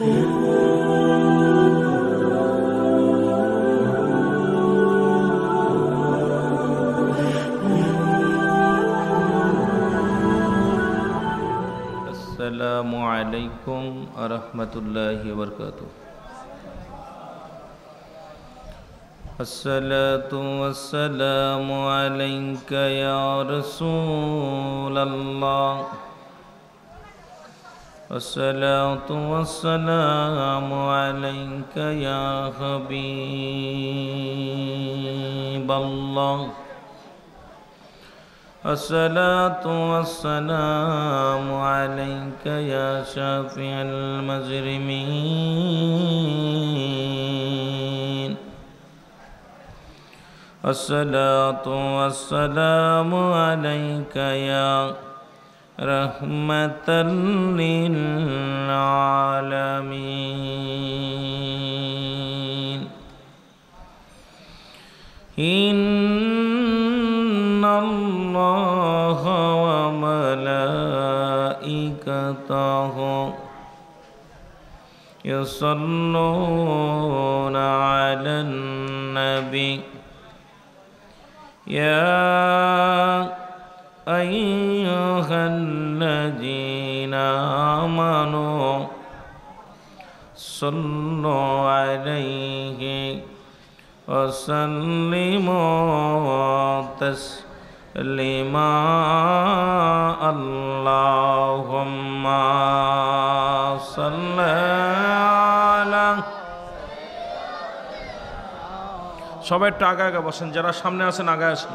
السلام عليكم ورحمة الله وبركاته الصلاة والسلام عليك يا رسول الله والصلاة والسلام عليك يا حبيب الله الصلاة والسلام عليك يا شافع المجرمين الصلاة والسلام عليك يا رحمة للعالمين إن الله وملائكته يصلون على النبي يا আমানো সন্ন আলাইহি অসলিমতস লিমা আল্লাহুম্মা সাল্লা সবাই একটু আগে আগে বসেন যারা সামনে আছেন আগে আসেন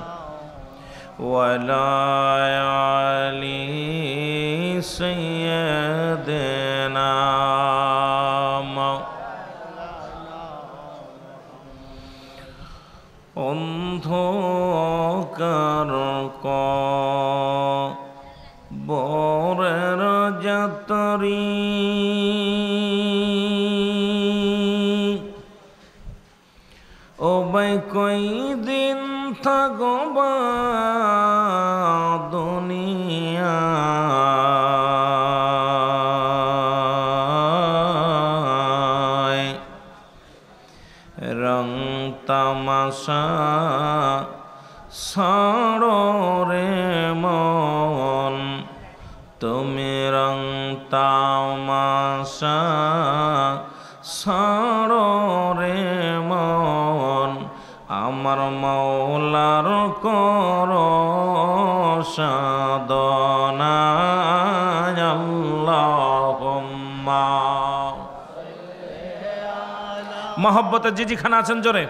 ولا علي سيدنا অন্ধকার ক বরের যাতরী ও বাই কই দিন থাকবা মহব্বতের জিজিখানা আছেন জোরে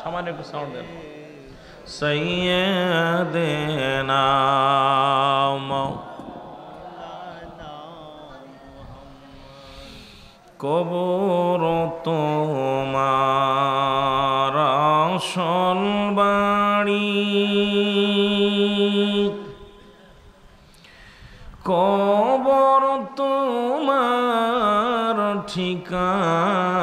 সামান্য একটু সাউন্ড দেন সৈয়দেনা কবর তো শিকার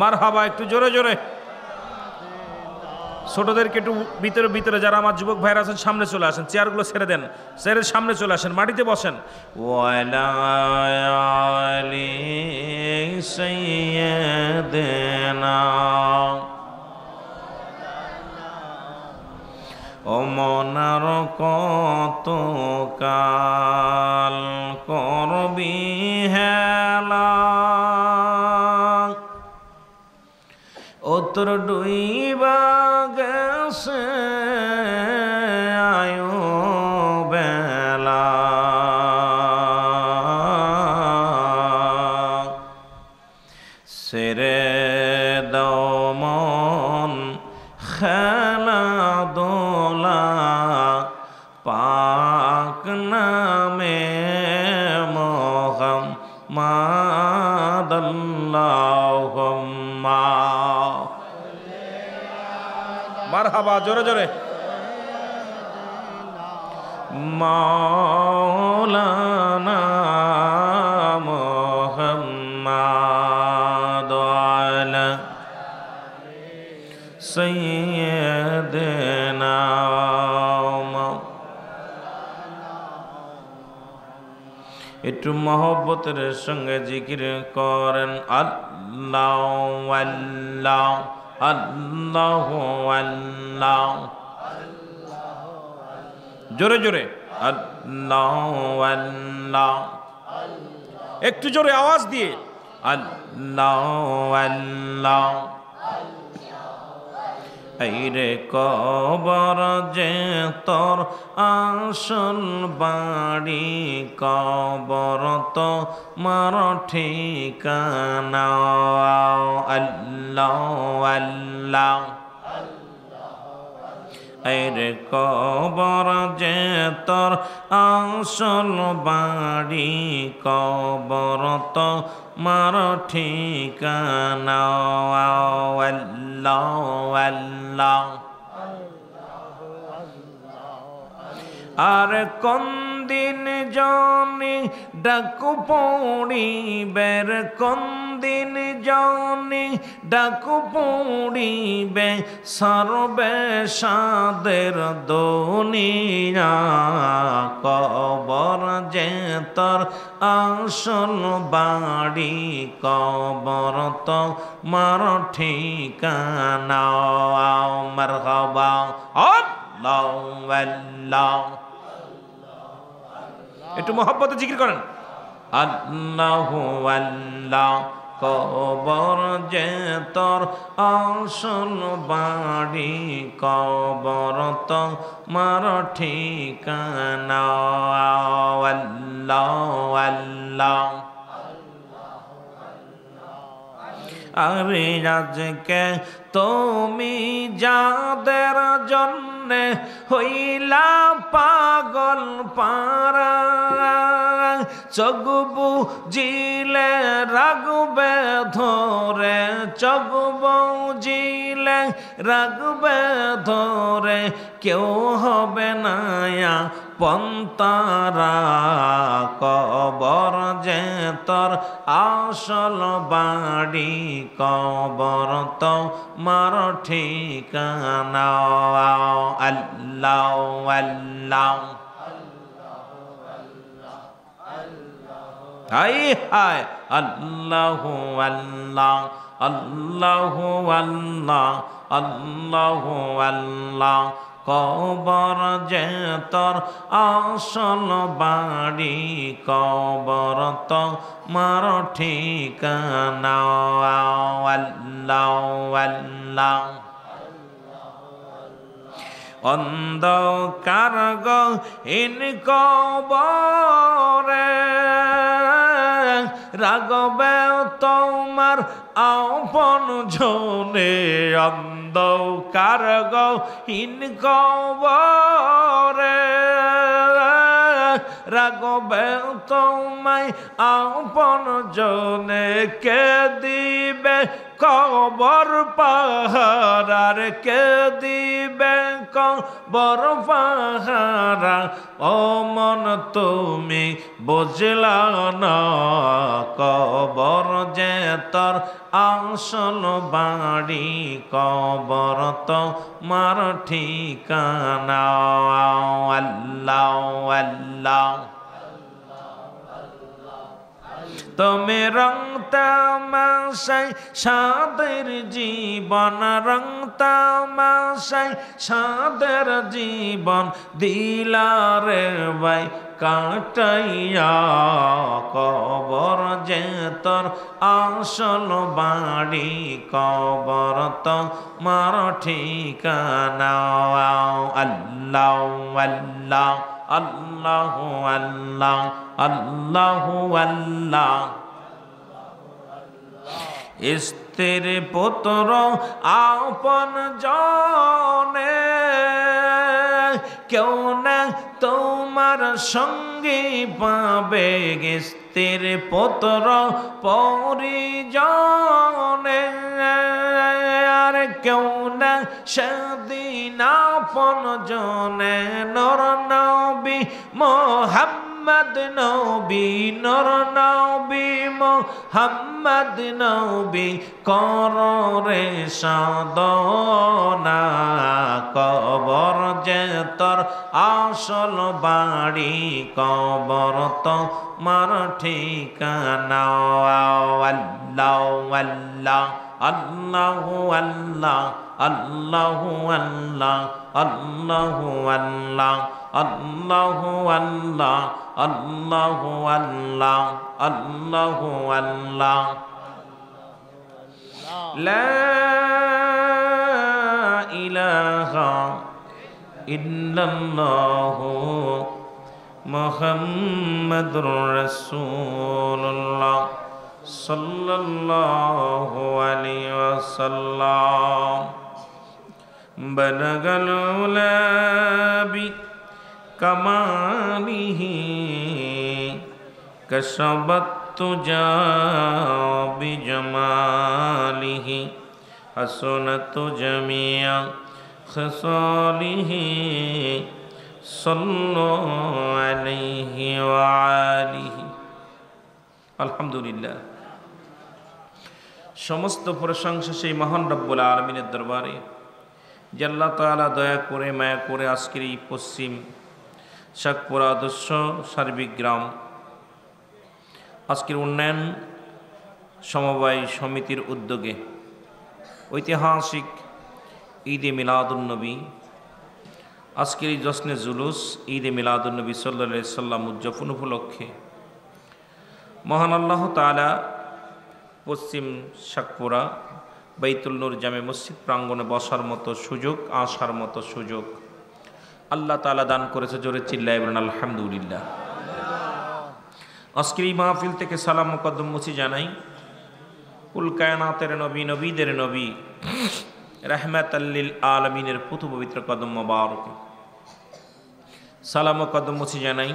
মার হাবা একটু জোরে জোরে ছোটদেরকে একটু ভিতরে ভিতরে যারা আমার যুবক ভাইরা আছেন সামনে চলে আসেন চেয়ারগুলো ছেড়ে দেন চেয়ারের সামনে চলে আসেন মাটিতে বসেন ও মনার কত কাল করবি হেলা অতর ডুইবা গেছে আয়ো হাবা জোরে জোরে একটু মহব্বতের সঙ্গে জিকির করেন আল্লাহ আল্লাহ আল্লাহ আল্লাহ জোরে জোরে আল্লাহ আল্লাহ একটু জোরে আওয়াজ দিয়ে আল্লাহ আল্লাহ রে কবর যে তোর আসল বাড়ি কবর তো মার ঠিকানা আল্লাহ আল্লাহ আইরে কবর যে তোর আসল বাড়ি কবর তো মার ঠিকানা আর কোন দিন জনে ডাকু পৌড়ি বের কোন দিন জানি ডাকু পৌড়ি বে সর্বে সাদের দোনিয়া কবর যে তর আসল বাড়ি কবর তো মার ঠিকানা আমার হবা অল্লাহ একটু মহব্বত জিকির করেন কবর যে তোর আসন বাড়ি কবর তো মার ঠিকানা আল্লাহ আল্লাহ আরে রাজকে তুমি যাদের জন্যে হইলা পাগল পারা চগুবু জিলে রাগবে ধরে চগবু জিলে রাগবে ধরে কেউ হবে না পন্তারা কবর যে তোর আসল বাড়ি কবর তো মার ঠিকানা আল্লাহ আল্লাহ হাই হায় আল্লাহ আল্লাহ আল্লাহ আল্লাহ আল্লাহ আল্লাহ কবর যে তোর আসল বাড়ি কবর তো মার ঠিকানা আল্লাহ আল্লাহ অন্ধকার গহীন কবরে রাগবে তোমার আপন ঝোনে অন্ধকার গহীন কবরে রাগবে তোমায় আপন জনে কে দিবে কবর পাহার কে দিবে কবর পাহারা অমন তুমি বুঝলা কবর যে তোর আসল বাড়ি কবর তো মার ঠিকানা আল্লাহ আল্লাহ তমে রং তামাশাই সাদের জীবন রং তামাশাই সাদের জীবন দিলারে ভাই কাটাইয়া কবর যে তোর আসল বাড়ি কবর তো মার ঠিকানা আল্লাহ আল্লাহ আল্লাহ আল্লাহ আল্লাহ আল্লাহ স্ত্রীর পুত্র আপন জনে কেউ না তোমার সঙ্গে পাবে স্ত্রীর পুত্র পরিজনে কেউন সদিনা পনজনে নর নবী মোহাম্মদ নবী নর নবী মোহাম্মদ নবী কর রে সদনা কবর যে তোর আসল বাড়ি কবর তো মার ঠিকানা আল্লাহ আল্লাহ আল্লাহু আল্লাহ আল্লাহু আল্লাহ আল্লাহু আল্লাহ আল্লাহু আল্লাহ আল্লাহু আল্লাহ আল্লাহু আল্লাহ لا إله إلا الله محمد رسول الله صلى الله عليه وسلم بلغ العلا كماله كشبت التجا بجماله حسنت جميع خصاله صلوا عليه وآله الحمد لله সমস্ত প্রশংসা সেই মহান রব্বুল আলমিনের দরবারে যে আল্লাহ তালা দয়া করে মায়া করে আজকের এই পশ্চিম শাকপুরা আদর্শ সার্বিক গ্রাম আজকের উন্নয়ন সমবায় সমিতির উদ্যোগে ঐতিহাসিক ঈদে মিলাদুলনবী আজকের এই জশ্নে জুলুস ঈদে মিলাদুলনবী সাল্লা সাল্লাম উদযাপন উপলক্ষে মহান আল্লাহ তালা পশ্চিম শাকপুরা বৈতুল জামে মসজিদ প্রাঙ্গণে বসার মতো সুযোগ আসার মতো সুযোগ আল্লাহ তালা দান করেছে জোরে চিল্লা ইবরান আলহামদুলিল্লাহ আজকের মাহফিল থেকে সালাম মুকদ্দম মুসি জানাই উলকায়নাতের নবী নবীদের নবী রহমাত আল্লিল আলমিনের পুথু পবিত্র কদম মোবারকে সালাম মুকদ্দম মুসি জানাই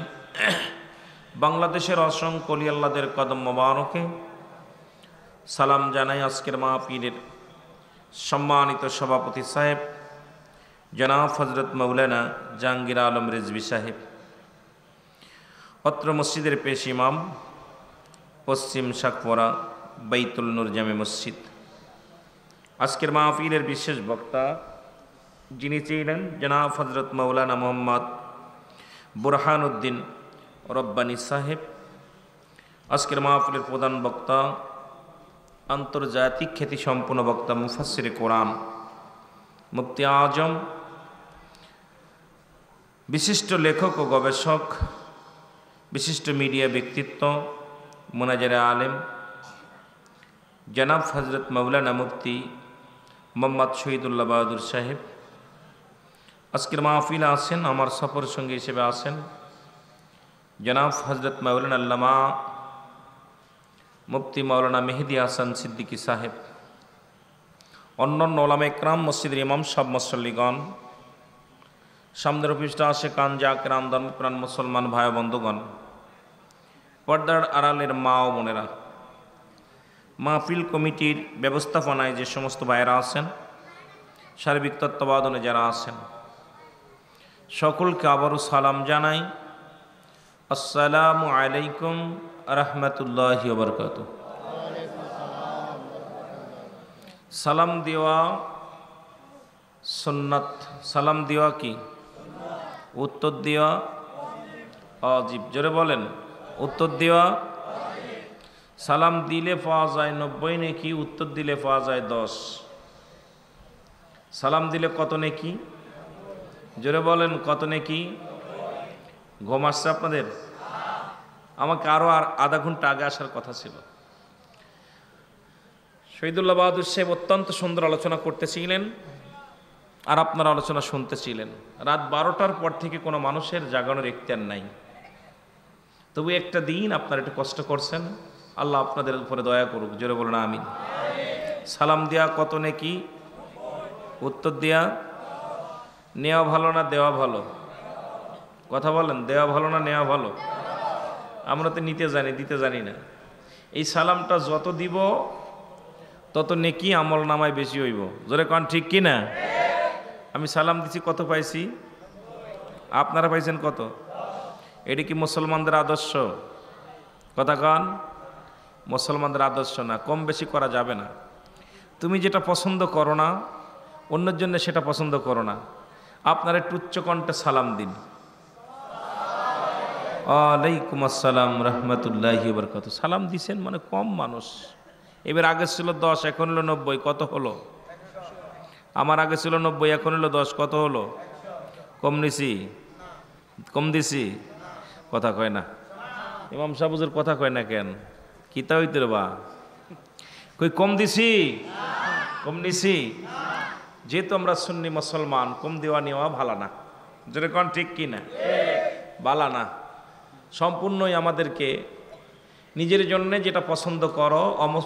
বাংলাদেশের অসংখ্য কলিয়াল্লাদের কদম মোবারকে সালাম জানাই আজকের মাহফিলের সম্মানিত সভাপতি সাহেব জনাব হজরত মৌলানা জাহাঙ্গীর আলম রেজবি সাহেব অত্র মসজিদের পেশ ইমাম পশ্চিম শাকপরা বৈতুল নুর জামে মসজিদ আজকের মাহফিলের বিশেষ বক্তা যিনি ছিলেন জনাব হজরত মৌলানা মোহাম্মদ বুরহানুদ্দিন রব্বানী সাহেব আজকের মাহফিলের প্রধান বক্তা আন্তর্জাতিক খ্যাতি সম্পন্ন বক্তা মুফাসির কোরআন মুফতি আজম বিশিষ্ট লেখক ও গবেষক বিশিষ্ট মিডিয়া ব্যক্তিত্ব মোনাজারে আলেম জনাব ফজরত মৌলানা মুফতি মোহাম্মদ শহীদুল্লাহ বাহাদুর সাহেব আজকের মাহফিল আসেন আমার সফর সঙ্গী হিসেবে আসেন জনাব হজরত মৌলানা আল্লামা মুফতি মাওলানা মেহেদি হাসান সিদ্দিকী সাহেব অন্যান্য ওলামে ক্রাম মসজিদের ইমাম সাহ মসল্লিগণ সামনের অফিসটা আসে কান জাকের আমদান প্রাণ মুসলমান ভাই বন্ধুগণ পর্দার আড়ালের মা ও বোনেরা মাহফিল কমিটির ব্যবস্থাপনায় যে সমস্ত ভাইয়েরা আছেন সার্বিক তত্ত্বাবধানে যারা আছেন সকলকে আবারও সালাম জানাই আসসালামু আলাইকুম রহমতুল্লাহ বরকাত সালাম দেওয়া সন্ন্যত সালাম দেওয়া কি উত্তর দেওয়া অজীব জোরে বলেন উত্তর দেওয়া সালাম দিলে পাওয়া যায় নব্বই নাকি উত্তর দিলে পাওয়া যায় দশ সালাম দিলে কত নেকি জোরে বলেন কত নেকি ঘুম আসছে আপনাদের আমাকে আরও আর আধা ঘন্টা আগে আসার কথা ছিল শহীদুল্লাহ বাহাদুর সাহেব অত্যন্ত সুন্দর আলোচনা করতেছিলেন আর আপনার আলোচনা শুনতেছিলেন রাত বারোটার পর থেকে কোনো মানুষের জাগানোর ইখতিয়ার নাই তবু একটা দিন আপনার একটু কষ্ট করছেন আল্লাহ আপনাদের উপরে দয়া করুক জোরে বলুন আমি সালাম দেয়া কত নেকি উত্তর দেয়া নেওয়া ভালো না দেওয়া ভালো কথা বলেন দেওয়া ভালো না নেওয়া ভালো আমরা তো নিতে জানি দিতে জানি না এই সালামটা যত দিব তত নেকি আমল নামায় বেশি হইব জোরে কন ঠিক কি না আমি সালাম দিছি কত পাইছি আপনারা পাইছেন কত এটি কি মুসলমানদের আদর্শ কথা কন মুসলমানদের আদর্শ না কম বেশি করা যাবে না তুমি যেটা পছন্দ করো না অন্যের জন্য সেটা পছন্দ করো না আপনারা একটু কণ্ঠে সালাম দিন আলাইকুম আসসালাম রহমতুল্লাহি বরকত সালাম দিছেন মানে কম মানুষ এবার আগে ছিল দশ এখন হলো নব্বই কত হলো আমার আগে ছিল নব্বই এখন হলো দশ কত হলো কম নিছি কম দিছি কথা কয় না ইমাম সাবুজের কথা কয় না কেন কিতা হইতে বা কই কম দিছি কম নিছি যেহেতু আমরা সুন্নি মুসলমান কম দেওয়া নেওয়া ভালা না যেরকম ঠিক না বালা না সম্পূর্ণই আমাদেরকে নিজের জন্য যেটা পছন্দ করো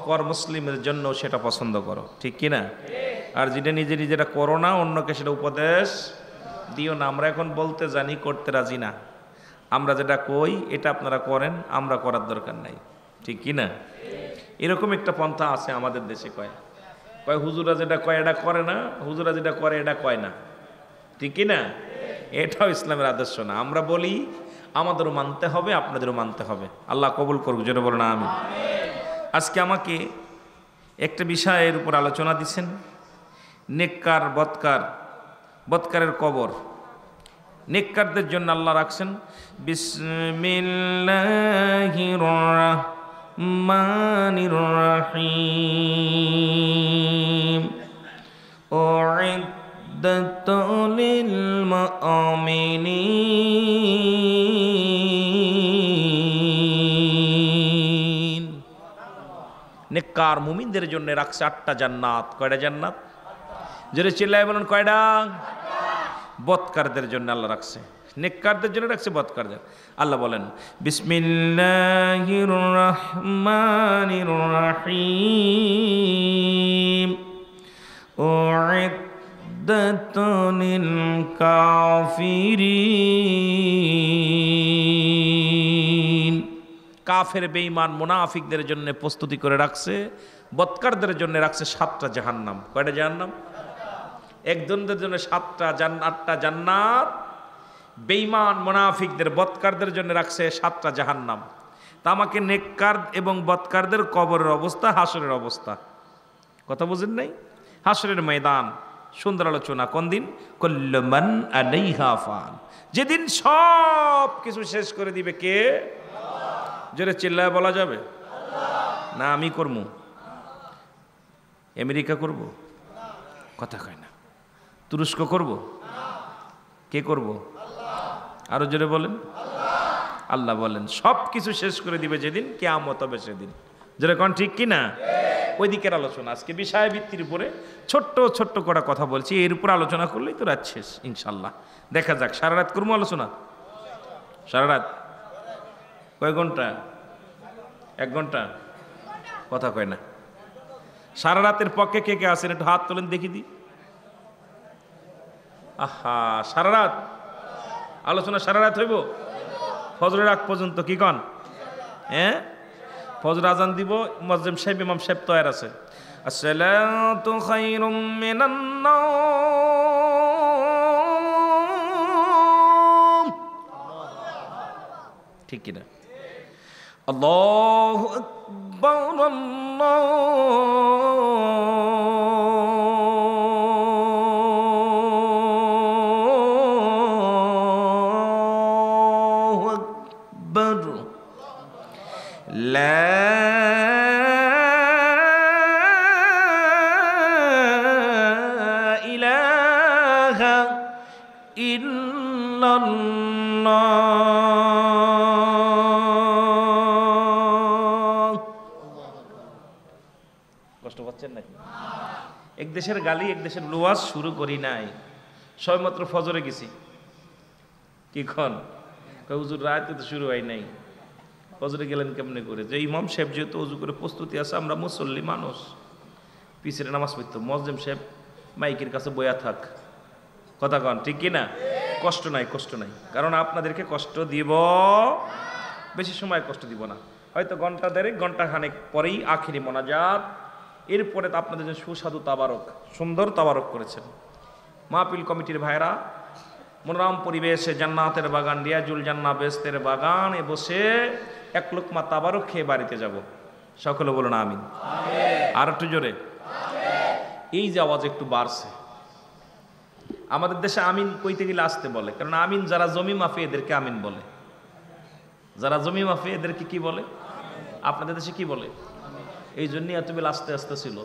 পর মুসলিমের জন্য সেটা পছন্দ করো ঠিক কি না আর যেটা নিজে নিজেরা করো না অন্যকে সেটা উপদেশ দিও না আমরা এখন বলতে জানি করতে রাজি না আমরা যেটা কই এটা আপনারা করেন আমরা করার দরকার নাই ঠিক কি না এরকম একটা পন্থা আছে আমাদের দেশে কয় কয় হুজুরা যেটা কয় এটা করে না হুজুরা যেটা করে এটা কয় না ঠিক কি না এটাও ইসলামের আদর্শ না আমরা বলি আমাদেরও মানতে হবে আপনাদেরও মানতে হবে আল্লাহ কবুল করুক যেটা না আমি আজকে আমাকে একটা বিষয়ের উপর আলোচনা দিচ্ছেন নেককার বৎকার বৎকারের কবর নেককারদের জন্য আল্লাহ রাখছেন বিসমিল্লাহির রাহিম العدة للمؤمنين নেককার মুমিনদের জন্য রাখছে আটটা জান্নাত কয়টা জান্নাত যদি চিল্লায় বলুন কয়টা বৎকারদের জন্য আল্লাহ রাখছে নেককারদের জন্য রাখছে বৎকারদের আল্লাহ বলেন বিসমিল্লাহির রহমানির রহিম ওয়া عدة কাফিরি কাফের বেঈমান মুনাফিকদের জন্য প্রস্তুতি করে রাখছে বৎকারদের জন্য রাখছে সাতটা জাহান্নাম কয়টা জাহান্নাম একজনদের জন্য সাতটা জান আটটা জান্নাত বেঈমান মুনাফিকদের বৎকারদের জন্য রাখছে সাতটা জাহান্নাম তা আমাকে নেককার এবং বৎকারদের কবরের অবস্থা হাসরের অবস্থা কথা বুঝেন নাই হাসরের ময়দান সুন্দর আলোচনা কোন দিন কল্লমান যেদিন সব কিছু শেষ করে দিবে কে যেটা চিল্লায় বলা যাবে না আমি করব আমেরিকা করব কথা কয় না তুরস্ক করব কে করব আরো জোরে বলেন আল্লাহ বলেন সব কিছু শেষ করে দিবে যেদিন আমত হবে সেদিন যেরকম ঠিক কিনা ওই দিকের আলোচনা আজকে বিষয় ভিত্তির উপরে ছোট্ট ছোট্ট করা কথা বলছি এর উপর আলোচনা করলেই তো রাত শেষ ইনশাল্লাহ দেখা যাক সারা রাত করবো আলোচনা সারা রাত কয় ঘন্টা এক ঘন্টা কথা কয় না সারা রাতের পক্ষে কে কে আসেন একটু হাত তোলেন দেখি দি আহা সারা রাত আলোচনা সারা রাত হইব ফজরের আগ পর্যন্ত কি কন হ্যাঁ ফজর আজান দিব মজরিম সাহেব ইমাম সাহেব তৈয়ার আছে আসসালাতু খায়রুম মিনান ঠিক কিনা আল্লাহু আকবার আল্লাহ কষ্ট পাচ্ছেন নাকি এক দেশের গালি এক দেশের লোয়াজ শুরু করি নাই সবেমাত্র ফজরে গেছি কি খন হুজুর রাতে তো শুরু হয় নাই ফজরে গেলেন কেমনে করে যে ইমাম সাহেব যেহেতু উজু করে প্রস্তুতি আছে আমরা মুসল্লি মানুষ পিছের নামাজ পড়তো মজলিম সাহেব মাইকের কাছে বয়া থাক কথা কন ঠিক কি না কষ্ট নাই কষ্ট নাই কারণ আপনাদেরকে কষ্ট দিব বেশি সময় কষ্ট দিব না হয়তো ঘন্টা দেড়েক ঘন্টা খানেক পরেই আখেরি মোনাজাত এরপরে তো আপনাদের জন্য সুস্বাদু তাবারক সুন্দর তাবারক করেছেন মাহপিল কমিটির ভাইরা মনোরম পরিবেশে জান্নাতের বাগান রিয়াজুল জান্না বেস্তের বাগানে বসে এক লোকমা তাবারক খেয়ে বাড়িতে যাব সকলে বলুন আমি আর একটু জোরে এই যে আওয়াজ একটু বাড়ছে আমাদের দেশে আমিন কইতে গেলে আসতে বলে কারণ আমিন যারা জমি মাফে এদেরকে আমিন বলে যারা জমি মাফে এদেরকে কি বলে আপনাদের দেশে কি বলে এই জন্যই এত বেলা আস্তে আস্তে ছিল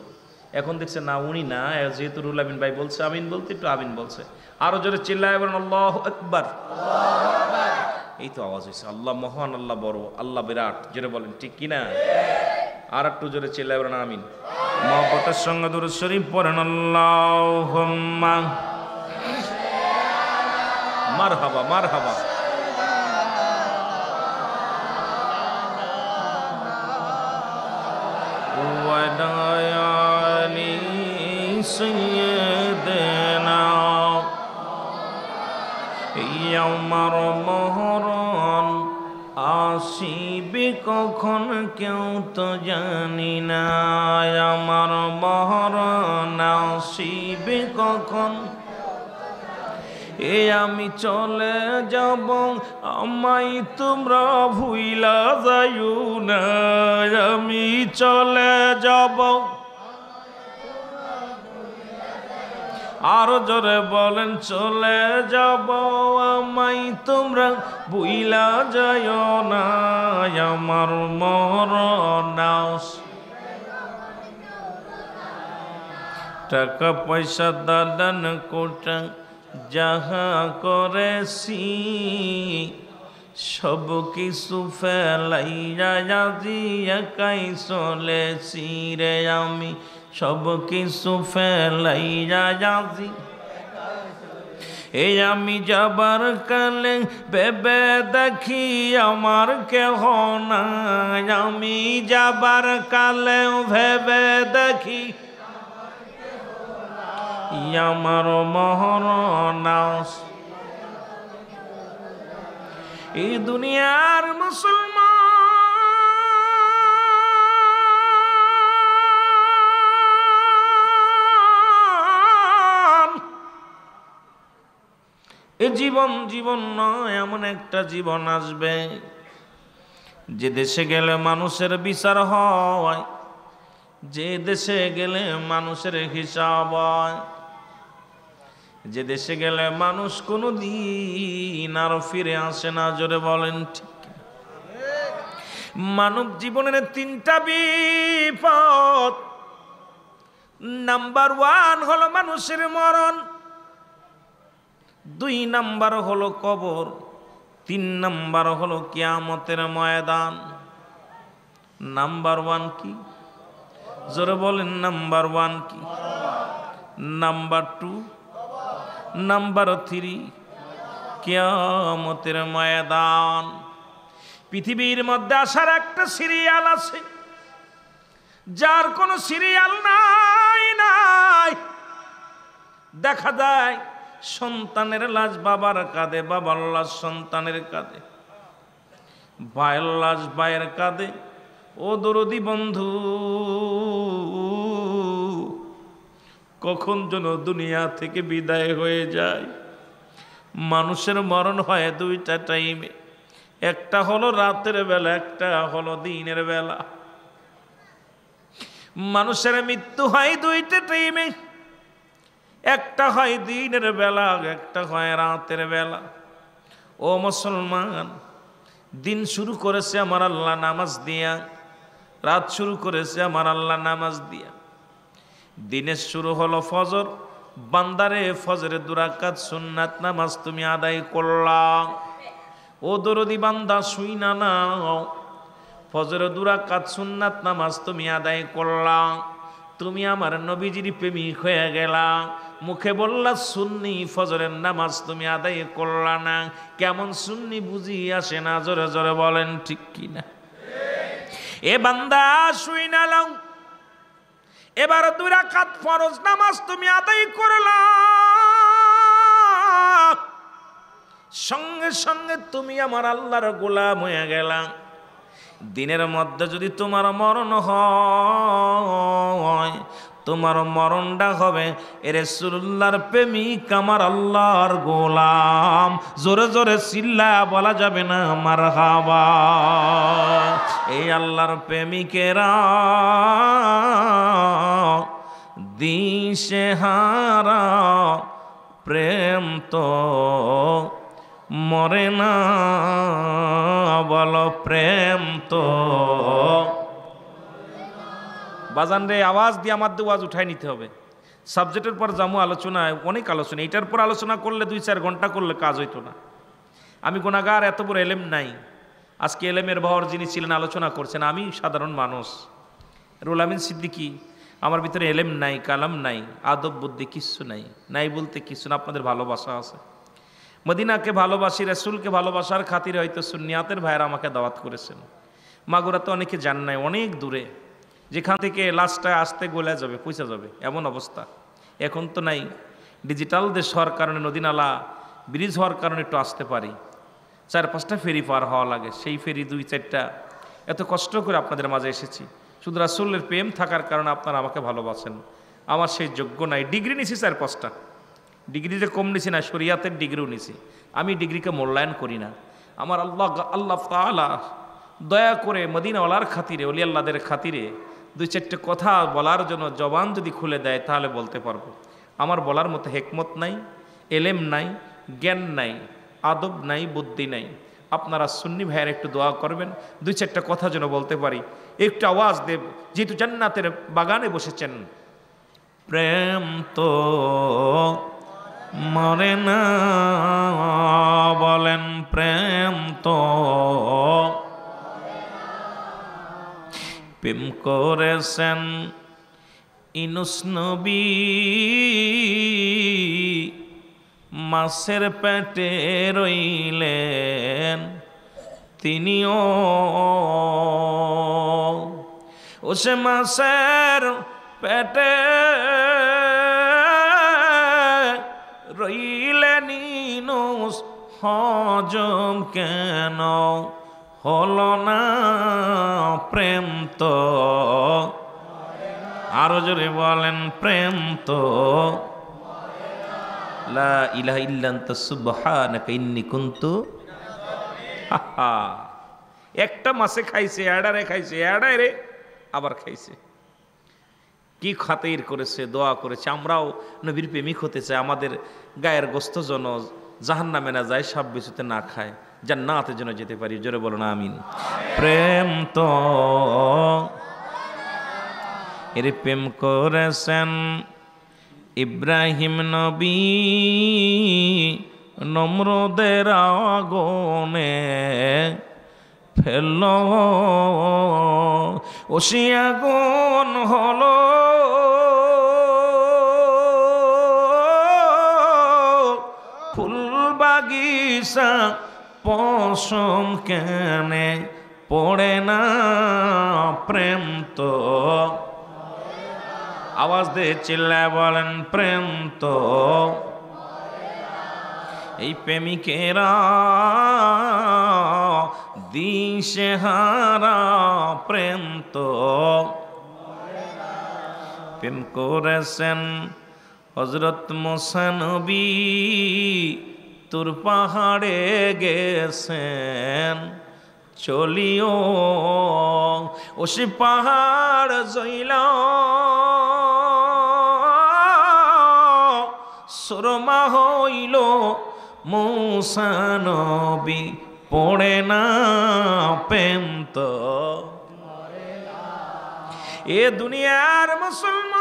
এখন দেখছে না উনি না যেহেতু রুল আমিন ভাই বলছে আমিন বলতে একটু আমিন বলছে আরো জোরে চিল্লায় বলেন আল্লাহ একবার এই তো আওয়াজ হয়েছে আল্লাহ মহান আল্লাহ বড় আল্লাহ বিরাট জোরে বলেন ঠিক কিনা আর একটু জোরে চিল্লায় বলেন আমিন মহাপতের সঙ্গে দূর শরীফ পড়েন আল্লাহ মার হাবা মার হাবা سيدنا يوم رمضان আসিবে কখন কেউ তো জানি না আমার মহরণ আসিবে কখন এ আমি চলে যাব আমাই তোমরা ভুইলা যাইও না আমি চলে যাব আর জোরে বলেন চলে যাব আমাই তোমরা বুইলা যায় না আমার মর নাস টাকা পয়সা দাদান কোটা যাহা করেছি সব কিছু ফেলাইয়া একাই চলেছি রে আমি সব কিছু ফেলাইয়া যাদি এ আমি যাবার কালে ভেবে দেখি আমার কেহ না আমি যাবার কালে ভেবে দেখি আমার মহর নাস এই দুনিয়ার মুসলমান এ জীবন জীবন নয় এমন একটা জীবন আসবে যে দেশে গেলে মানুষের বিচার হয় যে দেশে গেলে মানুষের হিসাব হয় যে দেশে গেলে মানুষ কোনো দিন আর ফিরে আসে না জোরে বলেন ঠিক মানব জীবনের তিনটা বিপদ নাম্বার ওয়ান হলো মানুষের মরণ দুই নাম্বার হলো কবর তিন নাম্বার হলো কিয়ামতের ময়দান নাম্বার ওয়ান কি জোরে বলেন নাম্বার ওয়ান কি নাম্বার টু নাম্বার থ্রি কেয়ামতের ময়দান পৃথিবীর মধ্যে আসার একটা সিরিয়াল আছে যার কোনো সিরিয়াল নাই নাই দেখা যায় সন্তানের লাশ বাবার কাঁধে বাবার লাশ সন্তানের কাঁধে বায়ের লাশ বায়ের কাঁধে ও দরদি বন্ধু কখন যেন দুনিয়া থেকে বিদায় হয়ে যায় মানুষের মরণ হয় দুইটা টাইমে একটা হলো রাতের বেলা একটা হলো দিনের বেলা মানুষের মৃত্যু হয় দুইটা টাইমে একটা হয় দিনের বেলা একটা হয় রাতের বেলা ও মুসলমান দিন শুরু করেছে আমার আল্লাহ নামাজ দিয়া রাত শুরু করেছে আমার আল্লাহ নামাজ দিয়া দিনের শুরু হলো ফজর বান্দারে ফজরে দুরাকাত সুন্নাত নামাজ তুমি আদায় করলা ও দরদি বান্দা শুই না নাও ফজরে দুরাকাত সুন্নাত নামাজ তুমি আদায় করলাম তুমি আমার নবীজির প্রেমিক হয়ে গেলা মুখে বললা সুন্নি ফজরের নামাজ তুমি আদায় করলা না কেমন সুন্নি বুঝি আসে না জোরে জোরে বলেন ঠিক কিনা এ বান্দা শুই না লাও এবার রাখাত ফরজ নামাজ তুমি আদায় করলা সঙ্গে সঙ্গে তুমি আমার আল্লাহর গোলাম হয়ে গেলাম দিনের মধ্যে যদি তোমার মরণ হয় তোমার মরণটা হবে এরে সুরুল্লার প্রেমিক আমার আল্লাহর গোলাম জোরে জোরে চিল্লা বলা যাবে না আমার হাবা এই আল্লাহর প্রেমিকেরা দিশে হারা প্রেম তো মরে না বল প্রেম তো বাজান রে আওয়াজ দিয়ে আমার দিয়ে উঠায় উঠাই নিতে হবে সাবজেক্টের পর জামু আলোচনায় অনেক আলোচনা এটার পর আলোচনা করলে দুই চার ঘন্টা করলে কাজ হইতো না আমি গোনাগার এত বড় এলেম নাই আজকে এলেমের ভর যিনি ছিলেন আলোচনা করছেন আমি সাধারণ মানুষ রুলামিন সিদ্দিকি আমার ভিতরে এলেম নাই কালাম নাই আদব বুদ্ধি কিচ্ছু নাই নাই বলতে কিচ্ছু না আপনাদের ভালোবাসা আছে মদিনাকে ভালোবাসি রাসুলকে ভালোবাসার খাতিরে হয়তো সুনিয়াতের ভাইয়েরা আমাকে দাওয়াত করেছেন মাগুরা তো অনেকে জান নাই অনেক দূরে যেখান থেকে লাস্টটা আসতে গোলা যাবে পয়সা যাবে এমন অবস্থা এখন তো নাই ডিজিটাল দেশ হওয়ার কারণে নদীনালা ব্রিজ হওয়ার কারণে একটু আসতে পারি চার পাঁচটা ফেরি পার হওয়া লাগে সেই ফেরি দুই চারটা এত কষ্ট করে আপনাদের মাঝে এসেছি শুধু রাসুল্লের প্রেম থাকার কারণে আপনারা আমাকে ভালোবাসেন আমার সেই যোগ্য নাই ডিগ্রি নিছি চার পাঁচটা ডিগ্রি যে কম নিছি না শরিয়াতের ডিগ্রিও নিছি আমি ডিগ্রিকে মূল্যায়ন করি না আমার আল্লাহ আল্লাহ তালা দয়া করে মদিনাওয়ালার খাতিরে অলি আল্লাহদের খাতিরে দুই চারটে কথা বলার জন্য জবান যদি খুলে দেয় তাহলে বলতে পারবো আমার বলার মতো হেকমত নাই এলেম নাই জ্ঞান নাই আদব নাই বুদ্ধি নাই আপনারা সুন্নি ভাইয়ের একটু দোয়া করবেন দুই চারটে কথা যেন বলতে পারি একটু আওয়াজ দেব যেহেতু জান্নাতের বাগানে বসেছেন প্রেম তো মরে না বলেন প্রেম তো প্রেম করেছেন ইনুস নবী মাছের পেটে রইলেন তিনিও ও সে মাছের পেটে রইলেন ইনুস হজম কেন হল না প্রেম তো আরো জোরে বলেন প্রেম তো লা ইলাহা ইল্লান্ত সুবহানাকা ইন্নী কুনতু একটা মাসে খাইছে এডারে খাইছে এডায় রে আবার খাইছে কি খাতির করেছে দোয়া করেছে আমরাও নবীর প্রেমিক হতে চাই আমাদের গায়ের গোস্ত জন জাহান্নামে না যায় সব বেচুতে না খায় জান্নাতে যেন যেতে পারি জোরে বলো না আমিন প্রেম তো এর প্রেম করেছেন ইব্রাহিম নবী নম্রদের আগনে ফেলল ওশিয়াগন হলো ফুল বাগিচা পশম কেনে পড়ে না প্রেম তো আওয়াজ দিয়ে চিল্লায় বলেন প্রেম তো এই প্রেমিকেরা হারা প্রেম তো প্রেম করেছেন হজরত মোসানবী মৃত্যুর পাহাড়ে গেছেন চলিও ও সে পাহাড় জইল সুরমা হইল মৌসানবি পড়ে না পেন্ত এ দুনিয়ার মুসলমান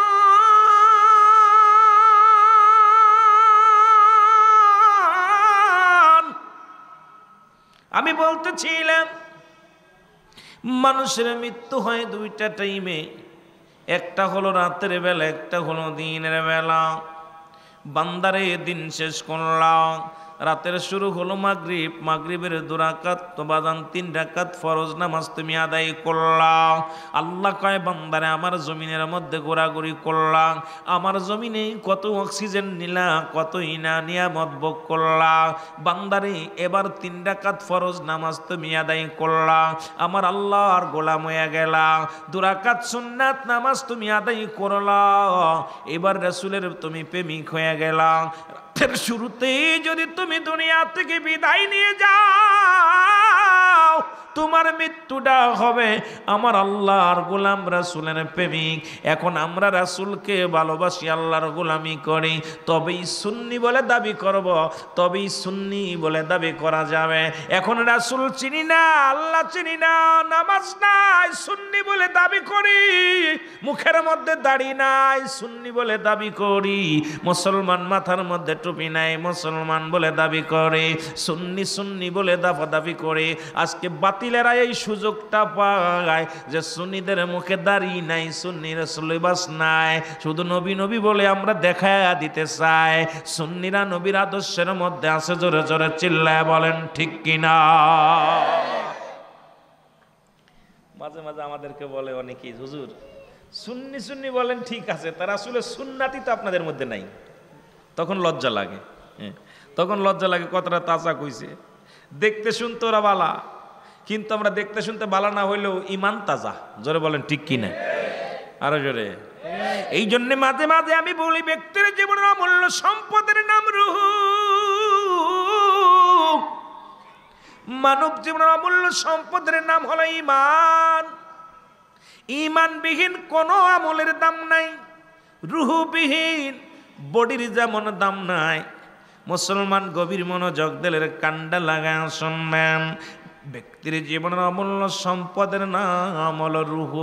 আমি বলতেছিলাম মানুষের মৃত্যু হয় দুইটা টাইমে একটা হলো রাতের বেলা একটা হলো দিনের বেলা বান্দারে দিন শেষ করলাম রাতের শুরু হলো মাগরিব মাগরিবের দুরাকাত তোবাদান তিন রাকাত ফরজ নামাজ তুমি আদায় করলাম আল্লাহ কয় বান্দারে আমার জমিনের মধ্যে ঘোরাঘুরি করলাম আমার জমিনে কত অক্সিজেন নিলা কত ইনা নিয়ামত ভোগ করলা বান্দারে এবার তিন রাকাত ফরজ নামাজ তুমি আদায় করলা আমার আল্লাহ আর গোলাম হয়ে গেলা দুরাকাত সুন্নাত নামাজ তুমি আদায় করলা এবার রাসুলের তুমি প্রেমিক হয়ে গেলা অর্থের শুরুতেই যদি তুমি দুনিয়া থেকে বিদায় নিয়ে যাও দাও তোমার মৃত্যুটা হবে আমার আল্লাহর গোলাম রাসুলের প্রেমিক এখন আমরা রাসুলকে ভালোবাসি আল্লাহর গোলামি করি তবেই সুন্নি বলে দাবি করব তবেই সুন্নি বলে দাবি করা যাবে এখন রাসুল চিনি না আল্লাহ চিনি না নামাজ নাই সুন্নি বলে দাবি করি মুখের মধ্যে দাড়ি নাই সুন্নি বলে দাবি করি মুসলমান মাথার মধ্যে টুপি নাই মুসলমান বলে দাবি করে সুন্নি সুন্নি বলে দাফা দাবি করে আজকে বাতিলেরা এই সুযোগটা পায় যে সুন্নিদের মুখে দাঁড়িয়ে নাই সুন্নির সিলেবাস নাই শুধু নবী নবী বলে আমরা দেখা দিতে চাই সুন্নিরা নবীর আদর্শের মধ্যে আছে জোরে জোরে চিল্লায় বলেন ঠিক কিনা মাঝে মাঝে আমাদেরকে বলে অনেকেই হুজুর সুন্নি সুন্নি বলেন ঠিক আছে তারা আসলে সুন্নাতি তো আপনাদের মধ্যে নাই তখন লজ্জা লাগে হ্যাঁ, তখন লজ্জা লাগে কতটা তাজা কইছে দেখতে শুনতো ওরা বালা কিন্তু আমরা দেখতে শুনতে বালা না হইলেও ইমান তাজা জোরে বলেন ঠিক কি না আরো জোরে এই জন্য মাঝে মাঝে আমি বলি ব্যক্তির জীবনের অমূল্য সম্পদের নাম রুহ মানব জীবনের অমূল্য সম্পদের নাম হলো ইমান ইমানবিহীন কোনো আমলের দাম নাই রুহুবিহীন বডির যেমন দাম নাই মুসলমান গভীর মনোযোগ দিলের কান্ডা লাগায় শুনবেন তিনি জীবনের অমূল্য সম্পদের নাম হল রুহ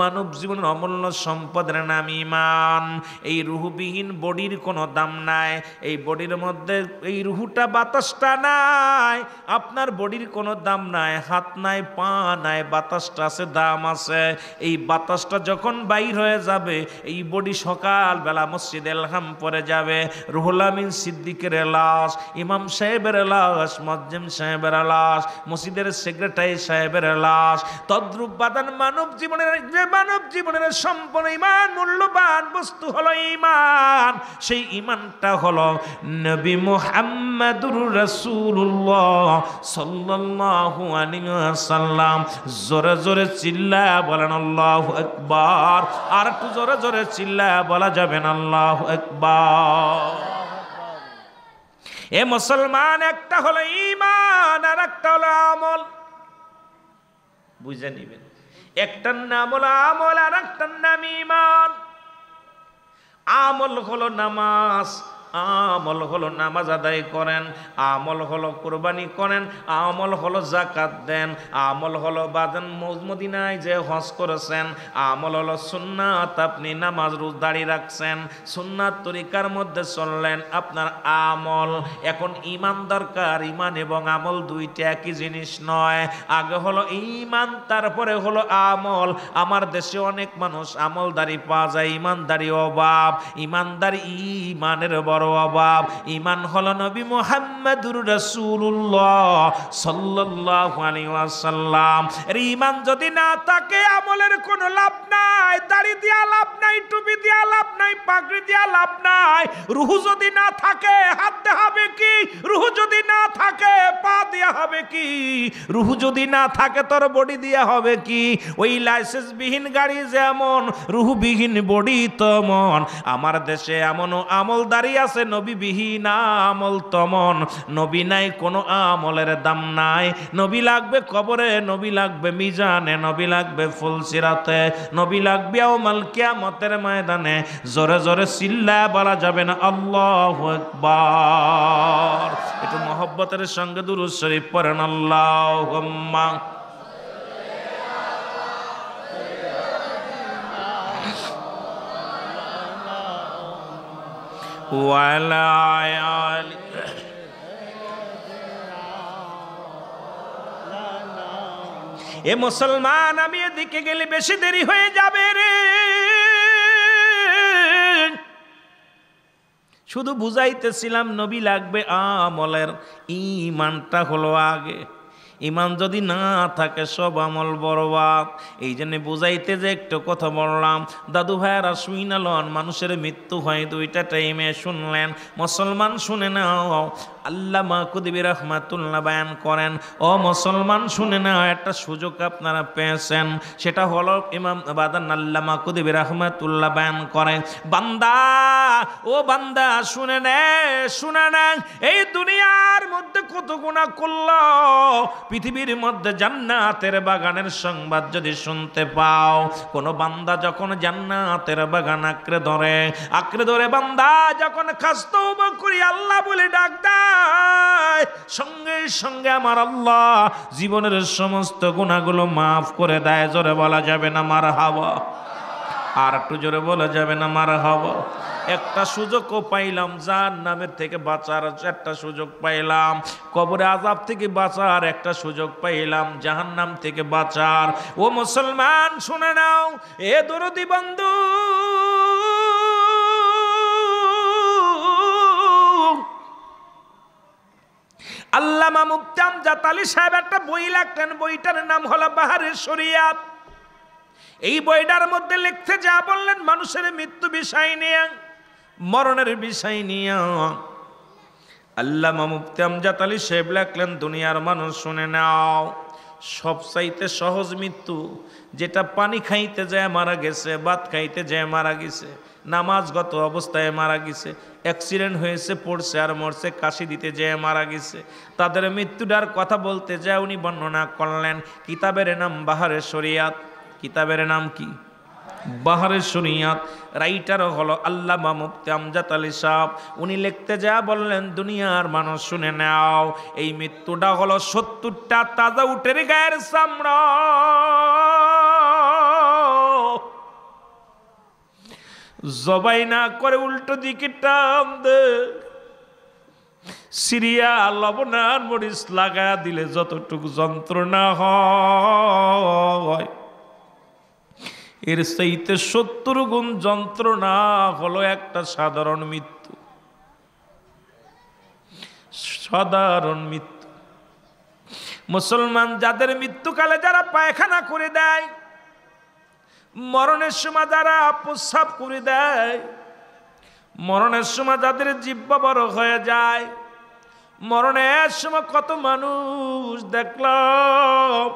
মানব জীবনের অমূল্য সম্পদের নাম ইমান এই রুহবিহীন বডির কোনো দাম নাই এই বডির মধ্যে এই রুহুটা বাতাসটা নাই আপনার বডির কোনো দাম নাই হাত নাই পা নাই বাতাসটা আছে দাম আছে এই বাতাসটা যখন বাইর হয়ে যাবে এই বডি সকালবেলা মসজিদ এলহাম পরে যাবে রুহুলামিন সিদ্দিকের লাশ ইমাম সাহেবের লাশ মজ্জিম সাহেবের লাশ মসজিদের সেক্রেটারি সাহেবের লাশ তদ্রুপ বাদান মানব জীবনের যে মানব জীবনের সম্পূর্ণ ইমান মূল্যবান বস্তু হলো ইমান সেই ইমানটা হলো নবী মুহাম্মাদুর রাসূলুল্লাহ সাল্লাল্লাহু আলাইহি ওয়াসাল্লাম জোরে জোরে চিল্লা বলেন আল্লাহু আকবার আর একটু জোরে জোরে চিল্লা বলা যাবে না আল্লাহু আকবার এ মুসলমান একটা হলো ইমান আর একটা হলো আমল বুঝে নিবেন একটার নাম হলো আমল আর একটার নাম ইমান আমল হলো নামাজ আমল হলো নামাজ আদায় করেন আমল হলো কোরবানি করেন আমল হলো জাকাত দেন আমল হলো বাদেন মদিনায় যে হস করেছেন আমল হলো সুন্নাত আপনি নামাজ রোজ দাঁড়িয়ে রাখছেন সুন্নাত তরিকার মধ্যে চললেন আপনার আমল এখন ইমান দরকার ইমান এবং আমল দুইটা একই জিনিস নয় আগে হলো ইমান তারপরে হলো আমল আমার দেশে অনেক মানুষ আমলদারি পাওয়া যায় ইমানদারি অভাব ইমানদারি ইমানের বড় বড় অভাব ইমান হল নবী মোহাম্মদুর রসুল্লাহ সাল্লাহ আলী আরে ইমান যদি না থাকে আমলের কোনো লাভ নাই দাড়ি দিয়া লাভ নাই টুপি দিয়া লাভ নাই পাগড়ি দিয়া লাভ নাই রুহু যদি না থাকে হাত হবে কি রুহু যদি না থাকে পা দিয়া হবে কি রুহু যদি না থাকে তোর বডি দিয়া হবে কি ওই লাইসেন্স বিহীন গাড়ি যেমন বিহীন বডি তেমন আমার দেশে এমন আমল দাঁড়িয়ে আছে আছে নবী বিহীন আমল তমন নবী নাই কোনো আমলের দাম নাই নবী লাগবে কবরে নবী লাগবে মিজানে নবী লাগবে ফুলসিরাতে নবী লাগবে মালকিয়া কিয়ামতের ময়দানে জোরে জোরে চিল্লা বলা যাবে না আল্লাহ একবার একটু মহব্বতের সঙ্গে দুরুজ শরীফ পড়েন আল্লাহ وعلى এ মুসলমান আমি এদিকে গেলে বেশি দেরি হয়ে যাবে রে শুধু বুঝাইতেছিলাম নবী লাগবে আমলের ইমানটা হলো আগে ইমান যদি না থাকে সব আমল বরবাদ এই জন্যে বুঝাইতে যে একটু কথা বললাম দাদু ভাইয়ারা শুই না লন মানুষের মৃত্যু হয় দুইটা টাইমে শুনলেন মুসলমান শুনে নাও আল্লাহ মাকুদিবি রহমাতুল্লাহ বায়ান করেন ও মুসলমান শুনে না একটা সুযোগ আপনারা পেয়েছেন সেটা হলো ইমাম বাদান আল্লাহ মাকুদিবি রহমাতুল্লাহ বায়ান করেন বান্দা ও বান্দা শুনে নে শুনে না এই দুনিয়ার মধ্যে কত গুণা করল পৃথিবীর মধ্যে জান্নাতের বাগানের সংবাদ যদি শুনতে পাও কোনো বান্দা যখন জান্নাতের বাগান আঁকড়ে ধরে আঁকড়ে ধরে বান্দা যখন খাস্ত করি আল্লাহ বলে ডাক সঙ্গে সঙ্গে আমার আল্লাহ জীবনের সমস্ত গুণাগুলো মাফ করে দেয় জোরে বলা যাবে না মার হাওয়া আর একটু জোরে বলা যাবে না মার হাওয়া একটা সুযোগও পাইলাম যার নামের থেকে বাঁচার একটা সুযোগ পাইলাম কবরে আজাব থেকে বাঁচার একটা সুযোগ পাইলাম জাহান্নাম থেকে বাঁচার ও মুসলমান শুনে নাও এ দরদি বন্ধু আল্লামা মুক্তাম জাতালি সাহেব একটা বই লাগতেন বইটার নাম হলো বাহারের শরিয়াত এই বইটার মধ্যে লিখতে যা বললেন মানুষের মৃত্যু বিষয় নিয়ে মরণের বিষয় নিয়ে আল্লামা মুক্তাম জাতালি সাহেব লাগলেন দুনিয়ার মানুষ শুনে নাও সবচাইতে সহজ মৃত্যু যেটা পানি খাইতে যায় মারা গেছে বাত খাইতে যায় মারা গেছে নামাজগত অবস্থায় মারা গেছে অ্যাক্সিডেন্ট হয়েছে পড়ছে আর মরছে কাশি দিতে যেয়ে মারা গেছে তাদের মৃত্যুটার কথা বলতে যায় উনি বর্ণনা করলেন কিতাবের নাম বাহারে শরিয়াত কিতাবের নাম কি বাহারে শরিয়াত রাইটার হলো আল্লাহ মুক্তি আমজাত আলী সাহ উনি লিখতে যা বললেন দুনিয়ার মানুষ শুনে নাও এই মৃত্যুটা হলো সত্তরটা তাজা উটের গায়ের চামড়া জবাই না করে উল্টো দিকে টান দে সিরিয়া লবণ আর মরিচ লাগা দিলে যতটুকু যন্ত্রণা হয় এর সেইতে সত্তর গুণ যন্ত্রণা হলো একটা সাধারণ মৃত্যু সাধারণ মৃত্যু মুসলমান যাদের মৃত্যুকালে যারা পায়খানা করে দেয় মরণের সময় যারা প্রস্রাব করে দেয় মরণের সময় যাদের জিব্বা বড় হয়ে যায় মরণের সময় কত মানুষ দেখলাম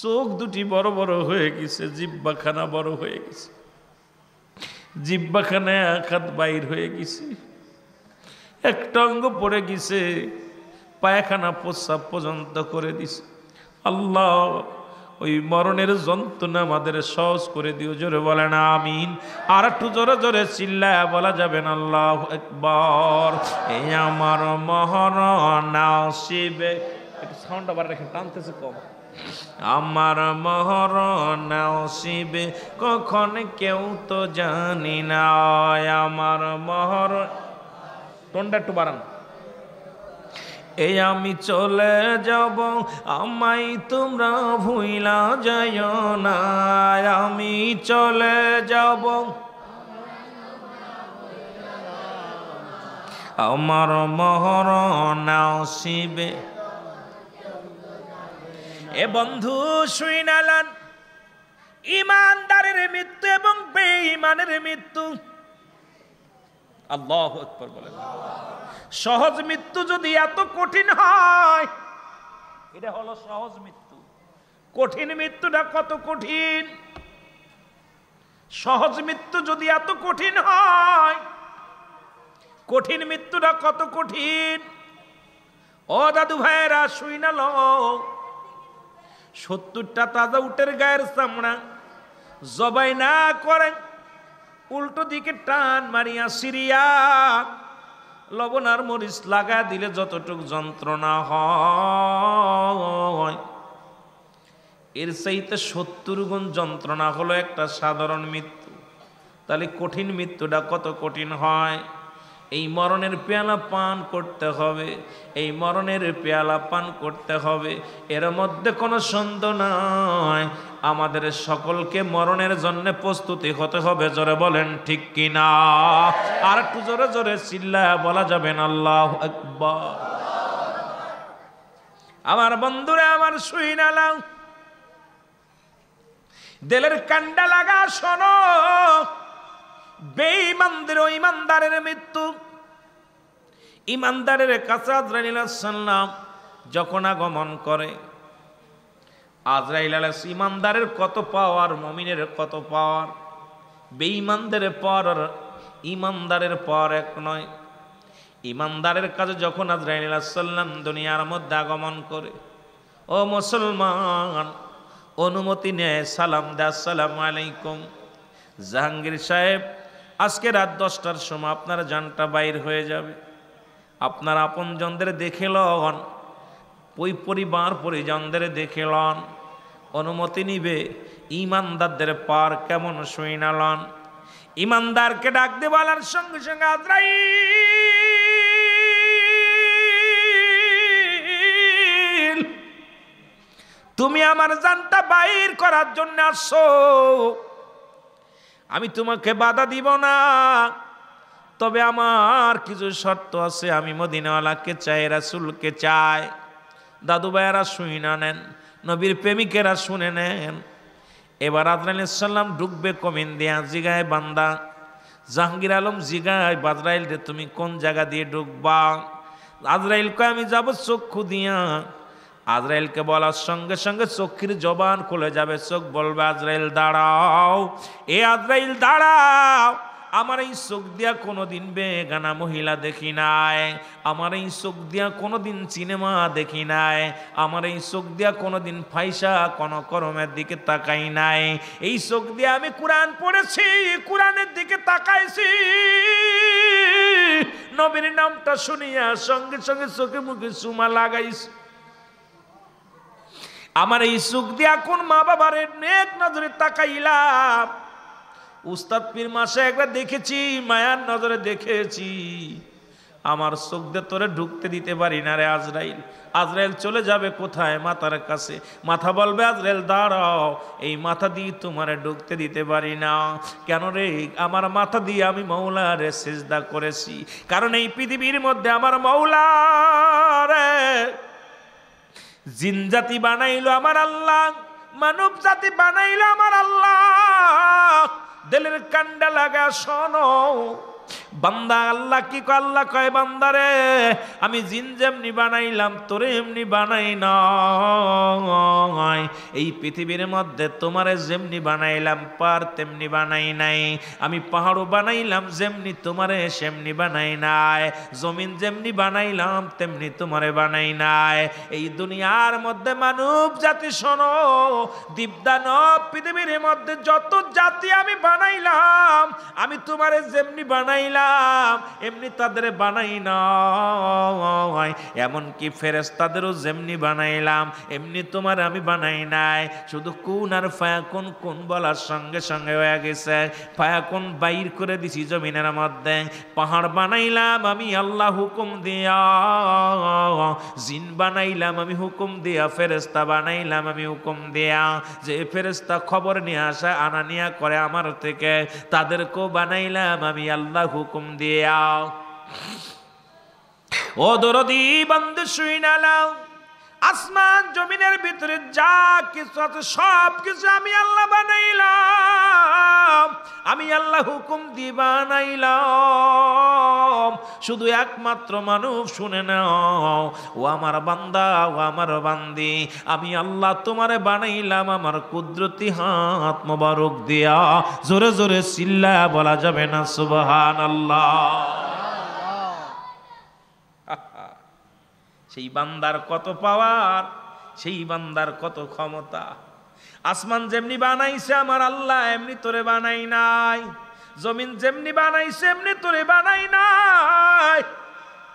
চোখ দুটি বড় বড় হয়ে গেছে জিব্বাখানা বড় হয়ে গেছে জিব্বাখানায় আঘাত বাইর হয়ে গেছে একটা অঙ্গ পড়ে গেছে পায়খানা প্রস্রাব পর্যন্ত করে দিছে আল্লাহ ওই মরণের যন্ত্রণা আমাদের সহজ করে দিও জোরে বলেন আমিন আর একটু জোরে জোরে চিল্লায় বলা না আল্লাহ একবার এ আমার মহরণ আসিবে সাউন্ড আবার রেখে টানতেছে কম আমার মহর শিবে কখন কেউ তো জানি না আমার মহর টোনটা একটু বাড়ান এই আমি চলে যাব আমাই তোমরা ভুইলা যায় না আমি চলে যাব আমার মহর নাও শিবে এ বন্ধু শুইনালান ইমানদারের মৃত্যু এবং বেঈমানের মৃত্যু আল্লাহ আকবর বলেন সহজ মৃত্যু যদি এত কঠিন হয় এটা হলো সহজ মৃত্যু কঠিন মৃত্যুটা কত কঠিন সহজ মৃত্যু যদি এত কঠিন হয় কঠিন মৃত্যুটা কত কঠিন ও দাদু ভাইয়েরা শুই না ল সত্তরটা তাজা উটের গায়ের সামনা জবাই না করে উল্টো দিকে টান মারিয়া সিরিয়া লবণ আর মরিচ লাগা দিলে যতটুক যন্ত্রণা হয় এর চাইতে সত্তর গুণ যন্ত্রণা হলো একটা সাধারণ মৃত্যু তাহলে কঠিন মৃত্যুটা কত কঠিন হয় এই মরণের পেয়ালা পান করতে হবে এই মরণের পেয়ালা পান করতে হবে এর মধ্যে কোনো সন্দেহ নয় আমাদের সকলকে মরণের জন্য প্রস্তুতি হতে হবে জোরে বলেন ঠিক কিনা আর একটু জোরে জোরে চিল্লা বলা যাবেন আল্লাহ একবার আমার বন্ধুরা আমার শুই নালাম দেলের কান্ডা লাগা শোনো বেঈমানদের ও ইমানদারের মৃত্যু ইমানদারের কাছে সাল্লাম যখন আগমন করে আজরাইল আলাস ইমানদারের কত পাওয়ার মমিনের কত পাওয়ার বেঈমানদের পর ইমানদারের পর এক নয় ইমানদারের কাজে যখন আজরাইল আলাহাল্লাম দুনিয়ার মধ্যে আগমন করে ও মুসলমান অনুমতি নেয় সালাম সালাম আলাইকুম জাহাঙ্গীর সাহেব আজকে রাত দশটার সময় আপনার যানটা বাইর হয়ে যাবে আপনার আপনজনদের দেখে লন ওই পরিবার পরিজনদের দেখে লন অনুমতি নিবে ইমানদারদের পার কেমন শুইনালন ইমানদারকে ডাক দে বলার সঙ্গে সঙ্গে আদ্রাই তুমি আমার জানটা বাইর করার জন্য আসো আমি তোমাকে বাধা দিব না তবে আমার কিছু শর্ত আছে আমি মদিনাওয়ালাকে চাই রাসুলকে চাই দাদু ভাইয়েরা শুই না নেন নবীর প্রেমিকেরা শুনে নেন এবার ইসাল্লাম ডুববে কমিন দিয়া জিগায় বান্দা জাহাঙ্গীর আলম জিগায় বাদরাইল রে তুমি কোন জায়গা দিয়ে ডুববা আজরাইলকে আমি যাব চক্ষু দিয়া আজরাইলকে বলার সঙ্গে সঙ্গে চক্ষির জবান খুলে যাবে চোখ বলবে আজরাইল দাঁড়াও এ আজরাইল দাঁড়াও আমার এই চোখ দিয়া কোনোদিন বেগানা মহিলা দেখি নাই আমার এই চোখ দিয়া কোনোদিন সিনেমা দেখি নাই আমার এই চোখ দিয়া কোনোদিন ফাইসা কোনো কর্মের দিকে তাকাই নাই এই চোখ দিয়ে আমি কোরআন পড়েছি কোরআনের দিকে তাকাইছি নবীর নামটা শুনিয়া সঙ্গে সঙ্গে চোখে মুখে সুমা লাগাইছি আমার এই সুখ দিয়া কোন মা বাবার নেক নজরে তাকাইলাম উস্তাদ পীর মাসে একবার দেখেছি মায়ার নজরে দেখেছি আমার চোখ তোরে ঢুকতে দিতে পারি না রে আজরাইল আজরাইল চলে যাবে কোথায় মাথার কাছে মাথা বলবে আজরাইল দাঁড়াও এই মাথা দিয়ে তোমারে ঢুকতে দিতে পারি না কেন রে আমার মাথা দিয়ে আমি মৌলারে সেজদা করেছি কারণ এই পৃথিবীর মধ্যে আমার মৌলারে জিনজাতি বানাইলো আমার আল্লাহ মানব জাতি বানাইলো আমার আল্লাহ দিলের কান্ডা লাগা শোনো বান্দা আল্লাহ কি আল্লাহ কয় বান্দারে আমি জিন যেমনি বানাইলাম তোরে এমনি বানাই নয় এই পৃথিবীর মধ্যে তোমারে যেমনি বানাইলাম পার তেমনি বানাই নাই আমি পাহাড়ও বানাইলাম যেমনি তোমারে সেমনি বানাই নাই জমিন যেমনি বানাইলাম তেমনি তোমারে বানাই নাই এই দুনিয়ার মধ্যে মানব জাতি শোনো দীপদান পৃথিবীর মধ্যে যত জাতি আমি বানাইলাম আমি তোমারে যেমনি বানাই বানাইলাম এমনি তাদের বানাই নয় কি ফেরেস তাদেরও যেমনি বানাইলাম এমনি তোমার আমি বানাই নাই শুধু কোন আর ফায়াকুন কোন বলার সঙ্গে সঙ্গে হয়ে গেছে ফায়াকুন বাইর করে দিছি জমিনের মধ্যে পাহাড় বানাইলাম আমি আল্লাহ হুকুম দিয়া জিন বানাইলাম আমি হুকুম দিয়া ফেরেস্তা বানাইলাম আমি হুকুম দিয়া যে ফেরেস্তা খবর নিয়ে আসা আনা নিয়া করে আমার থেকে তাদেরকেও বানাইলাম আমি আল্লাহ আল্লাহ হুকুম দিয়ে আও ও দরদি বন্ধ শুই না লাও আসমান জমিনের ভিতরে যা কিছু আছে সব কিছু আমি আল্লাহ বানাইলাম আমি আল্লাহ হুকুম দি বানাইলাম শুধু একমাত্র মানুষ শুনে নাও ও আমার বান্দা ও আমার বান্দি আমি আল্লাহ তোমারে বানাইলাম আমার কুদরতি হাত মোবারক দিয়া জোরে জোরে চিল্লা বলা যাবে না সুবাহান আল্লাহ সেই বান্দার কত পাওয়ার সেই বান্দার কত ক্ষমতা আসমান যেমনি বানাইছে আমার আল্লাহ এমনি তোরে বানাই নাই জমিন যেমনি বানাইছে এমনি তোরে বানাই নাই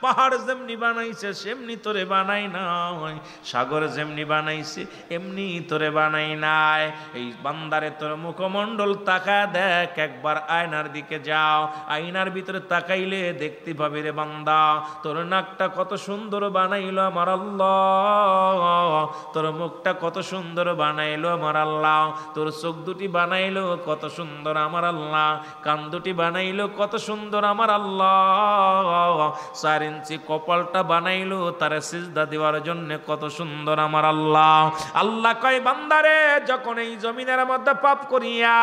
পাহাড় যেমনি বানাইছে সেমনি তোরে বানাই নাই সাগর যেমনি বানাইছে এমনি তোরে বানাই নাই এই বান্দারে তোর মুখমণ্ডল তাকা দেখ একবার আয়নার দিকে যাও আয়নার ভিতরে তাকাইলে দেখতে পাবি রে বান্দা তোর নাকটা কত সুন্দর বানাইলো আমার আল্লাহ তোর মুখটা কত সুন্দর বানাইলো আমার আল্লাহ তোর চোখ দুটি বানাইলো কত সুন্দর আমার আল্লাহ কান দুটি বানাইলো কত সুন্দর আমার আল্লাহ সারিন যে কপালটা বানাইলো তারে সিজদা দেওয়ার জন্য কত সুন্দর আমার আল্লাহ আল্লাহ কয় বান্দারে যখন এই জমিনের মধ্যে পাপ করিয়া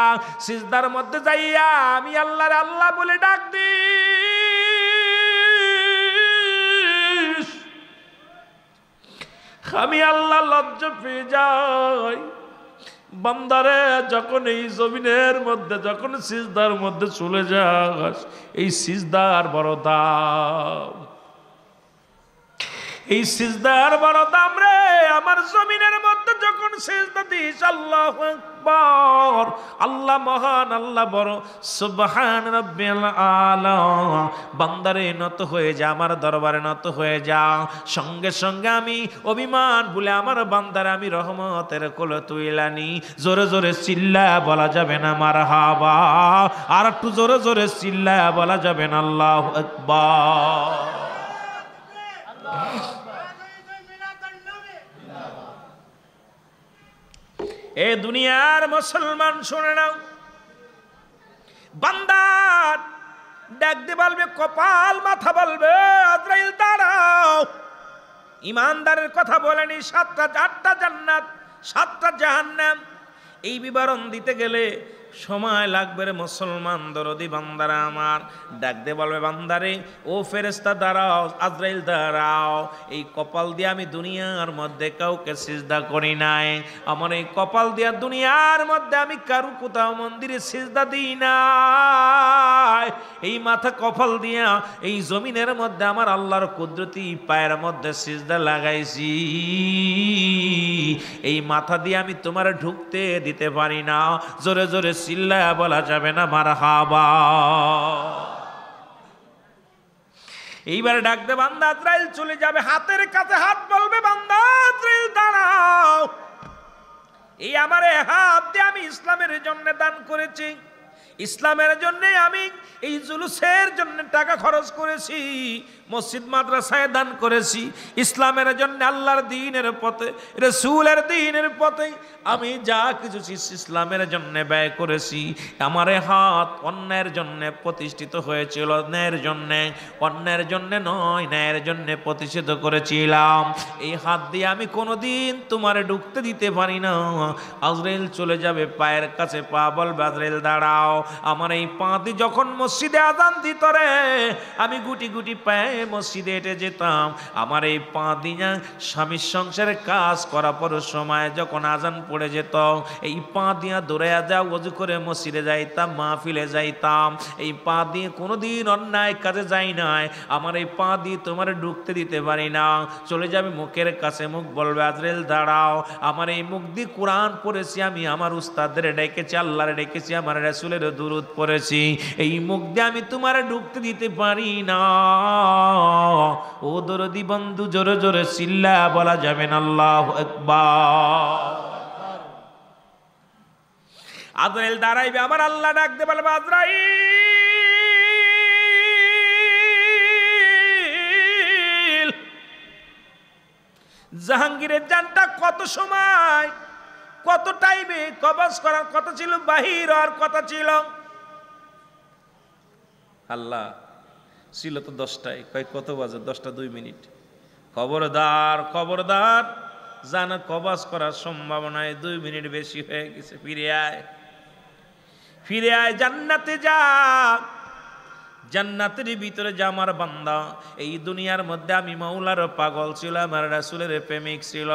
সিজদার মধ্যে যাইয়া আমি আল্লাহর আল্লাহ বলে ডাক দি আমি আল্লাহ লজ্জ পেয়ে যাই বান্দারে যখন এই জমিনের মধ্যে যখন সিজদার মধ্যে চলে যাস এই সিজদার বড় দাম এই সিজদার বড় দাম রে আমার জমিনের মধ্যে যখন সিজদা দিস আল্লাহ আকবর আল্লাহ মহান আল্লাহ বড় সুবহান রব্বিল আলা বান্দারে নত হয়ে যা আমার দরবারে নত হয়ে যা সঙ্গে সঙ্গে আমি অভিমান বলে আমার বান্দারে আমি রহমতের কোলে তুইলানি জোরে জোরে চিল্লা বলা যাবে না মারহাবা আর একটু জোরে জোরে চিল্লা বলা যাবে না আল্লাহ আকবার এ দুনিয়ার মুসলমান শুনে নাও বান্দার ডাকতে বলবে কপাল মাথা বলবে আজরাইল দাঁড়াও ইমানদারের কথা বলেনি সাতটা চারটা জান্নাত সাতটা জাহান্নাম এই বিবরণ দিতে গেলে সময় লাগবে রে মুসলমান দরদি বান্দারা আমার দে বলবে বান্দারে ও ফেরেস্তা দাঁড়াও আজরাইল দাঁড়াও এই কপাল দিয়ে আমি দুনিয়ার মধ্যে কাউকে সিজদা করি নাই আমার এই কপাল দিয়া দুনিয়ার মধ্যে আমি কারু কোথাও মন্দিরে সিজদা দিই নাই এই মাথা কপাল দিয়া এই জমিনের মধ্যে আমার আল্লাহর কুদরতি পায়ের মধ্যে সিজদা লাগাইছি এই মাথা দিয়ে আমি তোমার ঢুকতে দিতে পারি না জোরে জোরে চিল্লায়া বলা যাবে না মার হাবা এইবার ডাকতে বান্দা ত্রাইল চলে যাবে হাতের কাছে হাত বলবে বান্দা ত্রাইল দাঁড়াও এই আমার হাত দিয়ে আমি ইসলামের জন্য দান করেছি ইসলামের জন্যে আমি এই জুলুসের জন্য টাকা খরচ করেছি মসজিদ মাদ্রাসায় দান করেছি ইসলামের জন্য আল্লাহর দিনের পথে রসুলের দিনের পথে আমি যা কিছু ইসলামের জন্য ব্যয় করেছি আমার হাত অন্যের জন্য প্রতিষ্ঠিত হয়েছিল ন্যায়ের জন্যে অন্যের জন্যে নয় ন্যায়ের জন্যে প্রতিষ্ঠিত করেছিলাম এই হাত দিয়ে আমি কোনোদিন তোমার ঢুকতে দিতে পারি না আজরেল চলে যাবে পায়ের কাছে পা বলবে আজরেল দাঁড়াও আমার এই পাঁতি যখন মসজিদে আদান দিত রে আমি গুটি গুটি পায়ে মসজিদে হেঁটে যেতাম আমার এই পা দিয়া স্বামীর সংসারে কাজ করা পর সময় যখন আজান পড়ে যেত এই পা দিয়া দৌড়াইয়া যা অজু করে মসজিদে যাইতাম মা ফিলে যাইতাম এই পা দিয়ে কোনোদিন অন্যায় কাজে যাই নাই আমার এই পা দিয়ে তোমার ঢুকতে দিতে পারি না চলে যাবে মুখের কাছে মুখ বলবে আজরেল দাঁড়াও আমার এই মুখ দিয়ে কোরআন পড়েছি আমি আমার উস্তাদের ডেকেছি আল্লাহ ডেকেছি আমার রেসুলের দূরত পড়েছি এই মুখ দিয়ে আমি তোমার ঢুকতে দিতে পারি না ও দরদি বন্ধু জোরে জোরে সিল্লা বলা যাবেন আল্লাহ আজরাইল দাঁড়াইবে আমার আল্লাহ ডাকতে পারবে আজরাই জাহাঙ্গীরের যানটা কত সময় কত টাইমে কবজ করার কথা ছিল বাহির হওয়ার কথা ছিল আল্লাহ ছিল তো দশটায় কয়েক কত বাজে দশটা দুই মিনিট খবরদার খবরদার জানা কবাস করার সম্ভাবনায় দুই মিনিট বেশি হয়ে গেছে ফিরে আয় ফিরে আয় জান্নাতে যা জান্নাতের ভিতরে যে আমার বান্দা এই দুনিয়ার মধ্যে আমি মাওলার পাগল ছিল আমার রাসুলের প্রেমিক ছিল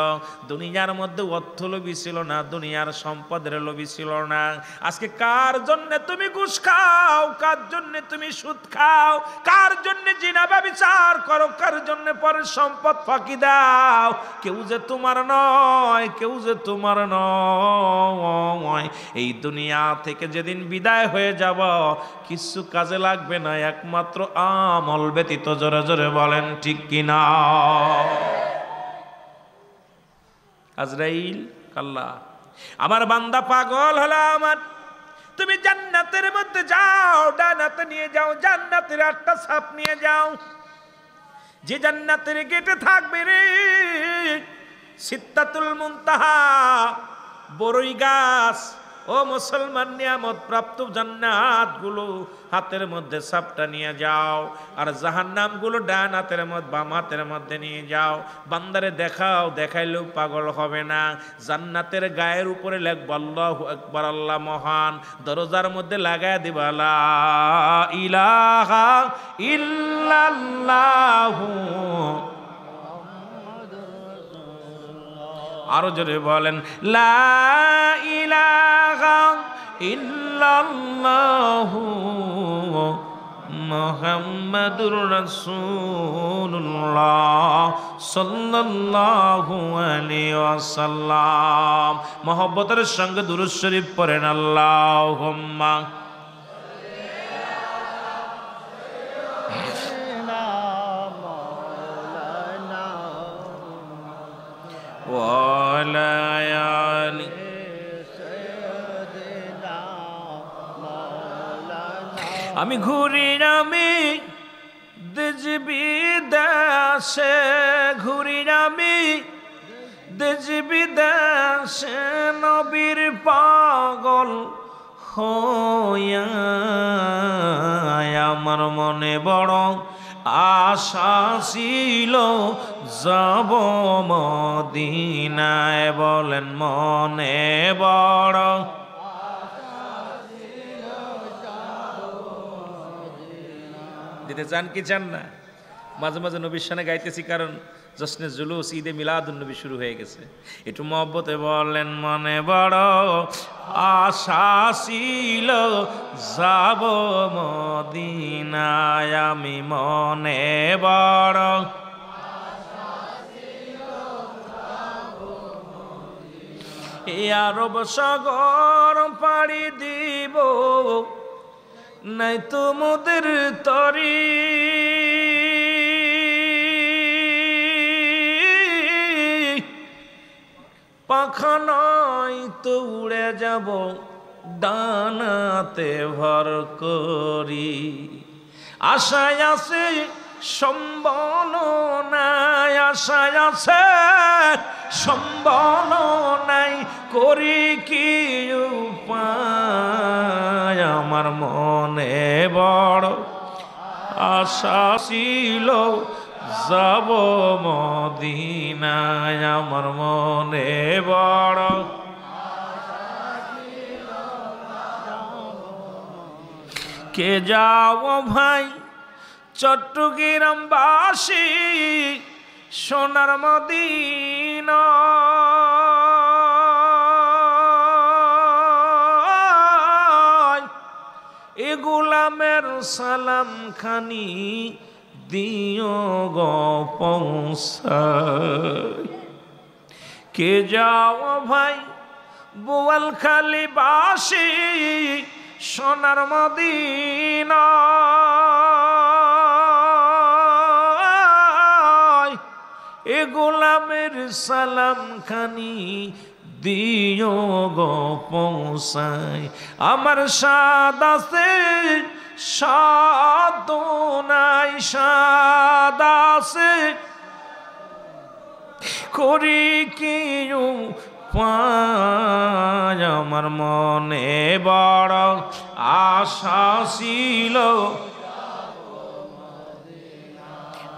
দুনিয়ার মধ্যে অর্থ লোভী ছিল না দুনিয়ার সম্পদের লোভী ছিল না আজকে কার জন্য তুমি ঘুষ খাও কার জন্য তুমি সুদ খাও কার জন্য জিনা ব্যবচার করো কার জন্য পরে সম্পদ ফাঁকি দাও কেউ যে তোমার নয় কেউ যে তোমার নয় এই দুনিয়া থেকে যেদিন বিদায় হয়ে যাব কিছু কাজে লাগবে না একমাত্র আমল ব্যতীত জোরে জোরে বলেন ঠিক কিনা আজরাইল কাল্লা আমার বান্দা পাগল হলো আমার তুমি জান্নাতের মধ্যে যাও ডানাতে নিয়ে যাও জান্নাতের আটটা সাপ নিয়ে যাও যে জান্নাতের গেটে থাকবে রে সিত্তাতুল মুনতাহা বড়ই গাছ ও মুসলমান নিয়ামত প্রাপ্ত গুলো হাতের মধ্যে সাপটা নিয়ে যাও আর গুলো ডান হাতের মধ্যে বাম হাতের মধ্যে নিয়ে যাও বান্দারে দেখাও দেখাইলেও পাগল হবে না জান্নাতের গায়ের উপরে লেখব আল্লাহ একবার আল্লাহ মহান দরজার মধ্যে লাগায় দিবা ইলাহা ইল্লাল্লাহু আরো জোরে বলেন লা মোহাম্মদুর রসুল্লাহ মহব্বতের সঙ্গে দুরুদ শরীফ পড়েন وعلى آل আমি ঘুরি আমি দেজবি দাসে ঘুরি আমি দেজবি দাসে নবীর পাগল হইয়া আমার মনে বড় আশা ছিল যাব মদিনায় বলেন মনে বড় দিতে চান কি চান না মাঝে মাঝে নবীর সানে গাইতেছি কারণ জশ্নে জুলুস ঈদে মিলাদুন্নবী শুরু হয়ে গেছে একটু মহব্বতে বলেন মনে বড় আশা ছিল যাব মদিনায় আমি মনে বড় আরব সাগর পাড়ি দিব নাই তো তরী পাখা নয় তো উড়ে যাব ডানাতে ভর করি আশায় আছে সম্বল নাই আশায় আছে সম্বল নাই করি কি উপায় আমার মনে বড় আশা ছিল যাব মদিনায় আমার মনে বড় কে যাও ভাই চট্টগ্রাম সোনার মদিনা এগুলামের সালাম খানি দিয় গ কে যাও ভাই বোয়াল খালি বাসি সোনার মদিন এ গোলামের সালাম খানি দিয় গো পৌঁছায় আমার সাদ আছে সাদাই সাদাসে করি কি আমার মনে বড় আশা ছিল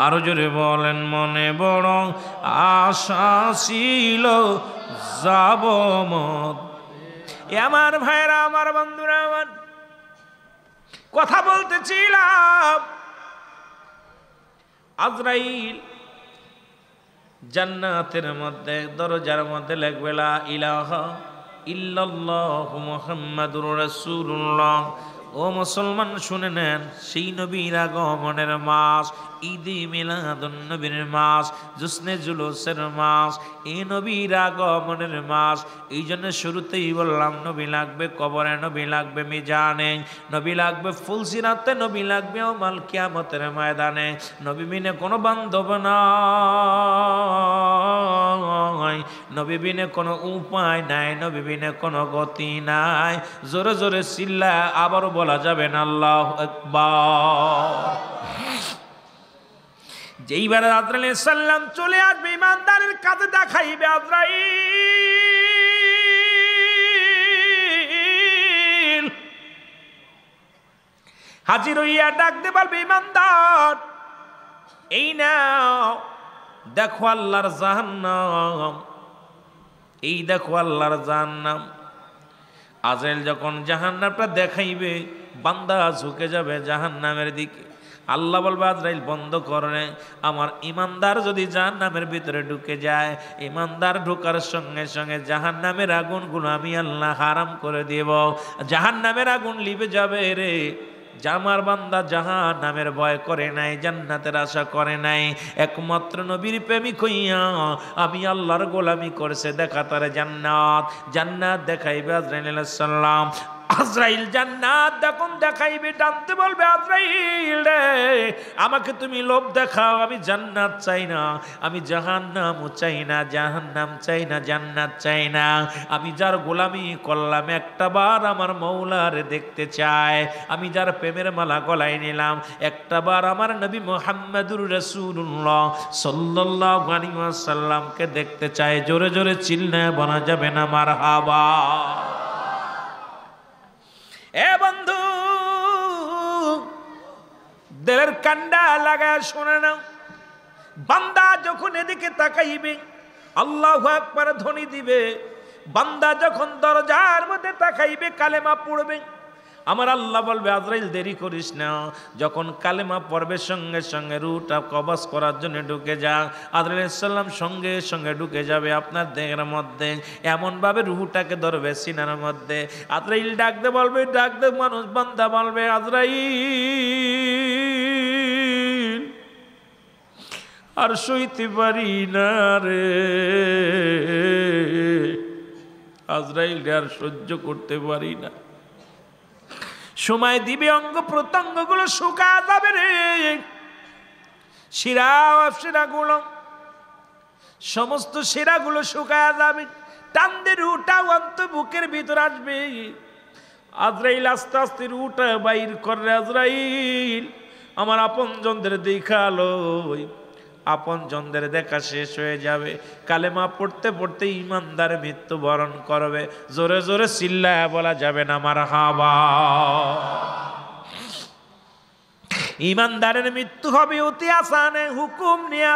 আরো জোরে বলেন মনে বড় আশা ছিল যাব মত আমার ভাইরা আমার বন্ধুরা আমার কথা বলতেছিলাম আজরাইল জান্নাতের মধ্যে দরজার মধ্যে লাগবে ইলাহ ইল্লাল্লাহু মুহাম্মাদুর রাসূলুল্লাহ ও মুসলমান শুনে নেন সেই নবীর আগমনের মাস ঈদি মিলাদুন নবীর মাস জুসনে জুলুসের মাস এ নবীর আগমনের মাস এই জন্য শুরুতেই বললাম নবী লাগবে কবরে নবী লাগবে মিজানে নবী লাগবে ফুলসিরাতে নবী লাগবে অমাল কিয়ামতের ময়দানে নবী বিনে কোনো বান্ধব নয় নবী বিনে কোনো উপায় নাই নবী বিনে কোনো গতি নাই জোরে জোরে চিল্লা আবারও বলা যাবে না আল্লাহ একবার যেইবার আদরাল সাল্লাম চলে আসবে ইমানদারের কাজে দেখাইবে আদরাই হাজির হইয়া ডাকতে পারবে ইমানদার এই নাও দেখো আল্লাহর জাহান্নাম এই দেখো আল্লাহর জাহান্নাম আজরাইল যখন জাহান্নামটা দেখাইবে বান্দা ঝুঁকে যাবে জাহান্নামের দিকে আল্লাহ বলবে আজরাইল বন্ধ করে আমার ইমানদার যদি জাহান নামের ভিতরে ঢুকে যায় ইমানদার ঢোকার সঙ্গে সঙ্গে জাহান নামের আগুনগুলো আমি আল্লাহ হারাম করে দেব জাহান নামের আগুন লিবে যাবে রে জামার বান্দা জাহান নামের ভয় করে নাই জান্নাতের আশা করে নাই একমাত্র নবীর প্রেমিক হইয়া আমি আল্লাহর গোলামি করছে দেখা তার জান্নাত জান্নাত দেখাইবে আজরাইল সাল্লাম আজরাইল জান্নাত দেখুন দেখাইবে টানতে বলবে আজরাইল রে আমাকে তুমি লোভ দেখাও আমি জান্নাত চাই না আমি জাহান্নামও চাই না জাহান্নাম চাই না জান্নাত চাই না আমি যার গোলামি করলাম একটা বার আমার মৌলারে দেখতে চায় আমি যার প্রেমের মালা গলায় নিলাম একটা বার আমার নবী মোহাম্মদুর রসুল্লাহ সাল্লাহ সাল্লামকে দেখতে চায় জোরে জোরে চিল্লায় বলা যাবে না মার হাবা এ বন্ধু দেলের কান্ডা লাগায় শোনে না বান্দা যখন এদিকে তাকাইবে আল্লাহ একবার ধ্বনি দিবে বান্দা যখন দরজার মধ্যে তাকাইবে কালেমা পড়বে আমার আল্লাহ বলবে আজরাইল দেরি করিস না যখন কালেমা পর্বের সঙ্গে সঙ্গে রুটা কবাস করার জন্য ঢুকে যা আজরাইল ইসলাম সঙ্গে সঙ্গে ঢুকে যাবে আপনার দেহের মধ্যে এমনভাবে রুহুটাকে ধরবে সিনার মধ্যে আজরাইল ডাকতে বলবে ডাকতে মানুষ বান্ধা বলবে আজরাইল আর সইতে পারি না রে আজরাইল আর সহ্য করতে পারি না সময় দিবে অঙ্গ প্রত্যঙ্গ গুলো শুকা যাবে রে শিরা শিরাগুলো সমস্ত শিরাগুলো শুকা যাবে টানদের রুটা অন্ত বুকের ভিতর আসবে আজরাইল আস্তে আস্তে রুটা বাইর করে আজরাইল আমার আপনজনদের দেখালো আপন জনদের দেখা শেষ হয়ে যাবে কালেমা পড়তে পড়তে ইমানদার মৃত্যুবরণ করবে জোরে জোরে সিল্লায় বলা যাবে না আমার হাবা ইমানদারের মৃত্যু হবে অতি আসানে হুকুম নিয়ে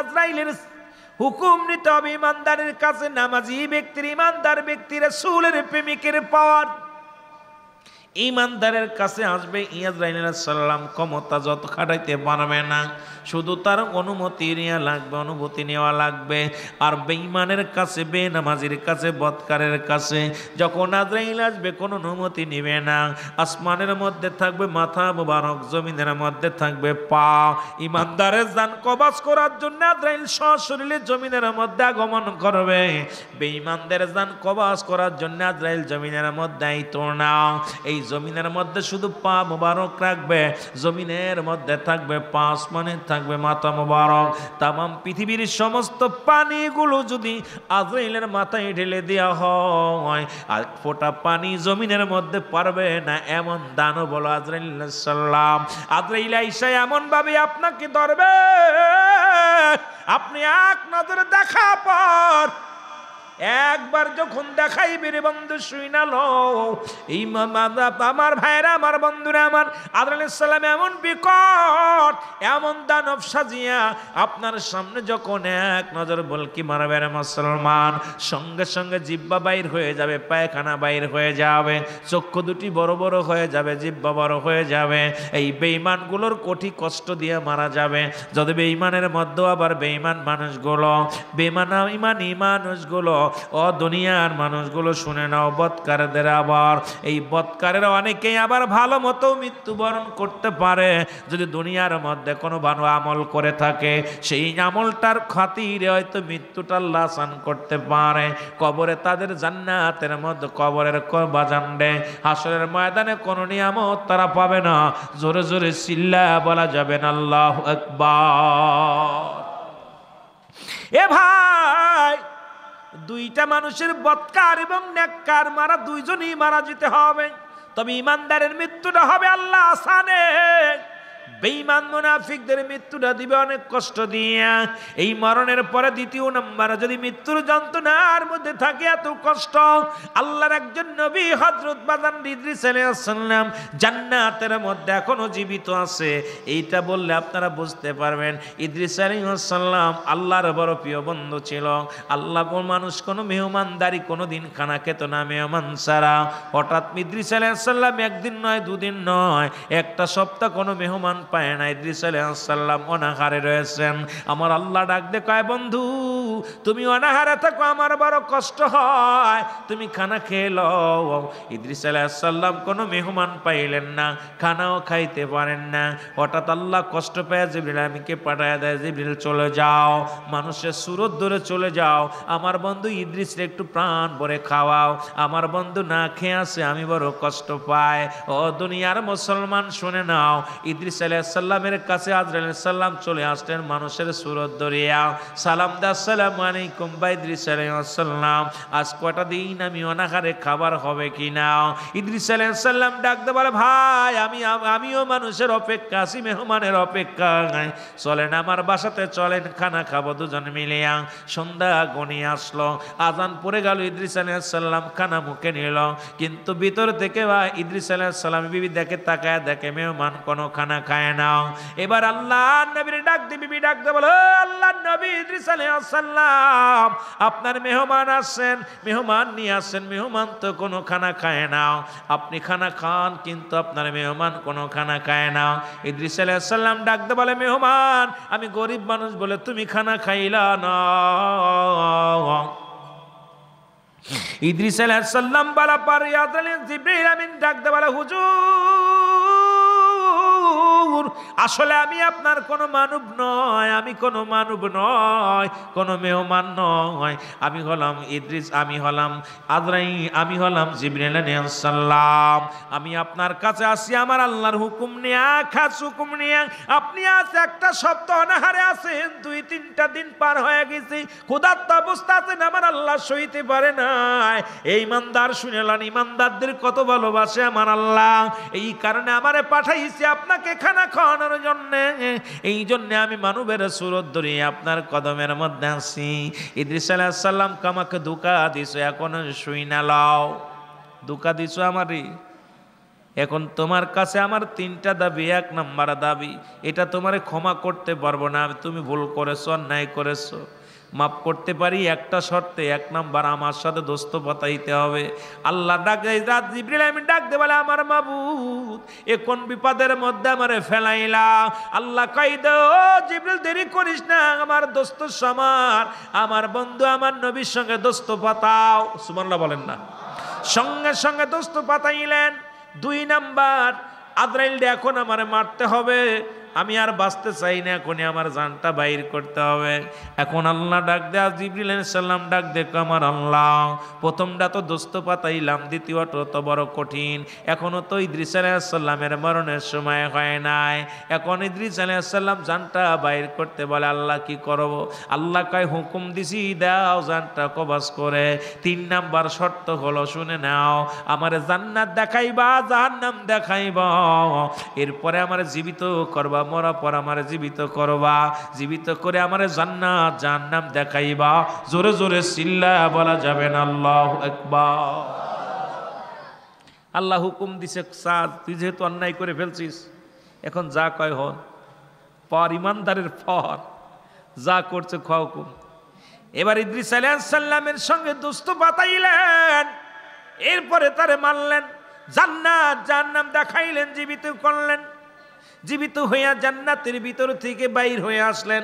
হুকুম নিতে হবে ইমানদারের কাছে নামাজি ব্যক্তির ইমানদার ব্যক্তির সুলের প্রেমিকের পাওয়ার ইমানদারের কাছে আসবে সাল্লাম ক্ষমতা যত খাটাইতে পারবে না শুধু তার অনুমতি নেওয়া লাগবে অনুভূতি নেওয়া লাগবে আর বেঈমানের কাছে বেনামাজির কাছে বৎকারের কাছে যখন আজরাইল আসবে কোনো অনুমতি নেবে না আসমানের মধ্যে থাকবে মাথা মুবারক জমিনের মধ্যে থাকবে পা ইমানদারের যান কবাস করার জন্য আজরাইল সশরীরে জমিনের মধ্যে আগমন করবে বেঈমানদের যান কবাস করার জন্য আজরাইল জমিনের মধ্যে আইতো না এই জমিনের মধ্যে শুধু পা মোবারক রাখবে জমিনের মধ্যে থাকবে পা আসমানে থাকবে মাথা মোবারক তামাম পৃথিবীর সমস্ত পানিগুলো যদি আজরাইলের মাথায় ঢেলে দেওয়া হয় আর ফোটা পানি জমিনের মধ্যে পারবে না এমন দানও বলো আজরাইল্লাম আজরাইল ঈশায় এমনভাবে আপনাকে ধরবে আপনি এক নজরে দেখা পর একবার যখন দেখাই রে বন্ধু শুইনাল লও এই আমার ভাইরা আমার বন্ধুরা আমার আদালাম এমন বিকট এমন দানব সাজিয়া আপনার সামনে যখন এক নজর বলকি মারবে মুসলমান সঙ্গে সঙ্গে জিব্বা বাইর হয়ে যাবে পায়খানা বাইর হয়ে যাবে চক্ষু দুটি বড় বড় হয়ে যাবে জিব্বা বড় হয়ে যাবে এই বেইমানগুলোর কঠি কষ্ট দিয়ে মারা যাবে যদি বেইমানের মধ্যে আবার বেইমান মানুষগুলো বেমানা ইমানি মানুষগুলো ও দুনিয়ার মানুষগুলো শুনে নাও বৎকারদের আবার এই বৎকারের অনেকেই আবার ভালো মতো মৃত্যুবরণ করতে পারে যদি দুনিয়ার মধ্যে কোনো ভালো আমল করে থাকে সেই আমলটার খাতিরে হয়তো মৃত্যুটা লাসান করতে পারে কবরে তাদের জান্নাতের মধ্যে কবরের বাজান্ডে হাসরের ময়দানে কোনো নিয়ামত তারা পাবে না জোরে জোরে চিল্লা বলা যাবে না আল্লাহ একবার এ ভাই দুইটা মানুষের বৎকার এবং নেককার মারা দুইজনই মারা যেতে হবে তবে ইমানদারের মৃত্যুটা হবে আল্লাহ আসানে বেঈমান মুনাফিকদের মৃত্যুটা দিবে অনেক কষ্ট দিয়া এই মরণের পরে দ্বিতীয় নাম্বার যদি মৃত্যুর যন্ত্রণার মধ্যে থাকে এত কষ্ট আল্লাহর একজন নবী হযরত বাদান রিদ্রি সালাম জান্নাতের মধ্যে এখনো জীবিত আছে এইটা বললে আপনারা বুঝতে পারবেন ইদ্রিস আলাইসাল্লাম আল্লাহর বড় প্রিয় বন্ধু ছিল আল্লাহ মানুষ কোনো মেহমানদারি কোনো দিন খানা খেত না মেহমান সারা হঠাৎ ইদ্রিস আলাইসাল্লাম একদিন নয় দুদিন নয় একটা সপ্তাহ কোনো মেহমান পায় অনাহারে রয়েছেন আমার আল্লাহ ডাক দে কয় বন্ধু তুমি অনাহারে থাকো আমার বড় কষ্ট হয় তুমি খানা খেয়ে লও ইদ্রিস আলাইসাল্লাম কোনো মেহমান পাইলেন না খানাও খাইতে পারেন না হঠাৎ আল্লাহ কষ্ট পেয়ে জিবরিল আমিকে পাঠায় দেয় জিবরিল চলে যাও মানুষের সুরত ধরে চলে যাও আমার বন্ধু ইদ্রিসে একটু প্রাণ ভরে খাওয়াও আমার বন্ধু না খেয়ে আসে আমি বড় কষ্ট পাই ও দুনিয়ার মুসলমান শুনে নাও ইদ্রিস আল আলাইসাল্লামের কাছে আজরাইল আলাইসাল্লাম চলে আসলেন মানুষের সুরত দরিয়া সালাম দা সালাম আলাইকুম বা ইদ্রিস আলাইসাল্লাম আজ কটা দিন আমি অনাহারে খাবার হবে কি না ইদ্রিস আলাইসাল্লাম ডাকতে পারে ভাই আমি আমিও মানুষের অপেক্ষা আসি মেহমানের অপেক্ষা চলেন আমার বাসাতে চলেন খানা খাবো দুজন মিলিয়া সন্ধ্যা গণি আসলো আজান পড়ে গেল ইদ্রিস আলাইসাল্লাম খানা মুখে নিল কিন্তু ভিতর থেকে বা ইদ্রিস আলাইসাল্লাম বিবি দেখে তাকায় দেখে মেহমান কোনো খানা খায় নাও এবার আল্লাহ নবীর ডাক দিবি ডাক দেবো আল্লাহ নবী ইদ্রিস আপনার মেহমান আসেন মেহমান নিয়ে আসেন মেহমান তো কোনো খানা খায় নাও আপনি খানা খান কিন্তু আপনার মেহমান কোনো খানা খায় না ইদ্রিস আলাইহিসসালাম ডাক দে বলে মেহমান আমি গরিব মানুষ বলে তুমি খানা খাইলা না ইদ্রিস আলাইহিসসালাম বালা পার ইয়াদ আমিন ডাক দে বলে হুজুর হুজুর আসলে আমি আপনার কোনো মানব নয় আমি কোনো মানব নয় কোনো মেহমান নয় আমি হলাম ইদ্রিস আমি হলাম আদ্রাই আমি হলাম জিবরিল আমি আপনার কাছে আসি আমার আল্লাহর হুকুম নিয়া খাস হুকুম নিয়া আপনি আজ একটা সপ্তাহ অনাহারে আছেন দুই তিনটা দিন পার হয়ে গেছি ক্ষুধার্ত অবস্থা আছেন আমার আল্লাহ সইতে পারে নাই এই ইমানদার শুনেলান ইমানদারদের কত ভালোবাসে আমার আল্লাহ এই কারণে আমারে পাঠাইছে আপনাকে এখানে খানা খাওয়ানোর জন্যে এই জন্যে আমি মানবের সুরত ধরি আপনার কদমের মধ্যে আসি ইদ্রিস সাল্লাম কামাকে দুকা দিছো এখন শুই না লাও দুকা দিছো আমারই এখন তোমার কাছে আমার তিনটা দাবি এক নাম্বার দাবি এটা তোমারে ক্ষমা করতে পারবো না তুমি ভুল করেছো অন্যায় করেছো মাফ করতে পারি একটা শর্তে এক নাম্বার আমার সাথে দোস্ত পাতাইতে হবে আল্লাহ ডাক আমি ডাকতে বলে আমার মাবুদ এ কোন বিপদের মধ্যে আমারে ফেলাইলা আল্লাহ কইদ দেবিল দেরি করিস না আমার দোস্ত সমার আমার বন্ধু আমার নবীর সঙ্গে দোস্ত পাতাও সুমান্লা বলেন না সঙ্গে সঙ্গে দোস্ত পাতাইলেন দুই নাম্বার আদ্রাইল এখন আমার মারতে হবে আমি আর বাঁচতে চাই না এখনই আমার জানটা বাইর করতে হবে এখন আল্লাহ ডাক দে আর জিবরিল সাল্লাম ডাক দেখো আমার আল্লাহ প্রথমটা তো দোস্ত পাতাইলাম দ্বিতীয়টা তো বড় কঠিন এখনও তো ইদ্রিস আলাইসাল্লামের মরণের সময় হয় নাই এখন ইদ্রিস আলাইসাল্লাম জানটা বাইর করতে বলে আল্লাহ কি করব আল্লাহ কয় হুকুম দিছি দাও জানটা কবাস করে তিন নাম্বার শর্ত হলো শুনে নাও আমার জান্নাত দেখাইবা জাহান্নাম দেখাইবা এরপরে আমার জীবিত করবা মরা পর আমার জীবিত করবা জীবিত করে আমার জান্নাত জাহান্নাম দেখাইবা জোরে জোরে সিল্লা বলা যাবে না আল্লাহ একবার আল্লাহ হুকুম দিছে সাদ তুই যেহেতু অন্যায় করে ফেলছিস এখন যা কয় হন পর ইমানদারের পর যা করছে খ হুকুম এবার ইদ্রিস আলাইসাল্লামের সঙ্গে দুস্থ পাতাইলেন এরপরে তারে মানলেন জান্নাত জাহান্নাম দেখাইলেন জীবিত করলেন জীবিত হইয়া জান্নাতের ভিতর থেকে বাইর হয়ে আসলেন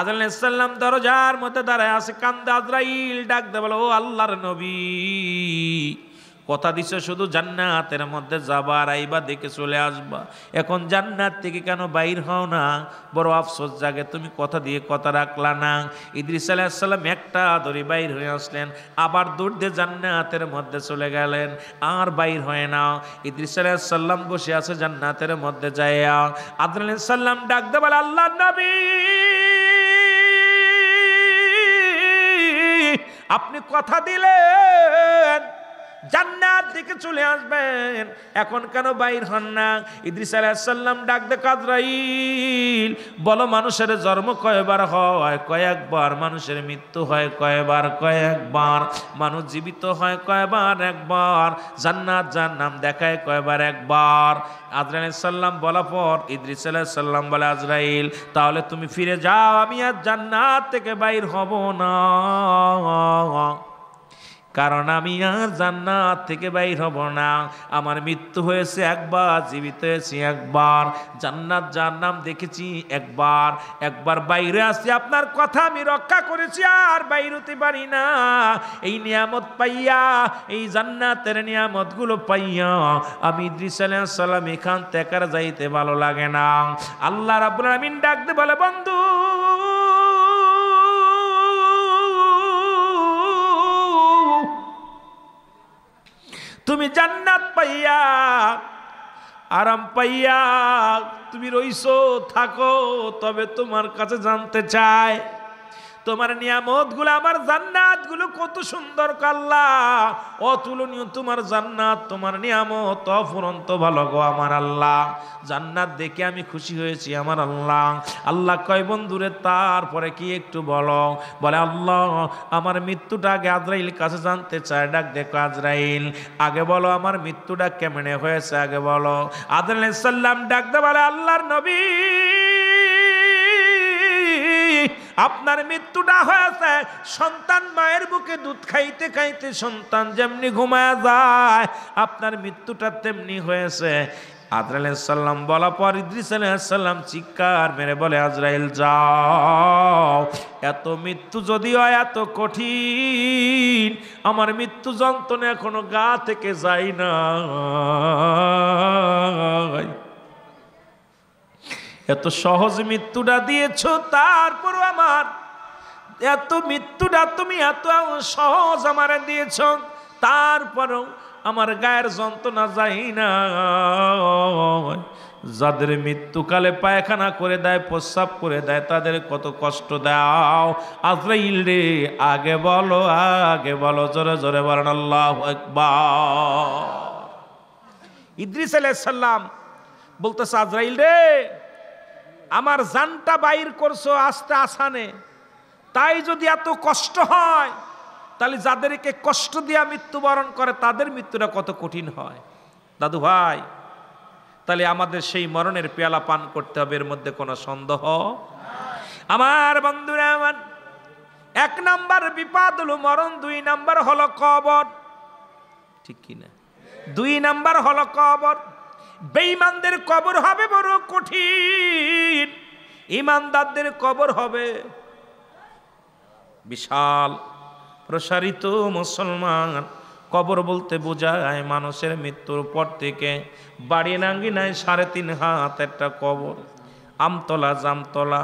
আদালাম দরজার মধ্যে দাঁড়ায় আসে কান্দা আজরাইল ডাক দেবল ও আল্লাহর নবী কথা দিছে শুধু জান্নাতের মধ্যে যাবা আর আইবা দেখে চলে আসবা এখন জান্নাত থেকে কেন বাইর হও না বড় আফসোস জাগে তুমি কথা দিয়ে কথা রাখলা না ইদ্রিস আলাইসাল্লাম একটা দড়ি বাইর হয়ে আসলেন আবার দিয়ে জান্নাতের মধ্যে চলে গেলেন আর বাইর হয় না ইদ্রিস আলাইসাল্লাম বসে আছে জান্নাতের মধ্যে যাইয়া আদর সাল্লাম ডাক দেবাল আল্লাহ নবী আপনি কথা দিলেন জান্নাত দিকে চলে আসবেন এখন কেন বাইর হন না ইদ্রিস আলাইসাল্লাম ডাক দে কাদরাইল বলো মানুষের জন্ম কয়বার হয় কয়েকবার মানুষের মৃত্যু হয় কয়বার কয়েকবার মানুষ জীবিত হয় কয়বার একবার জান্নাত যার নাম দেখায় কয়বার একবার আজরাইসাল্লাম বলা পর ইদ্রিস আলাইসাল্লাম বলে আজরাইল তাহলে তুমি ফিরে যাও আমি আর জান্নাত থেকে বাইর হব না কারণ আমি আর জান্নাত থেকে বাইর হব না আমার মৃত্যু হয়েছে একবার জীবিত হয়েছি একবার জান্নাত যার নাম দেখেছি একবার একবার বাইরে আসছি আপনার কথা আমি রক্ষা করেছি আর বাইরতে পারি না এই নিয়ামত পাইয়া এই জান্নাতের নিয়ামতগুলো পাইয়া আমি ইদ্রিস সালাম এখান থেকে যাইতে ভালো লাগে না আল্লাহ রাবুল আমিন ডাকতে বলে বন্ধু তুমি জান্নাত পাইয়া আরাম পাইয়া তুমি রইছো থাকো তবে তোমার কাছে জানতে চায় তোমার নিয়ামত গুলো আমার জান্নাত গুলো কত সুন্দর কাল্লা অতুলনীয় তোমার জান্নাত তোমার নিয়ামত অফুরন্ত ভালো গো আমার আল্লাহ জান্নাত দেখে আমি খুশি হয়েছি আমার আল্লাহ আল্লাহ কয় বন্ধুরে তারপরে কি একটু বলো বলে আল্লাহ আমার মৃত্যুটা আগে আজরাইল কাছে জানতে চায় ডাক দেখো আজরাইল আগে বলো আমার মৃত্যুটা কেমনে হয়েছে আগে বলো আদরাইসাল্লাম ডাক দে বলে আল্লাহর নবী আপনার মৃত্যুটা হয়েছে সন্তান মায়ের বুকে দুধ খাইতে খাইতে সন্তান যেমনি ঘুমায় যায় আপনার মৃত্যুটা তেমনি হয়েছে আজরাইল সাল্লাম বলা পর ইদ্রিস আলাইসাল্লাম চিৎকার মেরে বলে আজরাইল যাও এত মৃত্যু যদিও এত কঠিন আমার মৃত্যু যন্ত্রণা এখনো গা থেকে যাই না এত সহজ মৃত্যুটা দিয়েছ তারপর আমার এত মৃত্যুটা তুমি এত সহজ আমার দিয়েছ তারপরও আমার গায়ের যন্ত্রণা যাই না যাদের মৃত্যুকালে পায়খানা করে দেয় প্রস্রাব করে দেয় তাদের কত কষ্ট দাও আজরাইল রে আগে বলো আগে বলো জোরে জোরে বলেন আল্লাহ ইদ্রিস আলাইসাল্লাম বলতেছে আজরাইল রে আমার জানটা বাইর করছো আস্তে আসানে তাই যদি এত কষ্ট হয় তাহলে যাদেরকে কষ্ট দিয়া মৃত্যুবরণ করে তাদের মৃত্যুটা কত কঠিন হয় দাদু ভাই তাহলে আমাদের সেই মরণের পেয়ালা পান করতে হবে এর মধ্যে কোনো সন্দেহ আমার বন্ধুরা আমার এক নাম্বার বিপদ হলো মরণ দুই নাম্বার হলো কবর ঠিক কিনা দুই নাম্বার হলো কবর বেঈমানদের কবর হবে বড় কঠিন ইমানদারদের কবর হবে বিশাল প্রসারিত মুসলমান কবর বলতে বোঝায় মানুষের মৃত্যুর পর থেকে বাড়ি নাই সাড়ে তিন হাত একটা কবর আমতলা জামতলা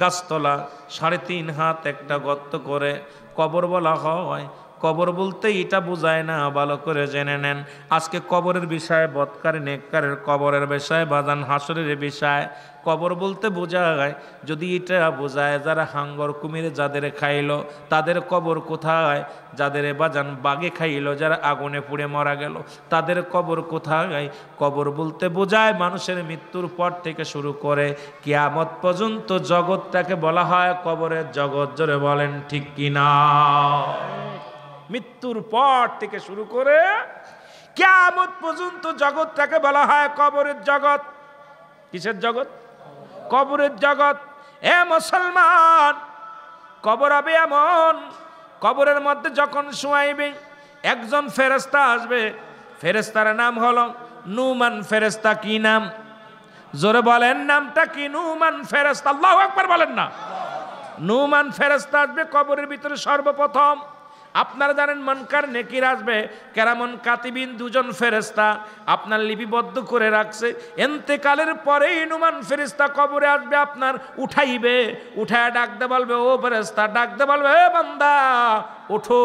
গাছতলা সাড়ে তিন হাত একটা গর্ত করে কবর বলা হয় কবর বলতে এটা বোঝায় না ভালো করে জেনে নেন আজকে কবরের বিষয়ে বৎকার নেককারের কবরের বিষয়ে বাজান হাসরের বিষয় কবর বলতে বোঝা হয় যদি এটা বোঝায় যারা হাঙ্গর কুমিরে যাদের খাইল তাদের কবর কোথায় যাদের বাজান বাগে খাইল যারা আগুনে পুড়ে মারা গেল তাদের কবর কোথায় কবর বলতে বোঝায় মানুষের মৃত্যুর পর থেকে শুরু করে কেয়ামত পর্যন্ত জগৎটাকে বলা হয় কবরের জগৎ জোরে বলেন ঠিক কিনা মৃত্যুর পর থেকে শুরু করে কেমন পর্যন্ত জগৎটাকে বলা হয় কবরের জগৎ কিসের জগৎ কবরের জগৎ এ মুসলমান কবর হবে এমন কবরের মধ্যে যখন শুয়াইবে একজন ফেরেস্তা আসবে ফেরেস্তার নাম হলো নুমান ফেরেস্তা কি নাম জোরে বলেন নামটা কি নুমান ফেরেস্তা আল্লাহ একবার বলেন না নুমান ফেরেস্তা আসবে কবরের ভিতরে সর্বপ্রথম আপনারা জানেন মনকার নেকির আসবে কেরামন কাতিবিন দুজন ফেরেস্তা আপনার লিপিবদ্ধ করে রাখছে এন্তেকালের পরেই নুমান ফেরিস্তা কবরে আসবে আপনার উঠাইবে উঠায় ডাকতে বলবে ও ফেরেস্তা ডাকতে বলবে বন্দা বান্দা ওঠো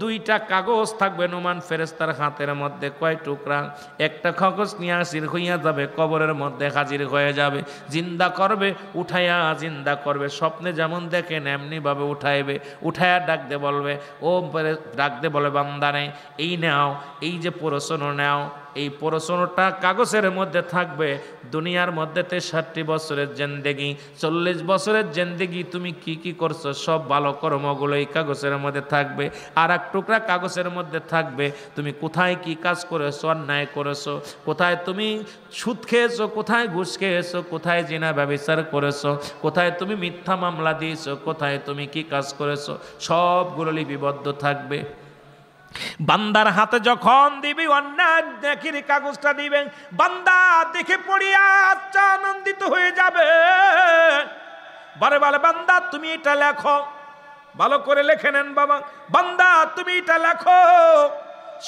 দুইটা কাগজ থাকবে নোমান ফেরেস্তার হাতের মধ্যে কয় টুকরা একটা কাগজ নিয়ে আসির হইয়া যাবে কবরের মধ্যে হাজির হয়ে যাবে জিন্দা করবে উঠাইয়া জিন্দা করবে স্বপ্নে যেমন দেখেন এমনিভাবে উঠাইবে উঠাইয়া ডাকতে বলবে ও ডাকতে বলে বান্দারে নেই এই নেও এই যে প্রশ্ন নেও এই প্রশ্নটা কাগজের মধ্যে থাকবে দুনিয়ার মধ্যে তেষট্টি বছরের জেন্দেগি চল্লিশ বছরের জেন্দেগি তুমি কি কি করছো সব ভালো কর্মগুলো এই কাগজের মধ্যে থাকবে আর এক টুকরা কাগজের মধ্যে থাকবে তুমি কোথায় কি কাজ করেছো অন্যায় করেছো কোথায় তুমি সুদ খেয়েছো কোথায় ঘুষ খেয়েছো কোথায় জিনা ব্যবচার করেছো কোথায় তুমি মিথ্যা মামলা দিয়েছো কোথায় তুমি কি কাজ করেছো সবগুলো লিপিবদ্ধ থাকবে বান্দার হাতে যখন দিবি অন্যায় দেখির কাগজটা দিবেন বান্দা দেখে পড়িয়া আচ্ছা আনন্দিত হয়ে যাবে বারে বারে বান্দা তুমি এটা লেখো ভালো করে লেখে নেন বাবা বান্দা তুমি এটা লেখো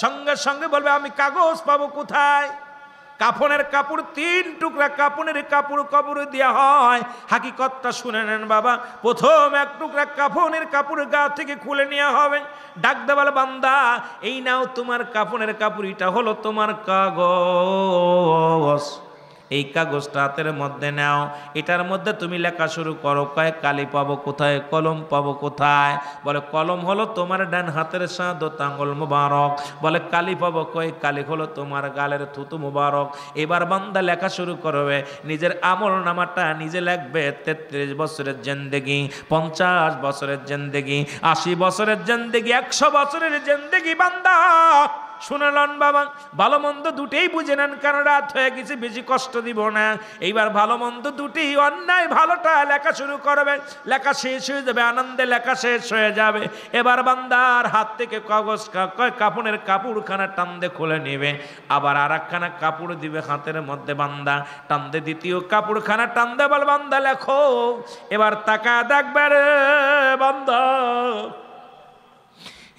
সঙ্গে সঙ্গে বলবে আমি কাগজ পাবো কোথায় কাফনের কাপড় তিন টুকরা কাপনের কাপড় কবর দেওয়া হয় হাকিকতটা শুনে নেন বাবা প্রথম এক টুকরা কাফনের কাপড় গা থেকে খুলে নেওয়া হবে ডাক দেওয়াল বান্দা এই নাও তোমার কাফনের কাপড় এটা হলো তোমার কাগজ এই কাগজটা হাতের মধ্যে নাও এটার মধ্যে তুমি লেখা শুরু করো কয় কালি পাবো কোথায় কলম পাবো কোথায় বলে কলম হলো তোমার ডান হাতের সাঁদ তাঙ্গল মুবারক বলে কালি পাবো কয় কালি হলো তোমার গালের থুতু মুবারক এবার বান্দা লেখা শুরু করবে নিজের আমল নামাটা নিজে লেখবে তেত্রিশ বছরের জেন্দেগি পঞ্চাশ বছরের জেন্দেগি আশি বছরের জেন্দেগি একশো বছরের জেন্দেগি বান্দা শুনে বাবা ভালো মন্দ দুটেই বুঝে নেন কেন রাত হয়ে গেছে বেশি কষ্ট দিব না এইবার ভালো মন্দ দুটি অন্যায় ভালোটা লেখা শুরু করবে লেখা শেষ হয়ে যাবে আনন্দে লেখা শেষ হয়ে যাবে এবার বান্দার হাত থেকে কাগজ কাপড়ের কাপড়খানা টান্দে খুলে নেবে আবার আর একখানা কাপড় দিবে হাতের মধ্যে বান্দা টান্দে দ্বিতীয় কাপড়খানা টান্দে বল বান্দা লেখো এবার তাকা দেখবার বান্দা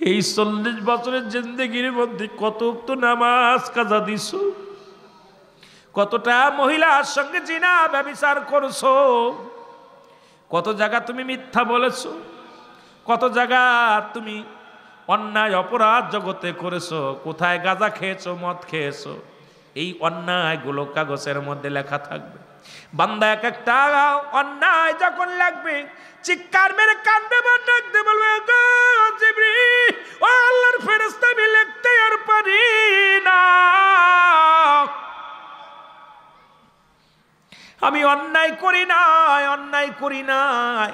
এই চল্লিশ বছরের জিন্দগির মধ্যে কত তো নামাজ কাজা দিছ কতটা মহিলার সঙ্গে জিনা ব্যবচার করছ কত জায়গা তুমি মিথ্যা বলেছ কত জায়গা তুমি অন্যায় অপরাধ জগতে করেছো কোথায় গাঁজা খেয়েছো মদ খেয়েছো এই অন্যায়গুলো কাগজের মধ্যে লেখা থাকবে বান্দা এক একটা অন্যায় যখন লাগবে চিকার মেরে কান্দে বা ডাকতে বলবে ও আল্লাহর ফেরস্তা আমি লিখতে আর পারি না আমি অন্যায় করি নাই অন্যায় করি নাই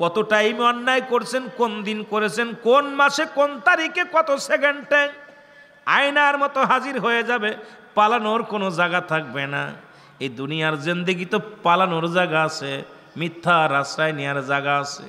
কত টাইম অন্যায় করছেন কোন দিন করেছেন কোন মাসে কোন তারিখে কত সেকেন্ডে আয়নার মতো হাজির হয়ে যাবে পালানোর কোনো জায়গা থাকবে না এই দুনিয়ার জেন্দেগি তো পালানোর জায়গা আছে মিথ্যা রাস্তায় নেওয়ার জায়গা আছে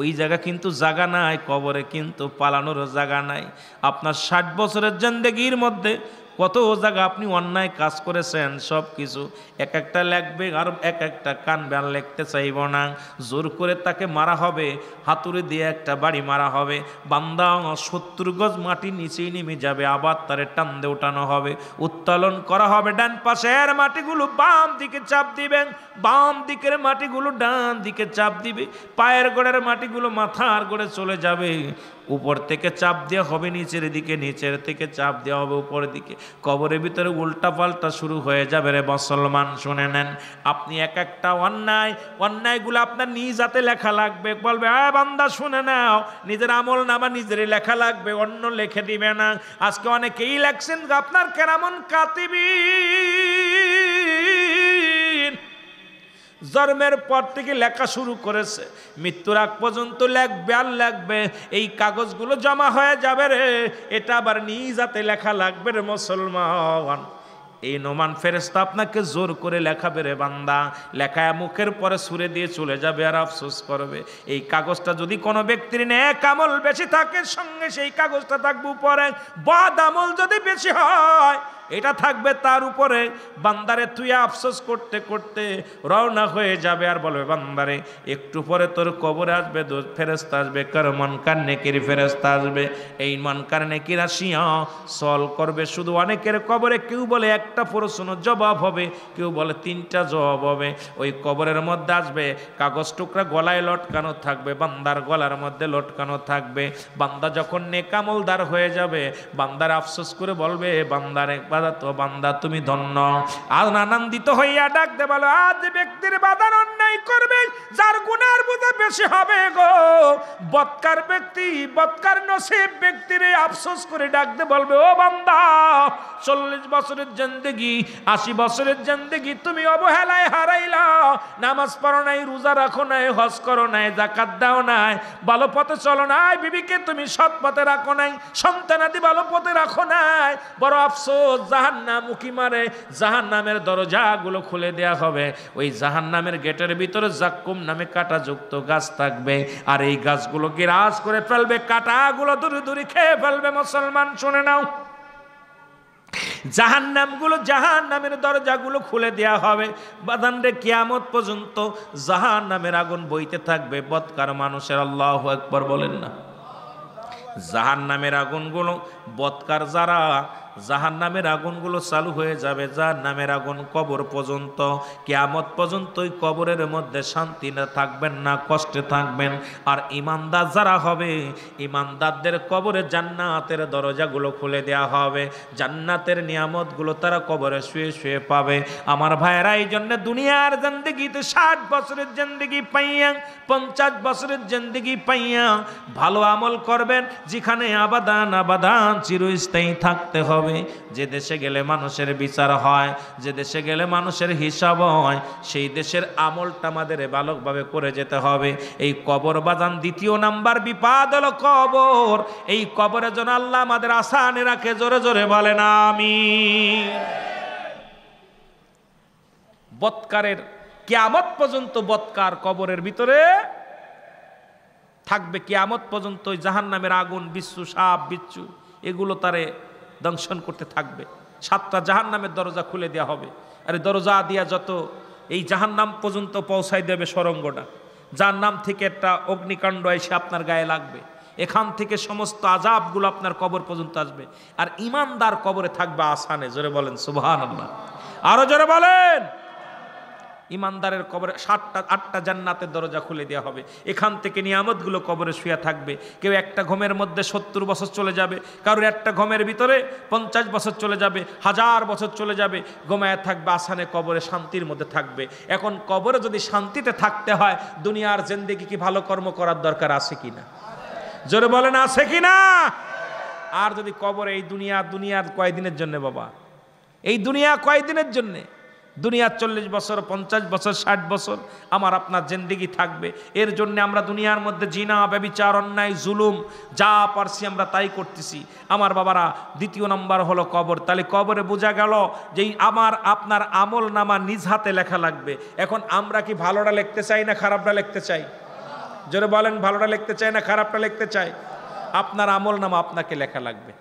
ওই জায়গা কিন্তু জায়গা নাই কবরে কিন্তু পালানোর জায়গা নাই আপনার ষাট বছরের জেন্দেগির মধ্যে কত জায়গা আপনি অন্যায় কাজ করেছেন সব কিছু এক একটা লেখবে আর এক একটা কান বেন লিখতে চাইব না জোর করে তাকে মারা হবে হাতুড়ি দিয়ে একটা বাড়ি মারা হবে বান্দা সত্তর গজ মাটি নিচেই নেমে যাবে আবার তারে টান্দে উঠানো হবে উত্তোলন করা হবে ডান পাশের মাটিগুলো বাম দিকে চাপ দিবেন বাম দিকের মাটিগুলো ডান দিকে চাপ দিবে পায়ের গোড়ের মাটিগুলো মাথার গড়ে চলে যাবে উপর থেকে চাপ দেওয়া হবে নিচের দিকে নিচের থেকে চাপ দেওয়া হবে উপরের দিকে কবরের ভিতরে উল্টা পাল্টা শুরু হয়ে যাবে রে মুসলমান শুনে নেন আপনি এক একটা অন্যায় অন্যায়গুলো আপনার নিজ হাতে লেখা লাগবে বলবে হ্যাঁ বান্দা শুনে নাও নিজের আমল নামা নিজেরই লেখা লাগবে অন্য লেখে দিবে না আজকে অনেকেই লেখছেন আপনার কেরামন কাতিবি জন্মের পর থেকে লেখা শুরু করেছে মৃত্যুর আগ পর্যন্ত লেখবে আর লাগবে এই কাগজগুলো জমা হয়ে যাবে রে এটা আবার নিজ যাতে লেখা লাগবে রে মুসলমান এই নোমান ফেরেস্তা আপনাকে জোর করে লেখাবে রে বান্দা লেখায় মুখের পরে সুরে দিয়ে চলে যাবে আর আফসোস করবে এই কাগজটা যদি কোনো ব্যক্তির নেয় কামল বেশি থাকে সঙ্গে সেই কাগজটা থাকবো পরে বদ আমল যদি বেশি হয় এটা থাকবে তার উপরে বান্দারে তুই আফসোস করতে করতে রওনা হয়ে যাবে আর বলবে বান্দারে একটু পরে তোর কবরে আসবে ফেরস্তা আসবে কার মনকার নেকির ফেরস্তা আসবে এই মনকার নেকির আসিয়া সল করবে শুধু অনেকের কবরে কেউ বলে একটা প্রশ্ন জবাব হবে কেউ বলে তিনটা জবাব হবে ওই কবরের মধ্যে আসবে কাগজ টুকরা গলায় লটকানো থাকবে বান্দার গলার মধ্যে লটকানো থাকবে বান্দা যখন নেকামলদার হয়ে যাবে বান্দার আফসোস করে বলবে বান্দার একবার তো বান্দা তুমি ধন্য আর আনন্দিত হইয়া ডাক দে বলো আজ ব্যক্তির বাধার অন্যায় করবে যার গুণার বুঝে বেশি হবে গো বৎকার ব্যক্তি বৎকার নসিব ব্যক্তির আফসোস করে ডাক দে বলবে ও বান্দা চল্লিশ বছরের জেন্দেগি আশি বছরের জেন্দেগি তুমি অবহেলায় হারাইলা নামাজ পড়ো নাই রোজা রাখো নাই হজ করো নাই জাকাত দাও নাই ভালো পথে চলো নাই বিবিকে তুমি সৎ পথে রাখো নাই সন্তানাদি ভালো পথে রাখো নাই বড় আফসোস জাহান নাম উকি মারে জাহান নামের দরজাগুলো খুলে দেয়া হবে ওই জাহান নামের গেটের ভিতরে জাক্কুম নামে কাঁটাযুক্ত গাছ থাকবে আর এই গাছগুলো গিরাজ করে ফেলবে কাঁটাগুলো দূরে দূরে খেয়ে ফেলবে মুসলমান শুনে নাও জাহান জাহান্নামের জাহান নামের দরজাগুলো খুলে দেয়া হবে বাদানরে কিয়ামত পর্যন্ত জাহান নামের আগুন বইতে থাকবে বৎকার মানুষের আল্লাহ একবার বলেন না জাহান নামের আগুনগুলো বৎকার যারা জাহান নামের আগুনগুলো চালু হয়ে যাবে যার নামের আগুন কবর পর্যন্ত কেয়ামত পর্যন্তই কবরের মধ্যে শান্তি না থাকবেন না কষ্টে থাকবেন আর ইমানদার যারা হবে ইমানদারদের কবরে জান্নাতের দরজাগুলো খুলে দেওয়া হবে জান্নাতের নিয়ামতগুলো তারা কবরে শুয়ে শুয়ে পাবে আমার ভাইয়েরা এই জন্য দুনিয়ার জেন্দিগিতে ষাট বছরের জেন্দিগি পাইয়া পঞ্চাশ বছরের জেন্দিগি পাইয়া ভালো আমল করবেন যেখানে আবাদান আবাদান চিরস্থায়ী থাকতে হবে যে দেশে গেলে মানুষের বিচার হয় যে দেশে গেলে মানুষের হিসাব হয় সেই দেশের আমলটা আমাদের বালকভাবে করে যেতে হবে এই কবর বাজান দ্বিতীয় নাম্বার বিপাদ হলো কবর এই কবরের জন্য আল্লাহ আমাদের আসানে রাখে জোরে জোরে বলে না আমি বৎকারের কেয়ামত পর্যন্ত বৎকার কবরের ভিতরে থাকবে কেয়ামত পর্যন্ত জাহান নামের আগুন বিশ্ব সাপ বিচ্ছু এগুলো তারে দংশন করতে থাকবে সাতটা জাহান নামের দরজা খুলে দেওয়া হবে আর দরজা দিয়া যত এই জাহান নাম পর্যন্ত পৌঁছাই দেবে সরঙ্গটা যার নাম থেকে একটা অগ্নিকাণ্ড এসে আপনার গায়ে লাগবে এখান থেকে সমস্ত আজাবগুলো আপনার কবর পর্যন্ত আসবে আর ইমানদার কবরে থাকবে আসানে জোরে বলেন সুবাহ আল্লাহ আরো জোরে বলেন ইমানদারের কবরে সাতটা আটটা জান্নাতের দরজা খুলে দেওয়া হবে এখান থেকে নিয়ামতগুলো কবরে শুয়ে থাকবে কেউ একটা ঘমের মধ্যে সত্তর বছর চলে যাবে কারোর একটা ঘমের ভিতরে পঞ্চাশ বছর চলে যাবে হাজার বছর চলে যাবে ঘুমায় থাকবে আসানে কবরে শান্তির মধ্যে থাকবে এখন কবরে যদি শান্তিতে থাকতে হয় দুনিয়ার জেন্দিগি কি ভালো কর্ম করার দরকার আছে কি না জোরে বলেন আছে কি না আর যদি কবরে এই দুনিয়া দুনিয়ার কয়দিনের জন্য বাবা এই দুনিয়া কয়দিনের জন্যে দুনিয়ার চল্লিশ বছর পঞ্চাশ বছর ষাট বছর আমার আপনার জিন্দিগি থাকবে এর জন্য আমরা দুনিয়ার মধ্যে জিনা ব্যবিচার অন্যায় জুলুম যা পারছি আমরা তাই করতেছি আমার বাবারা দ্বিতীয় নম্বর হলো কবর তাহলে কবরে বোঝা গেল যে আমার আপনার আমল নামা নিজ হাতে লেখা লাগবে এখন আমরা কি ভালোটা লিখতে চাই না খারাপটা লিখতে চাই যদি বলেন ভালোটা লিখতে চাই না খারাপটা লিখতে চাই আপনার আমল নামা আপনাকে লেখা লাগবে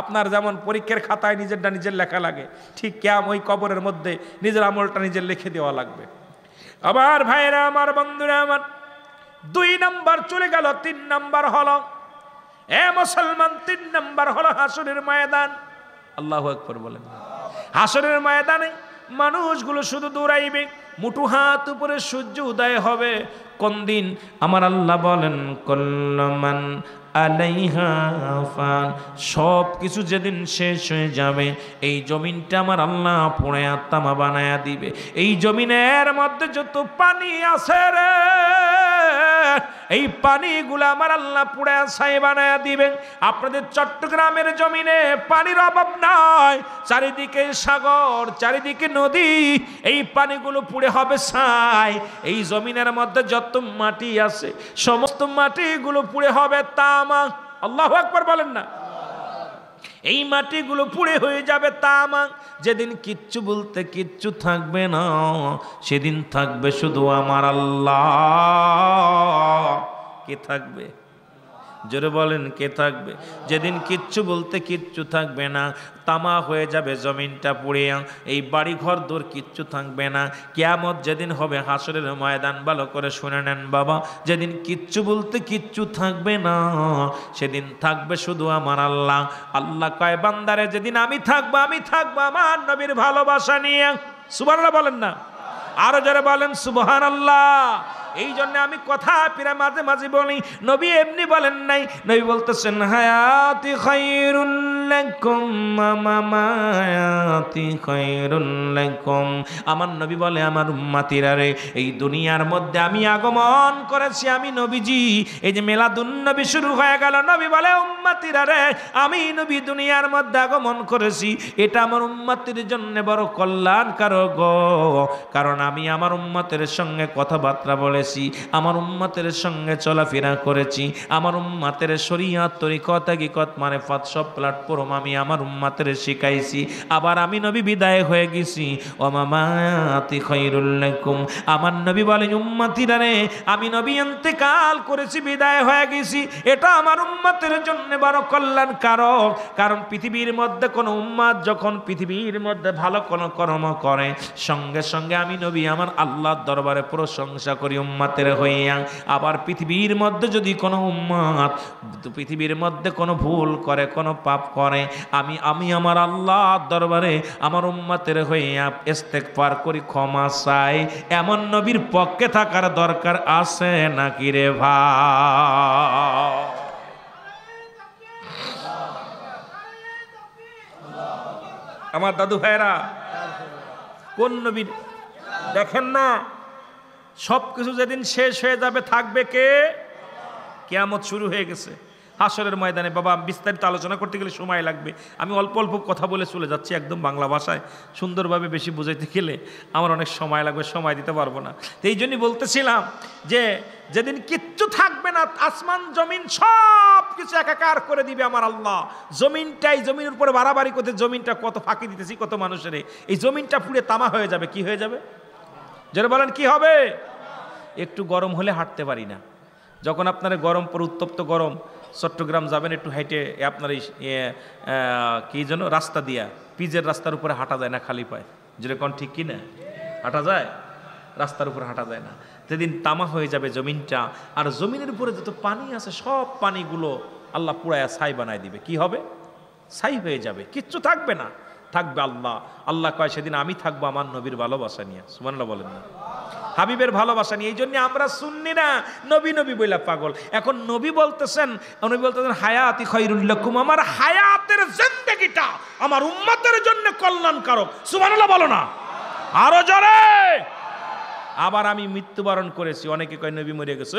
আপনার যেমন পরীক্ষার খাতায় নিজেরটা নিজের লেখা লাগে ঠিক ক্যাম ওই কবরের মধ্যে নিজের আমলটা নিজের লিখে দেওয়া লাগবে আমার ভাইরা আমার বন্ধুরা আমার দুই নাম্বার চলে গেল তিন নাম্বার হল এ মুসলমান তিন নাম্বার হল হাসুরের ময়দান আল্লাহ একবার বলেন হাসুরের ময়দানে মানুষগুলো শুধু দৌড়াইবে মুঠু হাত উপরে সূর্য উদয় হবে কোন দিন আমার আল্লাহ বলেন কল্লমান আলাইহাফান সব কিছু যেদিন শেষ হয়ে যাবে এই জমিনটা আমার আল্লাহ পুড়ে আত্মামা বানায়া দিবে এই জমিনের মধ্যে যত পানি আছে রে এই পানিগুলো আমার আল্লাহ পুড়ে ছাই বানায় দিবেন আপনাদের চট্টগ্রামের জমিনে পানির অভাব নয় চারিদিকে সাগর চারিদিকে নদী এই পানিগুলো পুড়ে হবে ছাই এই জমিনের মধ্যে যত মাটি আছে সমস্ত মাটিগুলো পুড়ে হবে তামা আল্লাহ একবার বলেন না এই মাটিগুলো পুড়ে হয়ে যাবে আমার যেদিন কিচ্ছু বলতে কিচ্ছু থাকবে না সেদিন থাকবে শুধু আমার আল্লাহ কে থাকবে জোরে বলেন কে থাকবে যেদিন কিচ্ছু বলতে কিচ্ছু থাকবে না তামা হয়ে যাবে জমিনটা পুড়ে এই বাড়ি ঘর দূর কিচ্ছু থাকবে না কেয়ামত যেদিন হবে হাসরের ময়দান ভালো করে শুনে নেন বাবা যেদিন কিচ্ছু বলতে কিচ্ছু থাকবে না সেদিন থাকবে শুধু আমার আল্লাহ আল্লাহ কয় বান্দারে যেদিন আমি থাকবো আমি থাকবো আমার নবীর ভালোবাসা নিয়ে সুবাহ বলেন না আরো যারা বলেন সুবহান আল্লাহ এই জন্য আমি কথা পিরা মাঝে মাঝে বলি নবী এমনি বলেন নাই নবী বলতেছেন হায়াতি মায়াতি মামায়াতি খৈরুল্লাকুম আমার নবী বলে আমার উম্মাতিরা রে এই দুনিয়ার মধ্যে আমি আগমন করেছি আমি নবীজি এই যে মেলাদুন নবী শুরু হয়ে গেল নবী বলে উম্মাতিরা রে আমি নবী দুনিয়ার মধ্যে আগমন করেছি এটা আমার উম্মাতির জন্য বড় কল্যাণকারক কারণ আমি আমার উম্মাতের সঙ্গে কথাবার্তা বলেছি করেছি আমার উম্মাতের সঙ্গে চলাফেরা করেছি আমার উম্মাতের শরিয়াত তরিকত আগিকত মানে ফাত সব প্ল্যাটফর্ম আমি আমার উম্মাতের শিখাইছি আবার আমি নবী বিদায় হয়ে গেছি ও মামাতি খৈরুল্লাকুম আমার নবী বলে উম্মাতিরা রে আমি নবী কাল করেছি বিদায় হয়ে গেছি এটা আমার উম্মাতের জন্য বড় কল্যাণ কারক কারণ পৃথিবীর মধ্যে কোনো উম্মাদ যখন পৃথিবীর মধ্যে ভালো কোনো কর্ম করে সঙ্গে সঙ্গে আমি নবী আমার আল্লাহর দরবারে প্রশংসা করি উম্মাতের হইয়া আবার পৃথিবীর মধ্যে যদি কোনো উম্মাত পৃথিবীর মধ্যে কোনো ভুল করে কোনো পাপ করে আমি আমি আমার আল্লাহ দরবারে আমার উম্মাতের হইয়া এস্তেক পার করি ক্ষমা চাই এমন নবীর পক্ষে থাকার দরকার আছে নাকি রে ভাই আমার দাদু ভাইরা কোন নবীর দেখেন না সব কিছু যেদিন শেষ হয়ে যাবে থাকবে কে কেয়ামত শুরু হয়ে গেছে হাসরের ময়দানে বাবা বিস্তারিত আলোচনা করতে গেলে সময় লাগবে আমি অল্প অল্প কথা বলে চলে যাচ্ছি একদম বাংলা ভাষায় সুন্দরভাবে বেশি বুঝাইতে গেলে আমার অনেক সময় লাগবে সময় দিতে পারবো না তো এই জন্যই বলতেছিলাম যে যেদিন কিচ্ছু থাকবে না আসমান জমিন সব কিছু একাকার করে দিবে আমার আল্লাহ জমিনটাই জমিনের উপরে বাড়াবাড়ি করতে জমিনটা কত ফাঁকি দিতেছি কত মানুষের এই জমিনটা পুড়ে তামা হয়ে যাবে কি হয়ে যাবে যেটা বলেন কি হবে একটু গরম হলে হাঁটতে পারি না যখন আপনার গরম পর উত্তপ্ত গরম চট্টগ্রাম যাবেন একটু হাইটে আপনার এই কী যেন রাস্তা দিয়া পিজের রাস্তার উপরে হাঁটা যায় না খালি পায় যেরকম ঠিক কি না হাঁটা যায় রাস্তার উপর হাঁটা যায় না সেদিন তামা হয়ে যাবে জমিনটা আর জমিনের উপরে যত পানি আছে সব পানিগুলো আল্লাহ পুরায়া ছাই বানায় দিবে কি হবে ছাই হয়ে যাবে কিচ্ছু থাকবে না থাকবে আল্লাহ আল্লাহ কয় সেদিন আমি থাকবো আমার নবীর ভালোবাসা নিয়ে সুমান্লা বলেন না হাবিবের ভালোবাসা নিয়ে এই জন্য আমরা শুননি না নবী নবী বইলা পাগল এখন নবী বলতেছেন নবী বলতেছেন হায়াতি খৈরুল্লাকুম আমার হায়াতের জিন্দগিটা আমার উম্মতের জন্য কল্যাণকারক সুবহানাল্লাহ বলো না আরো জোরে আবার আমি মৃত্যুবরণ করেছি অনেকে কয় নবী মরে গেছে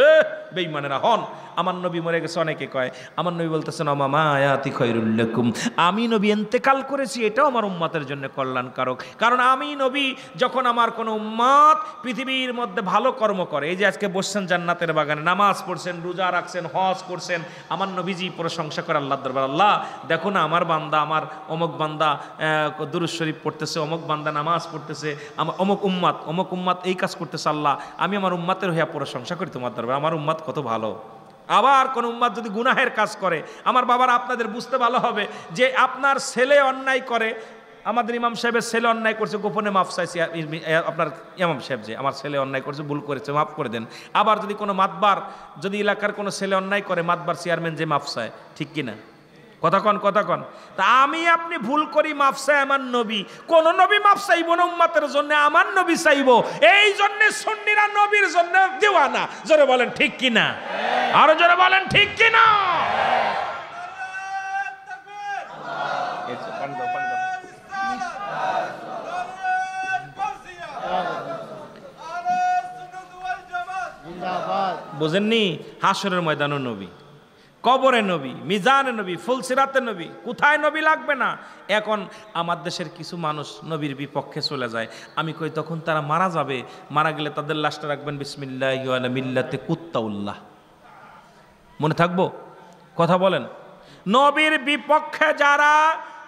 বেইমানেরা হন আমার নবী মরে গেছে অনেকে কয় আমার নবী বলতেছেন অমামায়াতি খৈরুল্লাকুম আমি নবী এন্তেকাল করেছি এটাও আমার উম্মাতের জন্য কল্যাণকারক কারণ আমি নবী যখন আমার কোনো উম্মাত পৃথিবীর মধ্যে ভালো কর্ম করে এই যে আজকে বসছেন জান্নাতের বাগানে নামাজ পড়ছেন রোজা রাখছেন হজ করছেন আমার নবীজি প্রশংসা করে আল্লাহ দরবার আল্লাহ দেখো না আমার বান্দা আমার অমক বান্দা দুরুশ শরীফ পড়তেছে অমক বান্দা নামাজ পড়তেছে আমার অমক উম্মাত অমক উম্মাত এই কাজ করতে করতেছে আল্লাহ আমি আমার উম্মাতের হইয়া প্রশংসা করি তোমার দরবার আমার উম্মাত কত ভালো আবার কোন উম্মাদ যদি গুনাহের কাজ করে আমার বাবার আপনাদের বুঝতে ভালো হবে যে আপনার ছেলে অন্যায় করে আমাদের ইমাম সাহেবের ছেলে অন্যায় করছে গোপনে মাফ চাইছি আপনার ইমাম সাহেব যে আমার ছেলে অন্যায় করছে ভুল করেছে মাফ করে দেন আবার যদি কোনো মাতবার যদি এলাকার কোনো ছেলে অন্যায় করে মাতবার চেয়ারম্যান যে মাফ চায় ঠিক কিনা কথা কন কথা কন তা আমি আপনি ভুল করি মাফ চাই আমার নবী কোন নবী মাফ চাইব জন্য আমার নবী চাইব এই জন্য সন্নিরা নবীর জন্য দেওয়ানা জোরে বলেন ঠিক কিনা আরো জোরে বলেন ঠিক কিনা বোঝেননি হাসরের ময়দানও নবী কবরে নবী মিজানে নবী ফুলসিরাতে নবী কোথায় নবী লাগবে না এখন আমার দেশের কিছু মানুষ নবীর বিপক্ষে চলে যায় আমি কই তখন তারা মারা যাবে মারা গেলে তাদের লাশটা রাখবেন বিসমিল্লাহ মিল্লাতে কুত্তাউল্লাহ মনে থাকবো কথা বলেন নবীর বিপক্ষে যারা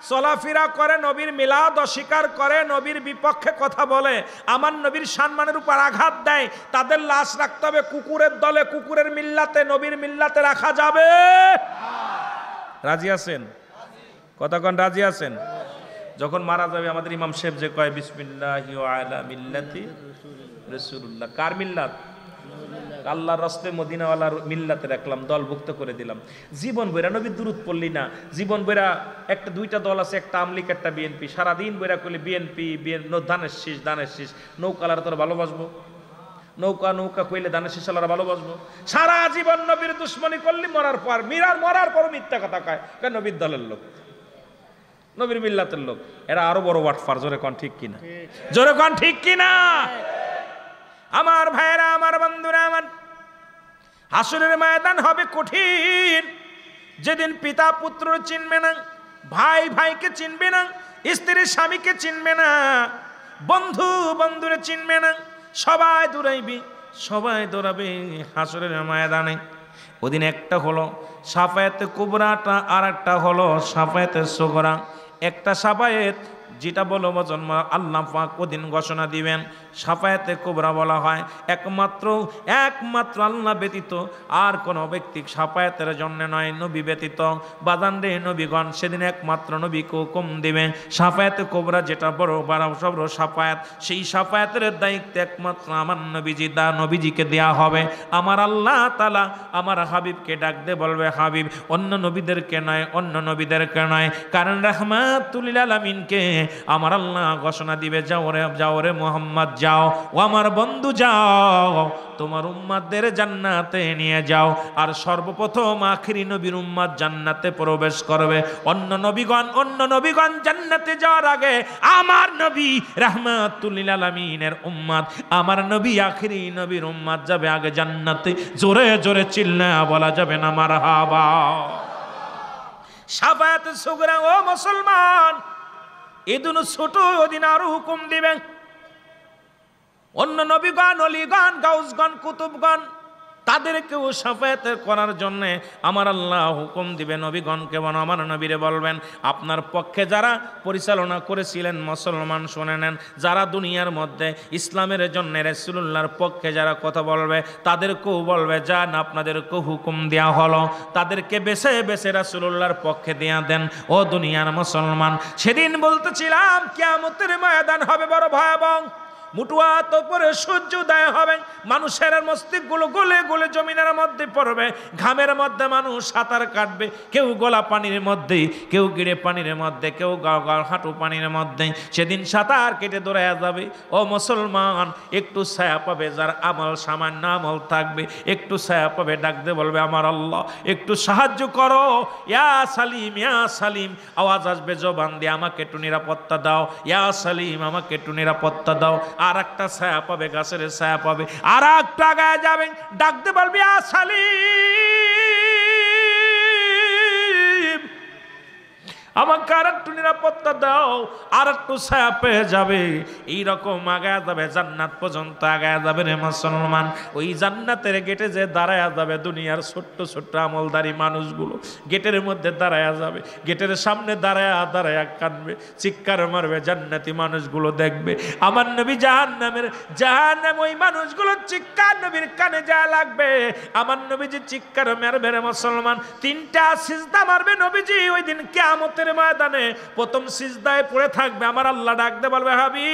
চলাফেরা করে নবীর মিলাদ অস্বীকার করে নবীর বিপক্ষে কথা বলে আমার নবীর সম্মানের উপর আঘাত দেয় তাদের লাশ রাখতে হবে কুকুরের দলে কুকুরের মিল্লাতে নবীর মিল্লাতে রাখা যাবে রাজি আছেন কতক্ষণ রাজি আছেন যখন মারা যাবে আমাদের ইমাম শেফ যে কয় বিসমিল্লাহ কার মিল্লাত আল্লাহর রস্তে মদিনাওয়ালার মিল্লাতে রাখলাম দলভুক্ত করে দিলাম জীবন বইরা নবী দূরত পড়লি না জীবন বইরা একটা দুইটা দল আছে একটা আমলিক একটা বিএনপি সারাদিন বইরা করলে বিএনপি বিএন ধানের শীষ দানের শীষ নৌকালার তোর ভালোবাসবো নৌকা নৌকা কইলে দানের শেষ আলারা ভালোবাসবো সারা জীবন নবীর দুশ্মনী করলি মরার পর মিরার মরার পর মিথ্যা কথা কয় নবীর দলের লোক নবীর মিল্লাতের লোক এরা আরো বড় ওয়াট ফার জোরে কন ঠিক কিনা জোরে কন ঠিক কিনা আমার ভাইরা আমার বন্ধুরা আমার হাসুরের ময়দান হবে কঠিন যেদিন পিতা পুত্র চিনবে না ভাই ভাইকে চিনবে না স্ত্রীর স্বামীকে চিনবে না বন্ধু বন্ধুরে চিনবে না সবাই দৌড়াইবি সবাই দৌড়াবে হাসুরের ময়দানে ওদিন একটা হলো সাফায়েতে কুবরাটা আর একটা হলো সাফায়েতে সোগরা একটা সাফায়েত যেটা বলো জন্ম আল্লাহ পাক ওদিন ঘোষণা দিবেন সাফায়াতে কোবরা বলা হয় একমাত্র একমাত্র আল্লাহ ব্যতীত আর কোনো ব্যক্তি সাফায়াতের জন্যে নয় নবী ব্যতীত বাদান রে নবীগণ সেদিন একমাত্র নবীকে কম দেবে সাফায়াতে কোবরা যেটা বড় বড় সব সাফায়াত সেই সাফায়াতের দায়িত্ব একমাত্র আমার নবীজি দা নবীজিকে দেয়া হবে আমার আল্লাহ তালা আমার হাবিবকে ডাক দে বলবে হাবিব অন্য নবীদেরকে নয় অন্য নবীদেরকে নয় কারণ রাহমাতুল আলমিনকে আমার আল্লাহ ঘোষণা দিবে যাও রে যাও রে মোহাম্মদ যাও ও আমার বন্ধু যাও তোমার উম্মাদের জান্নাতে নিয়ে যাও আর সর্বপ্রথম আখিরি নবীর উম্মাদ জান্নাতে প্রবেশ করবে অন্য নবীগণ অন্য নবীগণ জান্নাতে যাওয়ার আগে আমার নবী রাহমাতুল্লিল আলমিনের উম্মাদ আমার নবী আখিরি নবীর উম্মাদ যাবে আগে জান্নাতে জোরে জোরে চিল্লা বলা যাবে না আমার হাবা সাবায়াত সুগরা ও মুসলমান এদিন ছোট ওদিন আরো হুকুম দিবেন অন্য নবীগণ অলিগণ গাউসগণ কুতুবগণ তাদেরকেও সাফায়াত করার জন্য আমার আল্লাহ হুকুম দিবে নবীগণ কেমন আমার নবীরে বলবেন আপনার পক্ষে যারা পরিচালনা করেছিলেন মুসলমান শুনে নেন যারা দুনিয়ার মধ্যে ইসলামের জন্য রেসুল্লাহর পক্ষে যারা কথা বলবে তাদেরকেও বলবে যান আপনাদেরকেও হুকুম দেয়া হলো তাদেরকে বেছে বেছে রাসুল্লাহর পক্ষে দেয়া দেন ও দুনিয়ার মুসলমান সেদিন বলতেছিলাম কেমতের ময়দান হবে বড় ভয়াবহ তো পরে সূর্যোদয় হবে মানুষের মস্তিষ্কগুলো গলে গলে জমিনের মধ্যে পড়বে ঘামের মধ্যে মানুষ সাঁতার কাটবে কেউ গোলা পানির মধ্যে কেউ গিরে পানির মধ্যে কেউ হাঁটু পানির মধ্যে সেদিন সাঁতার কেটে দৌড়ায় যাবে ও মুসলমান একটু ছায়া পাবে যার আমল সামান্য আমল থাকবে একটু ছায়া পাবে ডাকতে বলবে আমার আল্লাহ একটু সাহায্য করো ইয়া সালিম ইয়া সালিম আওয়াজ আসবে জবান দিয়ে আমাকে একটু নিরাপত্তা দাও ইয়া সালিম আমাকে একটু নিরাপত্তা দাও আর একটা ছায়া পাবে গাছের ছায়া পাবে আর একটা গায়ে যাবে ডাকতে পারবি আসালি আমাকে আর একটু নিরাপত্তা দাও আর একটু ছায়া পেয়ে যাবে এইরকম আগায় যাবে জান্নাত পর্যন্ত আগায় যাবে রে মুসলমান ওই জান্নাতের গেটে যে দাঁড়ায়া যাবে দুনিয়ার ছোট্ট ছোট্ট আমলদারি মানুষগুলো গেটের মধ্যে দাঁড়ায়া যাবে গেটের সামনে দাঁড়ায়া দাঁড়ায়া কানবে চিৎকার মারবে জান্নাতি মানুষগুলো দেখবে আমার নবী জাহান নামের জাহান নাম ওই মানুষগুলো চিৎকার নবীর কানে যা লাগবে আমার নবীজি চিৎকার মারবে রে মুসলমান তিনটা সিজদা মারবে নবীজি ওই দিন কেমতে ময়দানে প্রথম সিজদায় পড়ে থাকবে আমার আল্লাহ ডাকতে বলবে হাবি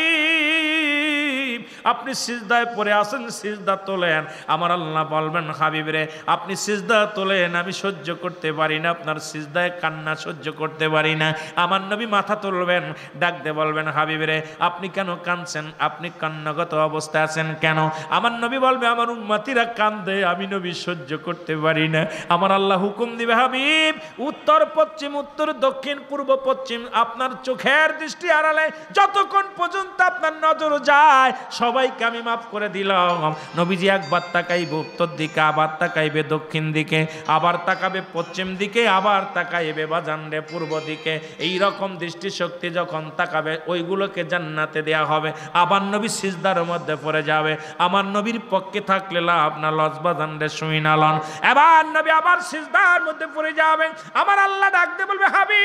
আপনি সিজদায় পরে আসেন সিজদা তোলেন আমার আল্লাহ বলবেন হাবিব রে আপনি সিজদা তোলেন আমি সহ্য করতে পারি না আপনার সিজদায় কান্না সহ্য করতে পারি না আমার নবী মাথা তুলবেন ডাকতে বলবেন হাবিব রে আপনি কেন কাঁদছেন আপনি কান্নাগত অবস্থায় আছেন কেন আমার নবী বলবে আমার উম্মাতিরা কান্দে আমি নবী সহ্য করতে পারি না আমার আল্লাহ হুকুম দিবে হাবিব উত্তর পশ্চিম উত্তর দক্ষিণ পূর্ব পশ্চিম আপনার চোখের দৃষ্টি আড়ালে যতক্ষণ পর্যন্ত আপনার নজর যায় সব সবাইকে আমি মাফ করে দিলাম নবীজি একবার তাকাইবে উত্তর দিকে আবার তাকাইবে দক্ষিণ দিকে আবার তাকাবে পশ্চিম দিকে আবার তাকাইবে বা জানবে পূর্ব দিকে এই রকম দৃষ্টিশক্তি যখন তাকাবে ওইগুলোকে জান্নাতে দেয়া হবে আবার নবী সিজদার মধ্যে পড়ে যাবে আমার নবীর পক্ষে থাকলে লাভ না লজ বা জানলে শুই না লন এবার নবী আবার সিজদার মধ্যে পড়ে যাবে আমার আল্লাহ ডাকতে বলবে হাবি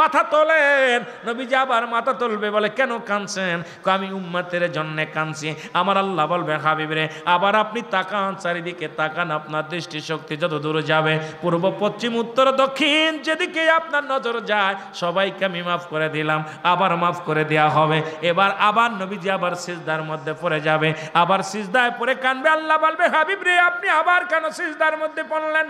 মাথা তোলেন নবীজি আবার মাথা তুলবে বলে কেন কাঁদছেন আমি উম্মাতের জন্যে কাঁদছি আমার আল্লাহ বলবে হাবিবরে আবার আপনি তাকান চারিদিকে তাকান আপনার দৃষ্টিশক্তি যত দূর যাবে পূর্ব পশ্চিম উত্তর দক্ষিণ যেদিকে আপনার নজর যায় সবাইকে আমি মাফ করে দিলাম আবার মাফ করে দেয়া হবে এবার আবার নবীজি আবার সিজদার মধ্যে পড়ে যাবে আবার সিজদায় পরে কানবে আল্লাহ বলবে হাবিবরে আপনি আবার কেন সিজদার মধ্যে পড়লেন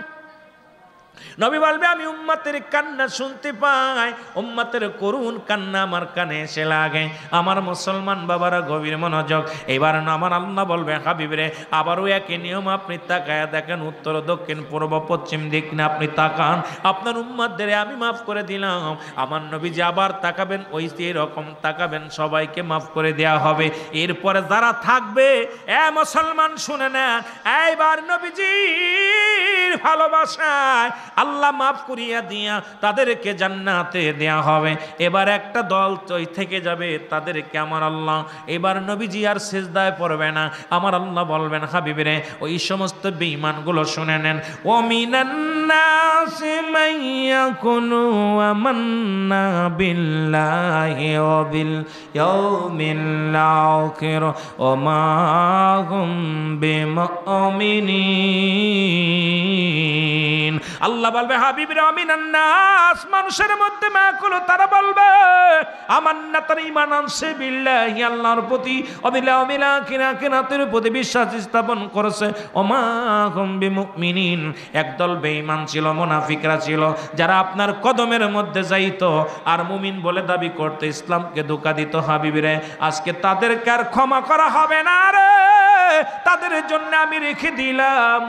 নবী বলবে আমি উম্মাতের কান্না শুনতে পাই উম্মাতের করুণ কান্না আমার কানে এসে লাগে আমার মুসলমান বাবারা গভীর মনোযোগ এবার আমার আল্লাহ বলবে হাবিবরে আবারও একই নিয়ম আপনি তাকায় দেখেন উত্তর দক্ষিণ পূর্ব পশ্চিম দিক না আপনি তাকান আপনার উম্মাদের আমি মাফ করে দিলাম আমার নবী যে আবার তাকাবেন ওই রকম তাকাবেন সবাইকে মাফ করে দেয়া হবে এরপরে যারা থাকবে এ মুসলমান শুনে নেন এইবার নবীজির ভালোবাসায় আল্লাহ মাফ করিয়া দিয়া তাদেরকে জান্নাতে দেয়া হবে এবার একটা দল চই থেকে যাবে তাদেরকে আমার আল্লাহ এবার নবীজি আর সেজদায় পড়বে না আমার আল্লাহ বলবেন হাবিবরে ওই সমস্ত বেঈমানগুলো শুনে নেন ও الناس আল্লাহ আল্লাহ বলবে হাবিবরা আমি নান্নাস মানুষের মধ্যে মাকুল তারা বলবে আমার না তার ইমান আনছে বিল্লাহি আল্লাহর প্রতি অবিলা অমিলা কিনা কিনাতের প্রতি বিশ্বাস স্থাপন করেছে ওমা হম্বি মুমিনিন একদল বেঈমান ছিল মুনাফিকরা ছিল যারা আপনার কদমের মধ্যে যাইত আর মুমিন বলে দাবি করতে ইসলামকে ধোকা দিত হাবিবরে আজকে তাদেরকে আর ক্ষমা করা হবে না রে তাদের জন্য আমি রেখে দিলাম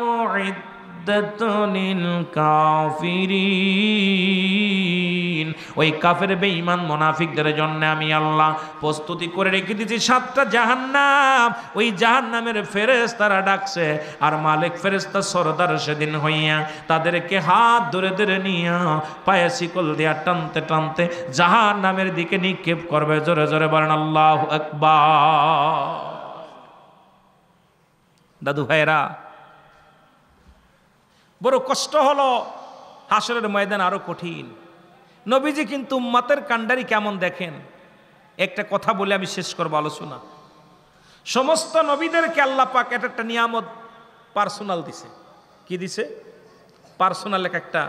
ওই কাফের বেঈমান মোনাফিকদের জন্য আমি আল্লাহ প্রস্তুতি করে রেখে দিয়েছি সাতটা জাহান্নাম ওই জাহান্নামের ফেরেস তারা ডাকছে আর মালিক ফেরেস্তা সরদার সেদিন হইয়া তাদেরকে হাত ধরে ধরে নিয়া পায়ে শিকল দিয়া টানতে টানতে জাহান্নামের দিকে নিক্ষেপ করবে জোরে জোরে বলেন আল্লাহ আকবার দাদু ভাইরা বড় কষ্ট হলো হাসরের ময়দান আরও কঠিন নবীজি কিন্তু উম্মাতের কাণ্ডারি কেমন দেখেন একটা কথা বলে আমি শেষ করবো আলোচনা সমস্ত নবীদেরকে আল্লাহ পাক এটা একটা নিয়ামত পার্সোনাল দিছে কি দিছে পার্সোনাল এক একটা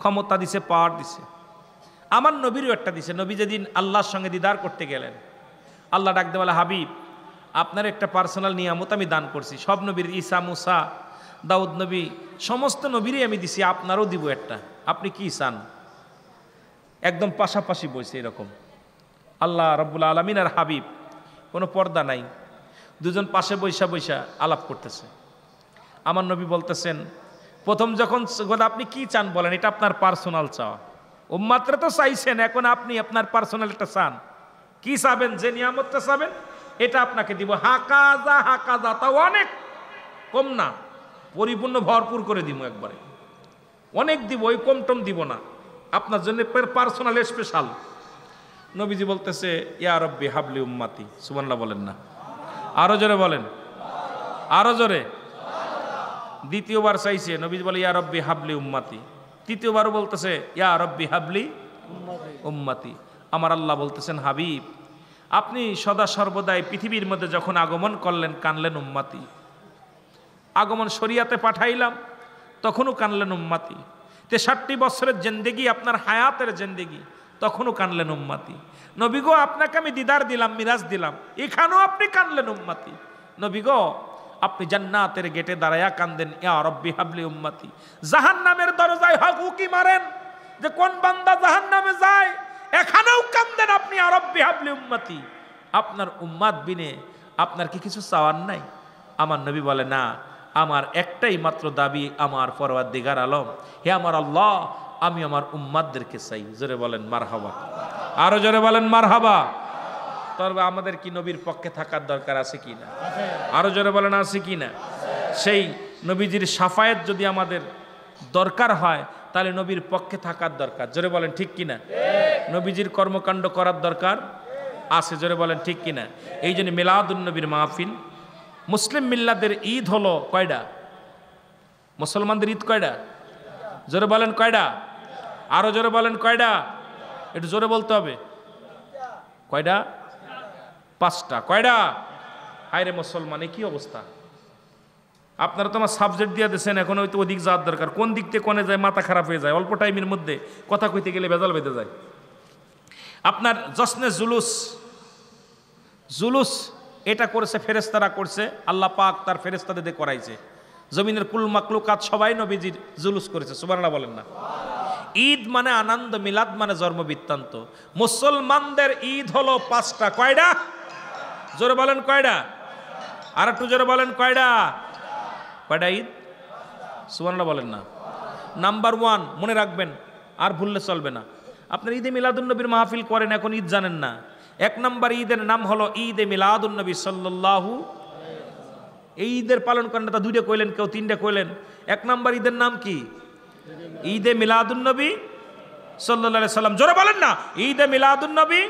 ক্ষমতা দিছে পাওয়ার দিছে আমার নবীরও একটা দিছে নবী যেদিন আল্লাহর সঙ্গে দিদার করতে গেলেন আল্লাহ ডাকতে বলে হাবিব আপনার একটা পার্সোনাল নিয়ামত আমি দান করছি সব নবীর ইসা মুসা দাউদ নবী সমস্ত নবীরই আমি দিছি আপনারও দিব একটা আপনি কি চান একদম পাশাপাশি বসে এরকম আল্লাহ রব্বুল আলমিন আর হাবিব কোনো পর্দা নাই দুজন পাশে বৈশা বৈশা আলাপ করতেছে আমার নবী বলতেছেন প্রথম যখন আপনি কি চান বলেন এটা আপনার পার্সোনাল চাওয়া ও মাত্র তো চাইছেন এখন আপনি আপনার পার্সোনাল একটা চান কি চাবেন যে নিয়ামতটা চাবেন এটা আপনাকে দিব হাকাজা যা তাও অনেক কম না পরিপূর্ণ ভরপুর করে দিব একবারে অনেক দিব ওই কম টম দিব না আপনার জন্য পার্সোনাল স্পেশাল নবীজি বলতেছে ইয়া রব্বি হাবলি উম্মাতি সুমান্লা বলেন না আরো জোরে বলেন আরো জোরে দ্বিতীয়বার চাইছে নবীজি বলে ইয়ার অব হাবলি উম্মাতি তৃতীয়বার বলতেছে ইয়া অব হাবলি উম্মাতি আমার আল্লাহ বলতেছেন হাবিব আপনি সদা সর্বদাই পৃথিবীর মধ্যে যখন আগমন করলেন কানলেন উম্মাতি আগমন শরিয়াতে পাঠাইলাম তখনও কানলেন উম্মাতি তেষট্টি বছরের জেন্দেগি আপনার হায়াতের জেন্দেগি তখনও কানলেন উম্মাতি গো আপনাকে আমি দিদার দিলাম মিরাজ দিলাম এখানেও আপনি কানলেন উম্মাতি নবীগ আপনি জান্নাতের গেটে দাঁড়ায়া কান্দেন ইয়া রব্বি হাবলি উম্মাতি জাহান নামের দরজায় হক উকি মারেন যে কোন বান্দা জাহান নামে যায় এখানেও কান্দেন আপনি আরব্বি হাবলি উম্মাতি আপনার উম্মাদ বিনে আপনার কি কিছু চাওয়ার নাই আমার নবী বলে না আমার একটাই মাত্র দাবি আমার ফরওয়ার দিগার আলম হে আমার আল্লাহ আমি আমার উম্মাদদেরকে চাই জোরে বলেন মার হাবা আরও জোরে বলেন মার হাবা তবে আমাদের কি নবীর পক্ষে থাকার দরকার আছে কি না আরও জোরে বলেন আছে কি না সেই নবীজির সাফায়েত যদি আমাদের দরকার হয় তাহলে নবীর পক্ষে থাকার দরকার জোরে বলেন ঠিক কিনা নবীজির কর্মকাণ্ড করার দরকার আছে জোরে বলেন ঠিক কিনা এই জন্য মেলাদুল নবীর মাহফিল মুসলিম মিল্লাদের ঈদ হলো কয়ডা মুসলমানদের ঈদ কয়ডা জোরে বলেন কয়ডা আরও জোরে বলেন কয়ডা একটু জোরে বলতে হবে কয়ডা পাঁচটা কয়ডা হায় রে মুসলমান কি অবস্থা আপনারা তো আমার সাবজেক্ট দিয়ে দিয়েছেন এখন হয়তো অধিক যাওয়ার দরকার কোন দিক থেকে কোনে যায় মাথা খারাপ হয়ে যায় অল্প টাইমের মধ্যে কথা কইতে গেলে ভেজাল বেঁধে যায় আপনার জশ্নে জুলুস জুলুস এটা করেছে ফেরেস্তারা করছে আল্লাহ পাক তার ফেরেস্তাদের দিয়ে করাইছে জমিনের কুল কাজ সবাই নবীজির জুলুস করেছে সুবারলা বলেন না ঈদ মানে আনন্দ মিলাদ মানে জন্মবৃত্তান্ত মুসলমানদের ঈদ হলো পাঁচটা কয়ডা জোরে বলেন কয়ডা আর একটু জোরে বলেন কয়ডা কয়ডা ঈদ সুবানরা বলেন না নাম্বার ওয়ান মনে রাখবেন আর ভুললে চলবে না আপনার ঈদে মিলাদুন্নবীর মাহফিল করেন এখন ঈদ জানেন না এক নম্বর ঈদের নাম হলো ঈদ এ মিলাদুলনবী সাল্লাহু এই ঈদের পালন করেন তা দুইটা কইলেন কেউ তিনটা কইলেন এক নম্বর ঈদের নাম কি ঈদ ঈদে মিলাদুলনবী সাল্লা সাল্লাম জোরে বলেন না ঈদ এ মিলাদুলনবী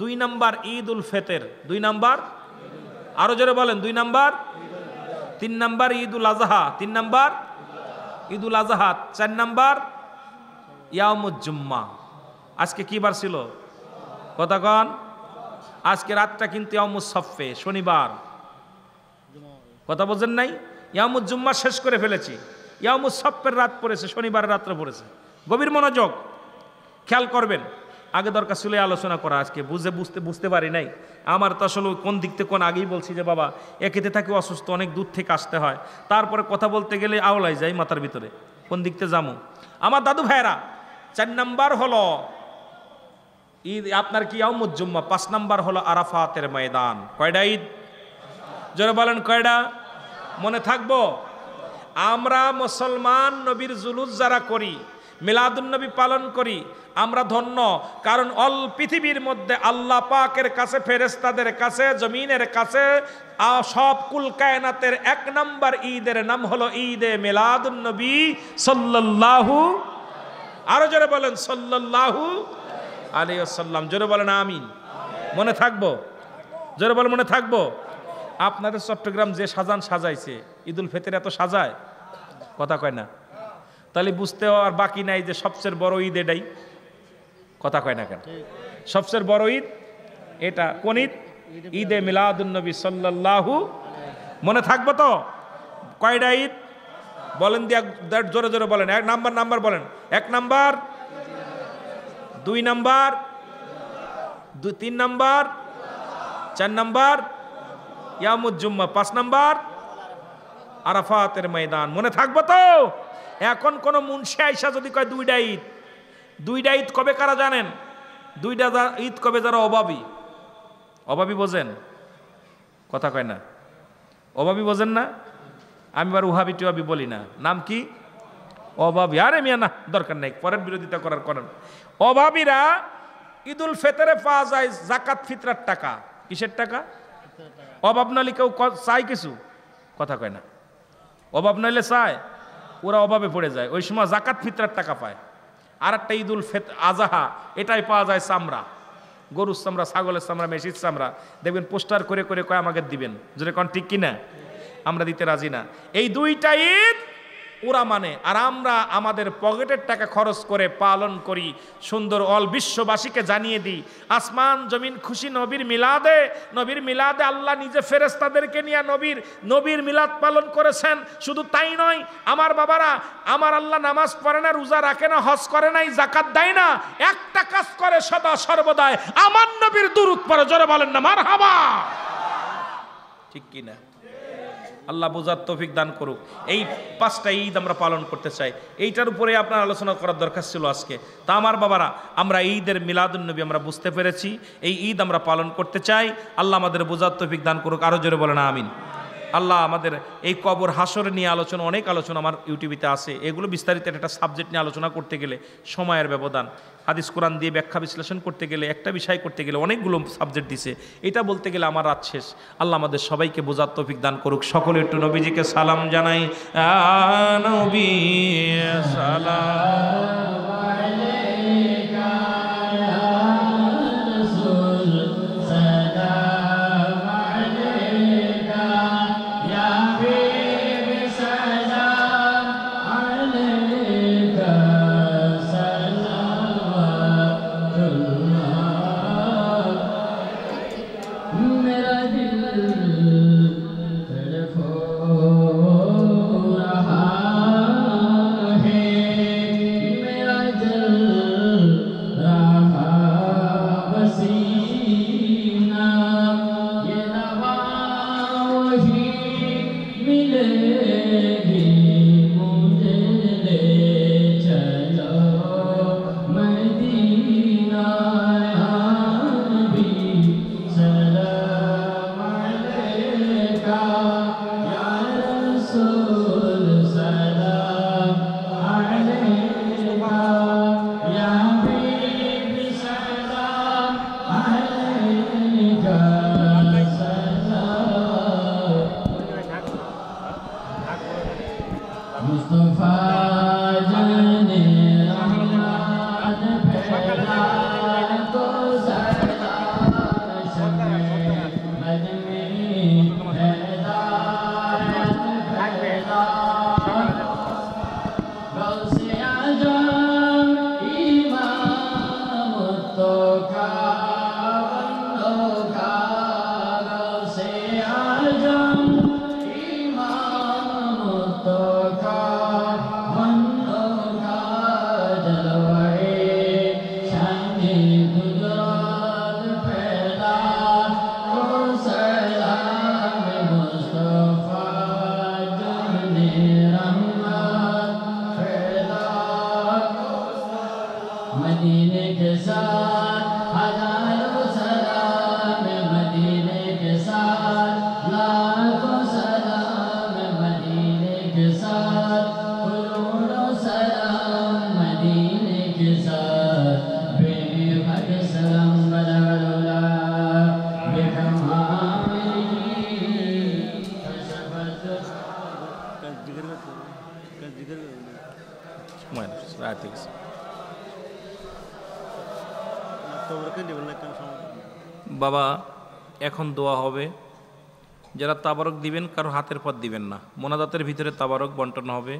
দুই নম্বর ঈদ উল ফেতের দুই নম্বর আরো জোরে বলেন দুই নম্বর তিন নম্বর ঈদ উল আজহা তিন নম্বর ঈদ উল আজহা চার নাম্বার ইয়ামুজ্জুম্মা আজকে কি বার ছিল কতক্ষণ আজকে রাতটা কিন্তু ইয়ামুজ সফে শনিবার কথা বোঝেন নাই ইয়ামুজ জুম্মা শেষ করে ফেলেছি ইয়ামুজ সফের রাত পড়েছে শনিবার রাত্রে পড়েছে গভীর মনোযোগ খেয়াল করবেন আগে দরকার ছিল আলোচনা করা আজকে বুঝে বুঝতে বুঝতে পারি নাই আমার তো আসলে কোন দিক থেকে কোন আগেই বলছি যে বাবা একেতে থাকে অসুস্থ অনেক দূর থেকে আসতে হয় তারপরে কথা বলতে গেলে আওলাই যাই মাথার ভিতরে কোন দিকতে যামো আমার দাদু ভাইরা চার নাম্বার হলো ঈদ আপনার কি জুম্মা পাঁচ নাম্বার হলো আরাফাতের ময়দান কয়টা ঈদ জোরে বলেন কয়টা মনে থাকবো আমরা মুসলমান নবীর জুলুস যারা করি মিলাদুন্নবী পালন করি আমরা ধন্য কারণ অল পৃথিবীর মধ্যে আল্লাহ পাকের কাছে ফেরেস্তাদের কাছে জমিনের কাছে সব কুল কায়নাতের এক নম্বর ঈদের নাম হলো এ মিলাদুন্নবী সাল্লাল্লাহু আরো জোরে বলেন সাল্লাল্লাহু আলী আসাল্লাম জোরে না আমিন মনে থাকবো জোরে বলে মনে থাকবো আপনাদের চট্টগ্রাম যে সাজান সাজাইছে ঈদুল ফেতের এত সাজায় কথা কয় না তাহলে বুঝতেও আর বাকি নাই যে সবচেয়ে বড় ঈদ এটাই কথা কয় না কেন সবচেয়ে বড় ঈদ এটা কোন ঈদ ঈদে মিলাদুলনবী সাল্লাহু মনে থাকবো তো কয়টা ঈদ বলেন দিয়ে জোরে জোরে বলেন এক নাম্বার নাম্বার বলেন এক নাম্বার দুই নাম্বার দুই তিন নাম্বার চার নাম্বার ইয়ামুজ্জুম্মা পাঁচ নাম্বার আরাফাতের ময়দান মনে থাকবো তো এখন কোন মুন্সি আইসা যদি কয় দুইটা ঈদ দুইটা ঈদ কবে কারা জানেন দুইটা ঈদ কবে যারা অভাবী অভাবী বোঝেন কথা কয় না অভাবী বোঝেন না আমি আবার উহাবি টুহাবি বলি না নাম কি অভাবী আরে মিয়া না দরকার নেই পরের বিরোধিতা করার করেন অভাবীরা উল ফেতরে পাওয়া যায় জাকাত ফিতরার টাকা কিসের টাকা অভাব নালি কেউ চায় কিছু কথা কয় না অভাব নইলে চায় ওরা অভাবে পড়ে যায় ওই সময় জাকাত ফিতরার টাকা পায় আর একটা উল ফেত আজাহা এটাই পাওয়া যায় চামড়া গরুর চামড়া ছাগলের চামড়া মেশির চামড়া দেখবেন পোস্টার করে করে কয় আমাকে দিবেন যদি কোন ঠিক কিনা আমরা দিতে রাজি না এই দুইটা ঈদ ওরা মানে আর আমরা আমাদের পকেটের টাকা খরচ করে পালন করি সুন্দর অল বিশ্ববাসীকে জানিয়ে দিই আসমান জমিন খুশি নবীর মিলাদে নবীর মিলাদে আল্লাহ নিজে ফেরেস্তাদেরকে নিয়ে নবীর নবীর মিলাদ পালন করেছেন শুধু তাই নয় আমার বাবারা আমার আল্লাহ নামাজ পড়ে না রোজা রাখে না হজ করে নাই জাকাত দেয় না একটা কাজ করে সদা সর্বদায় আমার নবীর দূর উৎপরে জোরে বলেন না মার হাবা ঠিক কিনা আল্লাহ বোঝার তফিক দান করুক এই পাঁচটা ঈদ আমরা পালন করতে চাই এইটার উপরে আপনার আলোচনা করার দরকার ছিল আজকে তা আমার বাবারা আমরা ঈদের মিলাদুলনবী আমরা বুঝতে পেরেছি এই ঈদ আমরা পালন করতে চাই আল্লাহ আমাদের বোঝার তফিক দান করুক আরও জোরে বলে না আমিন আল্লাহ আমাদের এই কবর হাসর নিয়ে আলোচনা অনেক আলোচনা আমার ইউটিভিতে আছে এগুলো বিস্তারিত একটা সাবজেক্ট নিয়ে আলোচনা করতে গেলে সময়ের ব্যবধান হাদিস কোরআন দিয়ে ব্যাখ্যা বিশ্লেষণ করতে গেলে একটা বিষয় করতে গেলে অনেকগুলো সাবজেক্ট দিছে এটা বলতে গেলে আমার রাত শেষ আল্লাহ আমাদের সবাইকে বোঝার তফিক দান করুক সকলে একটু নবীজিকে সালাম জানাই সালাম এখন দোয়া হবে যারা তাবারক দিবেন কারোর হাতের পথ দিবেন না মোনাদাতের ভিতরে তাবারক বন্টন হবে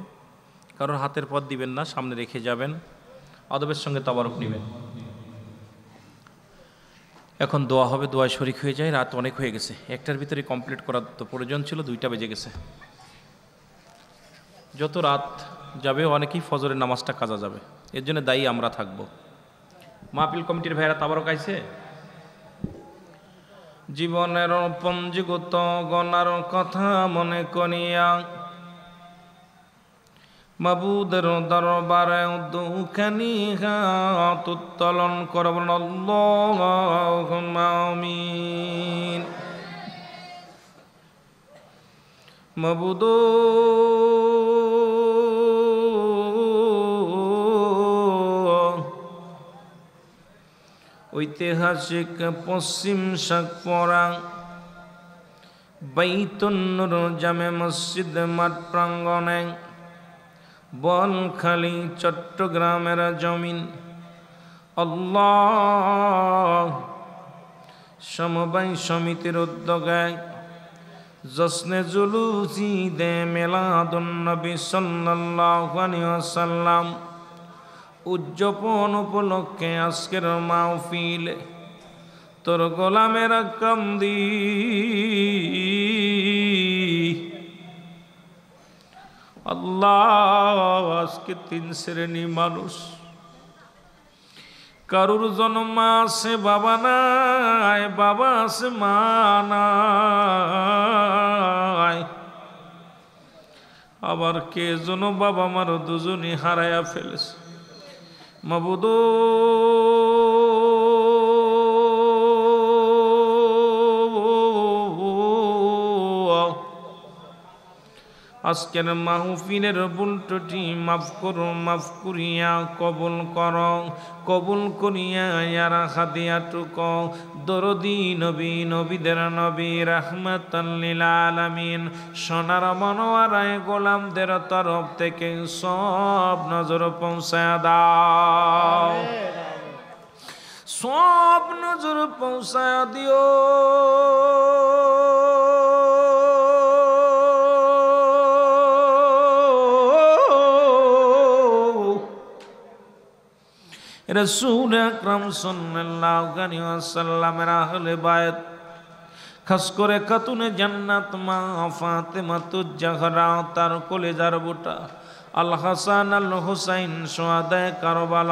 কারোর হাতের পথ দিবেন না সামনে রেখে যাবেন আদবের সঙ্গে তাবারক নেবেন এখন দোয়া হবে দোয়া শরিক হয়ে যায় রাত অনেক হয়ে গেছে একটার ভিতরে কমপ্লিট করার তো প্রয়োজন ছিল দুইটা বেজে গেছে যত রাত যাবে অনেকেই ফজরের নামাজটা কাজা যাবে এর জন্য দায়ী আমরা থাকবো মাহপিল কমিটির ভাইরা তাবারক আইছে জীবনের পঞ্জীগত গণার কথা মনে করিয়া বাবুদের দরবারে দুখানি উত্তোলন করবেন আমিন ঐতিহাসিক পশ্চিম শাকপরা বৈতন্নুর জামে মসজিদ মাঠ প্রাঙ্গনে বনখালি চট্টগ্রামের জমিন অল্লাহ সমবায় সমিতির উদ্যোগে জশ্নে জুলুসি দে মেলা সাল্লাল্লাহু আলাইহি ওয়াসাল্লাম উদযাপন উপলক্ষে আজকের মাহফিল তোর গোলামের কান্দি আল্লাহ আজকে তিন শ্রেণী মানুষ কারুর জন্ম আছে বাবা নাই বাবা আছে মা নাই আবার কে যেন বাবা মারো দুজনই হারাইয়া ফেলেছে مبدور আজকের মাহফিলের বুলটটি মাফ করো মাফ করিয়া কবুল কর কবুল করিয়া রাখা দিয়া টুক দরদি নবী নবীদের নবী রাহমাতাল্লিল আলমিন সোনার মনোয়ারায় গোলামদের তরফ থেকে সব নজর পৌঁছায় দাও সব নজর পৌঁছায় দিও রসুল আকরাম সাল্লাল্লাহু আলাইহি ওয়াসাল্লামের আহলে বায়াত খাস করে খাতুনে জান্নাত মা ফাতেমা তুজ্জাহরা তার কলেজার বুটা আল হাসান আল হুসাইন সোয়াদায় কারবালা